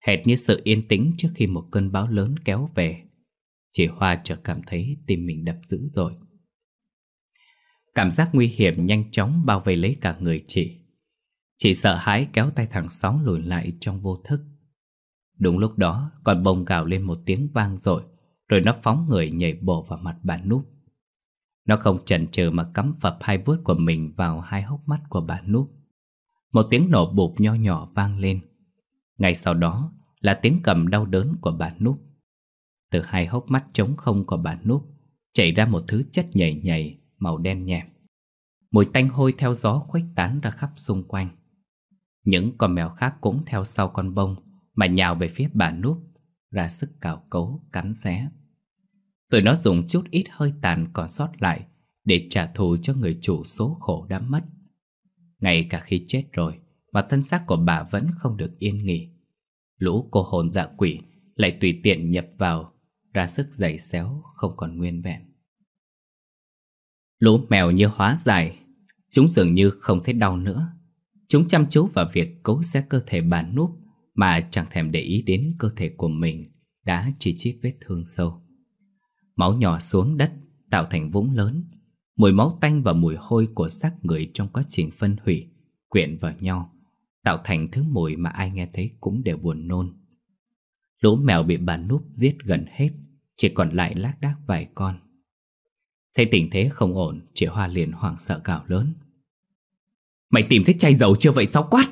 Hệt như sự yên tĩnh trước khi một cơn bão lớn kéo về Chị Hoa chợt cảm thấy tim mình đập dữ rồi Cảm giác nguy hiểm nhanh chóng bao vây lấy cả người chị Chị sợ hãi kéo tay thằng Sáu lùi lại trong vô thức Đúng lúc đó con bông gào lên một tiếng vang rồi Rồi nó phóng người nhảy bổ vào mặt bà Núp nó không chần chừ mà cắm phập hai vuốt của mình vào hai hốc mắt của bà Núp. Một tiếng nổ bụp nho nhỏ vang lên. Ngay sau đó là tiếng cầm đau đớn của bà Núp. Từ hai hốc mắt trống không của bà Núp chảy ra một thứ chất nhảy nhảy màu đen nhẹm. Mùi tanh hôi theo gió khuếch tán ra khắp xung quanh. Những con mèo khác cũng theo sau con bông mà nhào về phía bà Núp ra sức cào cấu cắn xé. Tụi nó dùng chút ít hơi tàn còn sót lại Để trả thù cho người chủ số khổ đã mất Ngay cả khi chết rồi Mà thân xác của bà vẫn không được yên nghỉ Lũ cô hồn dạ quỷ Lại tùy tiện nhập vào Ra sức giày xéo không còn nguyên vẹn Lũ mèo như hóa giải Chúng dường như không thấy đau nữa Chúng chăm chú vào việc cấu xé cơ thể bà núp Mà chẳng thèm để ý đến cơ thể của mình Đã chỉ chít vết thương sâu Máu nhỏ xuống đất tạo thành vũng lớn Mùi máu tanh và mùi hôi của xác người trong quá trình phân hủy Quyện vào nhau Tạo thành thứ mùi mà ai nghe thấy cũng đều buồn nôn Lũ mèo bị bà núp giết gần hết Chỉ còn lại lác đác vài con Thấy tình thế không ổn Chị Hoa liền hoảng sợ gào lớn Mày tìm thấy chai dầu chưa vậy sao quát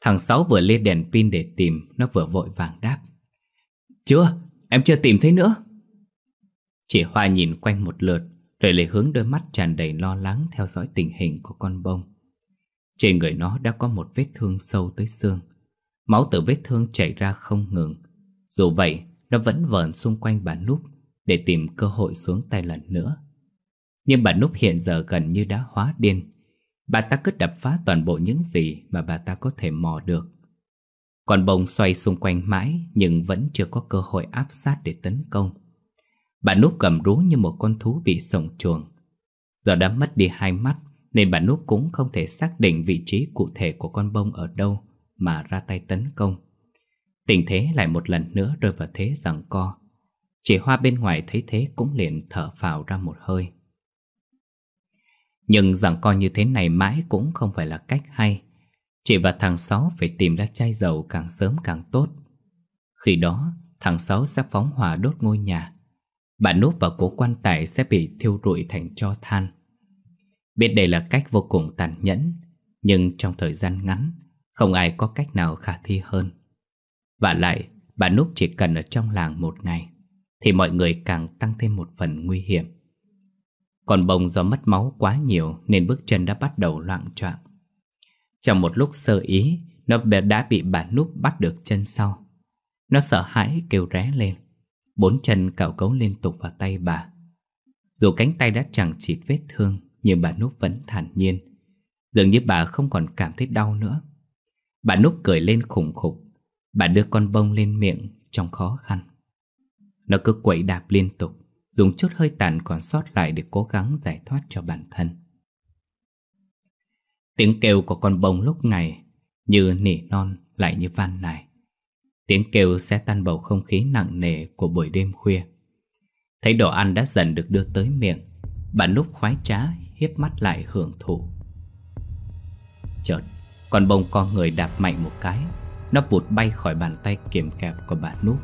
Thằng Sáu vừa lê đèn pin để tìm Nó vừa vội vàng đáp Chưa Em chưa tìm thấy nữa Chị Hoa nhìn quanh một lượt Rồi lại hướng đôi mắt tràn đầy lo lắng Theo dõi tình hình của con bông Trên người nó đã có một vết thương sâu tới xương Máu từ vết thương chảy ra không ngừng Dù vậy Nó vẫn vờn xung quanh bà Núp Để tìm cơ hội xuống tay lần nữa Nhưng bà Núp hiện giờ gần như đã hóa điên Bà ta cứ đập phá toàn bộ những gì Mà bà ta có thể mò được còn bông xoay xung quanh mãi Nhưng vẫn chưa có cơ hội áp sát để tấn công Bà núp cầm rú như một con thú bị sổng chuồng Do đã mất đi hai mắt Nên bà núp cũng không thể xác định vị trí cụ thể của con bông ở đâu Mà ra tay tấn công Tình thế lại một lần nữa rơi vào thế rằng co Chị Hoa bên ngoài thấy thế cũng liền thở vào ra một hơi Nhưng rằng co như thế này mãi cũng không phải là cách hay Chị và thằng Sáu phải tìm ra chai dầu càng sớm càng tốt. Khi đó, thằng Sáu sẽ phóng hỏa đốt ngôi nhà. Bà núp và cố quan tài sẽ bị thiêu rụi thành cho than. Biết đây là cách vô cùng tàn nhẫn, nhưng trong thời gian ngắn, không ai có cách nào khả thi hơn. Và lại, bà núp chỉ cần ở trong làng một ngày, thì mọi người càng tăng thêm một phần nguy hiểm. Còn bông do mất máu quá nhiều nên bước chân đã bắt đầu loạn choạng. Trong một lúc sơ ý, nó đã bị bà núp bắt được chân sau. Nó sợ hãi kêu ré lên. Bốn chân cào cấu liên tục vào tay bà. Dù cánh tay đã chẳng chịt vết thương, nhưng bà núp vẫn thản nhiên. Dường như bà không còn cảm thấy đau nữa. Bà núp cười lên khủng khục. Bà đưa con bông lên miệng trong khó khăn. Nó cứ quậy đạp liên tục, dùng chút hơi tàn còn sót lại để cố gắng giải thoát cho bản thân. Tiếng kêu của con bông lúc này Như nỉ non lại như van này Tiếng kêu sẽ tan bầu không khí nặng nề của buổi đêm khuya Thấy đồ ăn đã dần được đưa tới miệng bà núp khoái trá hiếp mắt lại hưởng thụ Chợt con bông con người đạp mạnh một cái Nó vụt bay khỏi bàn tay kiềm kẹp của bà núp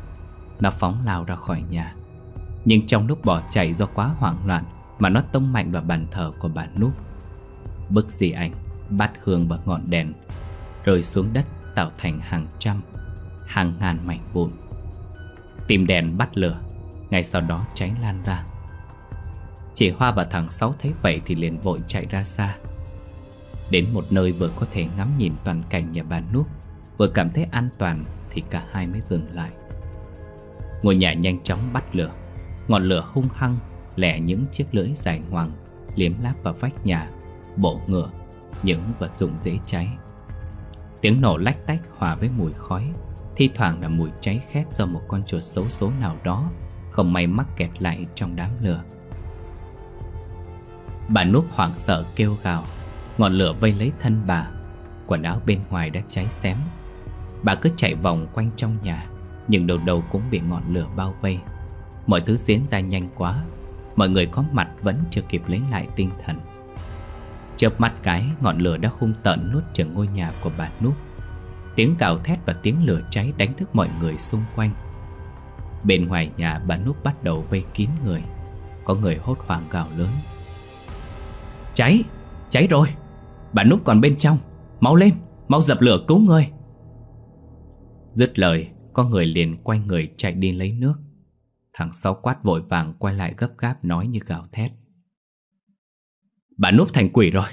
Nó phóng lao ra khỏi nhà Nhưng trong lúc bỏ chạy do quá hoảng loạn Mà nó tông mạnh vào bàn thờ của bà núp Bức gì anh bát hương và ngọn đèn rơi xuống đất tạo thành hàng trăm, hàng ngàn mảnh vụn. Tìm đèn bắt lửa, ngay sau đó cháy lan ra. Chị Hoa và thằng Sáu thấy vậy thì liền vội chạy ra xa. Đến một nơi vừa có thể ngắm nhìn toàn cảnh nhà bà Núp, vừa cảm thấy an toàn thì cả hai mới dừng lại. Ngôi nhà nhanh chóng bắt lửa, ngọn lửa hung hăng lẻ những chiếc lưỡi dài ngoằng liếm láp vào vách nhà, bộ ngựa những vật dụng dễ cháy. Tiếng nổ lách tách hòa với mùi khói, thi thoảng là mùi cháy khét do một con chuột xấu số nào đó không may mắc kẹt lại trong đám lửa. Bà núp hoảng sợ kêu gào, ngọn lửa vây lấy thân bà, quần áo bên ngoài đã cháy xém. Bà cứ chạy vòng quanh trong nhà, nhưng đầu đầu cũng bị ngọn lửa bao vây. Mọi thứ diễn ra nhanh quá, mọi người có mặt vẫn chưa kịp lấy lại tinh thần. Chớp mắt cái ngọn lửa đã hung tợn nuốt chửng ngôi nhà của bà Núp Tiếng cào thét và tiếng lửa cháy đánh thức mọi người xung quanh Bên ngoài nhà bà Núp bắt đầu vây kín người Có người hốt hoảng gào lớn Cháy! Cháy rồi! Bà Núp còn bên trong Mau lên! Mau dập lửa cứu người! Dứt lời Có người liền quay người chạy đi lấy nước Thằng sáu quát vội vàng quay lại gấp gáp nói như gào thét Bà núp thành quỷ rồi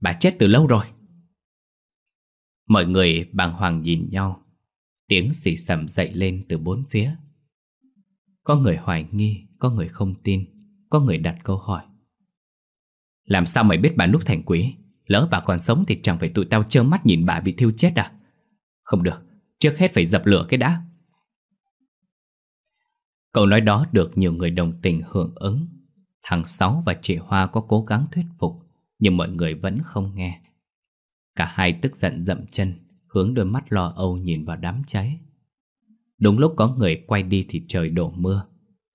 Bà chết từ lâu rồi Mọi người bàng hoàng nhìn nhau Tiếng xì sầm dậy lên từ bốn phía Có người hoài nghi Có người không tin Có người đặt câu hỏi Làm sao mày biết bà núp thành quỷ Lỡ bà còn sống thì chẳng phải tụi tao trơ mắt nhìn bà bị thiêu chết à Không được Trước hết phải dập lửa cái đã Câu nói đó được nhiều người đồng tình hưởng ứng Thằng Sáu và chị Hoa có cố gắng thuyết phục Nhưng mọi người vẫn không nghe Cả hai tức giận dậm chân Hướng đôi mắt lo âu nhìn vào đám cháy Đúng lúc có người quay đi thì trời đổ mưa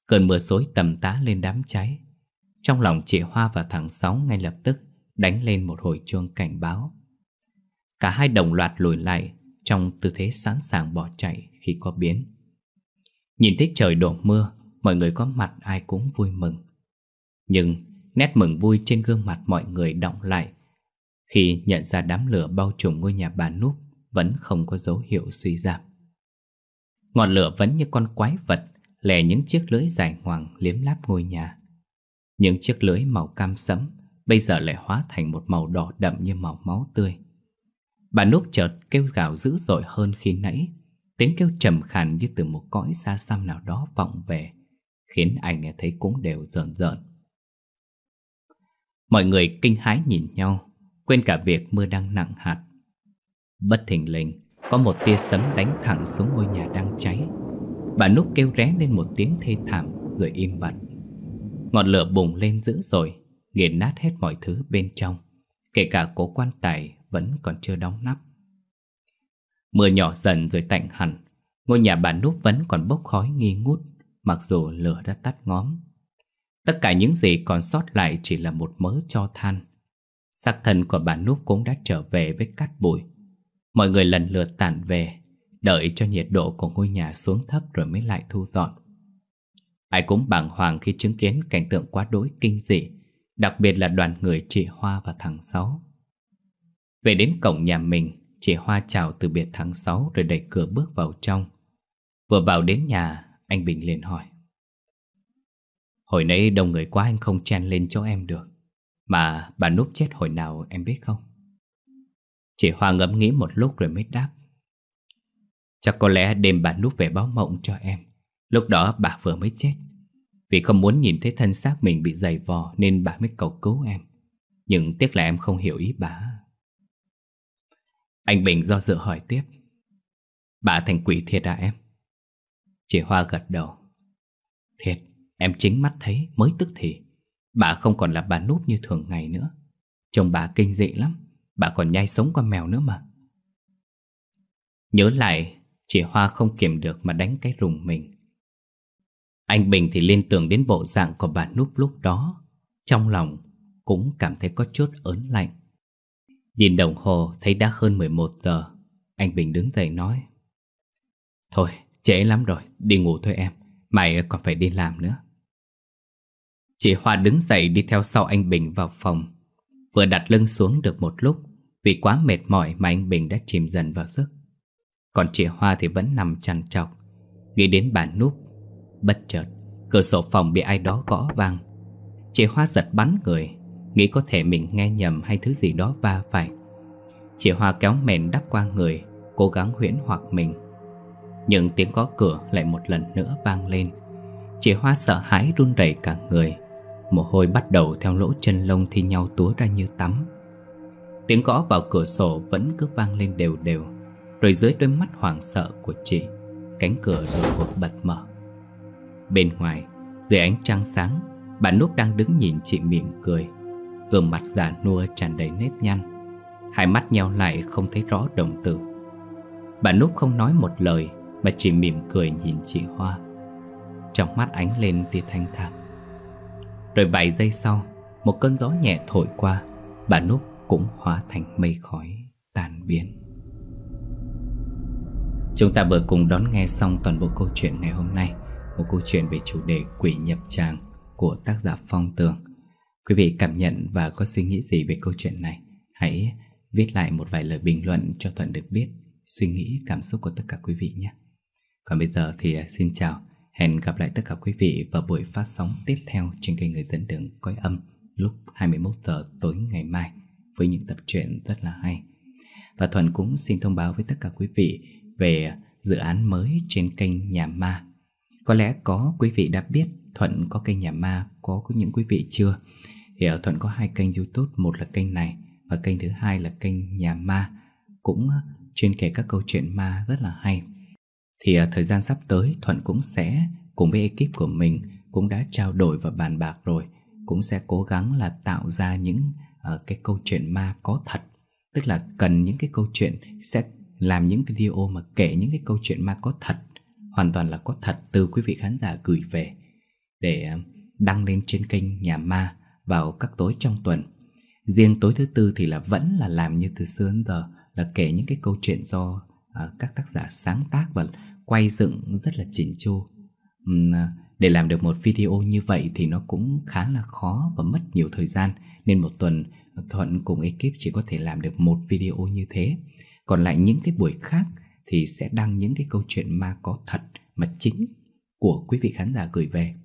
Cơn mưa xối tầm tá lên đám cháy Trong lòng chị Hoa và thằng Sáu ngay lập tức Đánh lên một hồi chuông cảnh báo Cả hai đồng loạt lùi lại Trong tư thế sẵn sàng bỏ chạy khi có biến Nhìn thấy trời đổ mưa Mọi người có mặt ai cũng vui mừng nhưng nét mừng vui trên gương mặt mọi người động lại Khi nhận ra đám lửa bao trùm ngôi nhà bà Núp Vẫn không có dấu hiệu suy giảm Ngọn lửa vẫn như con quái vật Lè những chiếc lưỡi dài ngoằng liếm láp ngôi nhà Những chiếc lưỡi màu cam sẫm Bây giờ lại hóa thành một màu đỏ đậm như màu máu tươi Bà Núp chợt kêu gào dữ dội hơn khi nãy Tiếng kêu trầm khàn như từ một cõi xa xăm nào đó vọng về Khiến anh nghe thấy cũng đều rợn rợn Mọi người kinh hái nhìn nhau Quên cả việc mưa đang nặng hạt Bất thình lình Có một tia sấm đánh thẳng xuống ngôi nhà đang cháy Bà Núc kêu ré lên một tiếng thê thảm Rồi im bặt Ngọn lửa bùng lên dữ dội Nghiền nát hết mọi thứ bên trong Kể cả cố quan tài vẫn còn chưa đóng nắp Mưa nhỏ dần rồi tạnh hẳn Ngôi nhà bà Núp vẫn còn bốc khói nghi ngút Mặc dù lửa đã tắt ngóm Tất cả những gì còn sót lại chỉ là một mớ cho than. Xác thân của bà Núp cũng đã trở về với cát bụi. Mọi người lần lượt tản về, đợi cho nhiệt độ của ngôi nhà xuống thấp rồi mới lại thu dọn. Ai cũng bàng hoàng khi chứng kiến cảnh tượng quá đối kinh dị, đặc biệt là đoàn người chị Hoa và thằng Sáu. Về đến cổng nhà mình, chị Hoa chào từ biệt thằng Sáu rồi đẩy cửa bước vào trong. Vừa vào đến nhà, anh Bình liền hỏi. Hồi nãy đông người quá anh không chen lên chỗ em được Mà bà núp chết hồi nào em biết không Chị Hoa ngẫm nghĩ một lúc rồi mới đáp Chắc có lẽ đêm bà núp về báo mộng cho em Lúc đó bà vừa mới chết Vì không muốn nhìn thấy thân xác mình bị dày vò Nên bà mới cầu cứu em Nhưng tiếc là em không hiểu ý bà Anh Bình do dự hỏi tiếp Bà thành quỷ thiệt à em? Chị Hoa gật đầu Thiệt Em chính mắt thấy mới tức thì Bà không còn là bà nút như thường ngày nữa Chồng bà kinh dị lắm Bà còn nhai sống con mèo nữa mà Nhớ lại Chị Hoa không kiềm được mà đánh cái rùng mình Anh Bình thì liên tưởng đến bộ dạng của bà núp lúc đó Trong lòng cũng cảm thấy có chút ớn lạnh Nhìn đồng hồ thấy đã hơn 11 giờ Anh Bình đứng dậy nói Thôi trễ lắm rồi đi ngủ thôi em Mày còn phải đi làm nữa Chị Hoa đứng dậy đi theo sau anh Bình vào phòng Vừa đặt lưng xuống được một lúc Vì quá mệt mỏi mà anh Bình đã chìm dần vào giấc Còn chị Hoa thì vẫn nằm chằn trọc Nghĩ đến bà núp Bất chợt Cửa sổ phòng bị ai đó gõ vang Chị Hoa giật bắn người Nghĩ có thể mình nghe nhầm hay thứ gì đó va phải Chị Hoa kéo mền đắp qua người Cố gắng huyễn hoặc mình nhưng tiếng gõ cửa lại một lần nữa vang lên Chị Hoa sợ hãi run rẩy cả người Mồ hôi bắt đầu theo lỗ chân lông thi nhau túa ra như tắm Tiếng gõ vào cửa sổ vẫn cứ vang lên đều đều Rồi dưới đôi mắt hoảng sợ của chị Cánh cửa đột ngột bật mở Bên ngoài, dưới ánh trăng sáng Bà Núp đang đứng nhìn chị mỉm cười Gương mặt già nua tràn đầy nếp nhăn Hai mắt nheo lại không thấy rõ đồng từ Bà Núp không nói một lời mà chỉ mỉm cười nhìn chị Hoa Trong mắt ánh lên tia thanh thản Rồi vài giây sau Một cơn gió nhẹ thổi qua Bà Núp cũng hóa thành mây khói Tàn biến Chúng ta vừa cùng đón nghe xong toàn bộ câu chuyện ngày hôm nay Một câu chuyện về chủ đề quỷ nhập tràng của tác giả Phong Tường Quý vị cảm nhận và có suy nghĩ gì về câu chuyện này Hãy viết lại một vài lời bình luận cho Thuận được biết Suy nghĩ cảm xúc của tất cả quý vị nhé còn bây giờ thì à, xin chào Hẹn gặp lại tất cả quý vị vào buổi phát sóng tiếp theo trên kênh Người Tấn Đường Cõi Âm lúc 21 giờ tối ngày mai với những tập truyện rất là hay. Và thuận cũng xin thông báo với tất cả quý vị về dự án mới trên kênh Nhà Ma. Có lẽ có quý vị đã biết Thuận có kênh Nhà Ma, có có những quý vị chưa? Thì ở à, Thuận có hai kênh YouTube, một là kênh này và kênh thứ hai là kênh Nhà Ma cũng à, chuyên kể các câu chuyện ma rất là hay thì à, thời gian sắp tới Thuận cũng sẽ cùng với ekip của mình cũng đã trao đổi và bàn bạc rồi cũng sẽ cố gắng là tạo ra những uh, cái câu chuyện ma có thật tức là cần những cái câu chuyện sẽ làm những video mà kể những cái câu chuyện ma có thật hoàn toàn là có thật từ quý vị khán giả gửi về để à, đăng lên trên kênh nhà ma vào các tối trong tuần riêng tối thứ tư thì là vẫn là làm như từ xưa đến giờ là kể những cái câu chuyện do uh, các tác giả sáng tác và quay dựng rất là chỉnh chu à, Để làm được một video như vậy thì nó cũng khá là khó và mất nhiều thời gian Nên một tuần Thuận cùng ekip chỉ có thể làm được một video như thế Còn lại những cái buổi khác thì sẽ đăng những cái câu chuyện ma có thật mà chính của quý vị khán giả gửi về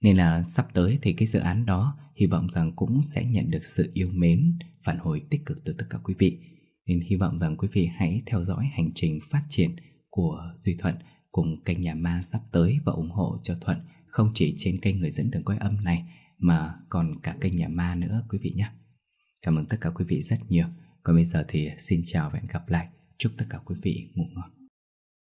Nên là sắp tới thì cái dự án đó hy vọng rằng cũng sẽ nhận được sự yêu mến, phản hồi tích cực từ tất cả quý vị Nên hy vọng rằng quý vị hãy theo dõi hành trình phát triển của Duy Thuận cùng kênh Nhà Ma sắp tới và ủng hộ cho Thuận không chỉ trên kênh Người dẫn đường quay âm này mà còn cả kênh Nhà Ma nữa quý vị nhé. Cảm ơn tất cả quý vị rất nhiều. Còn bây giờ thì xin chào và hẹn gặp lại. Chúc tất cả quý vị ngủ ngon.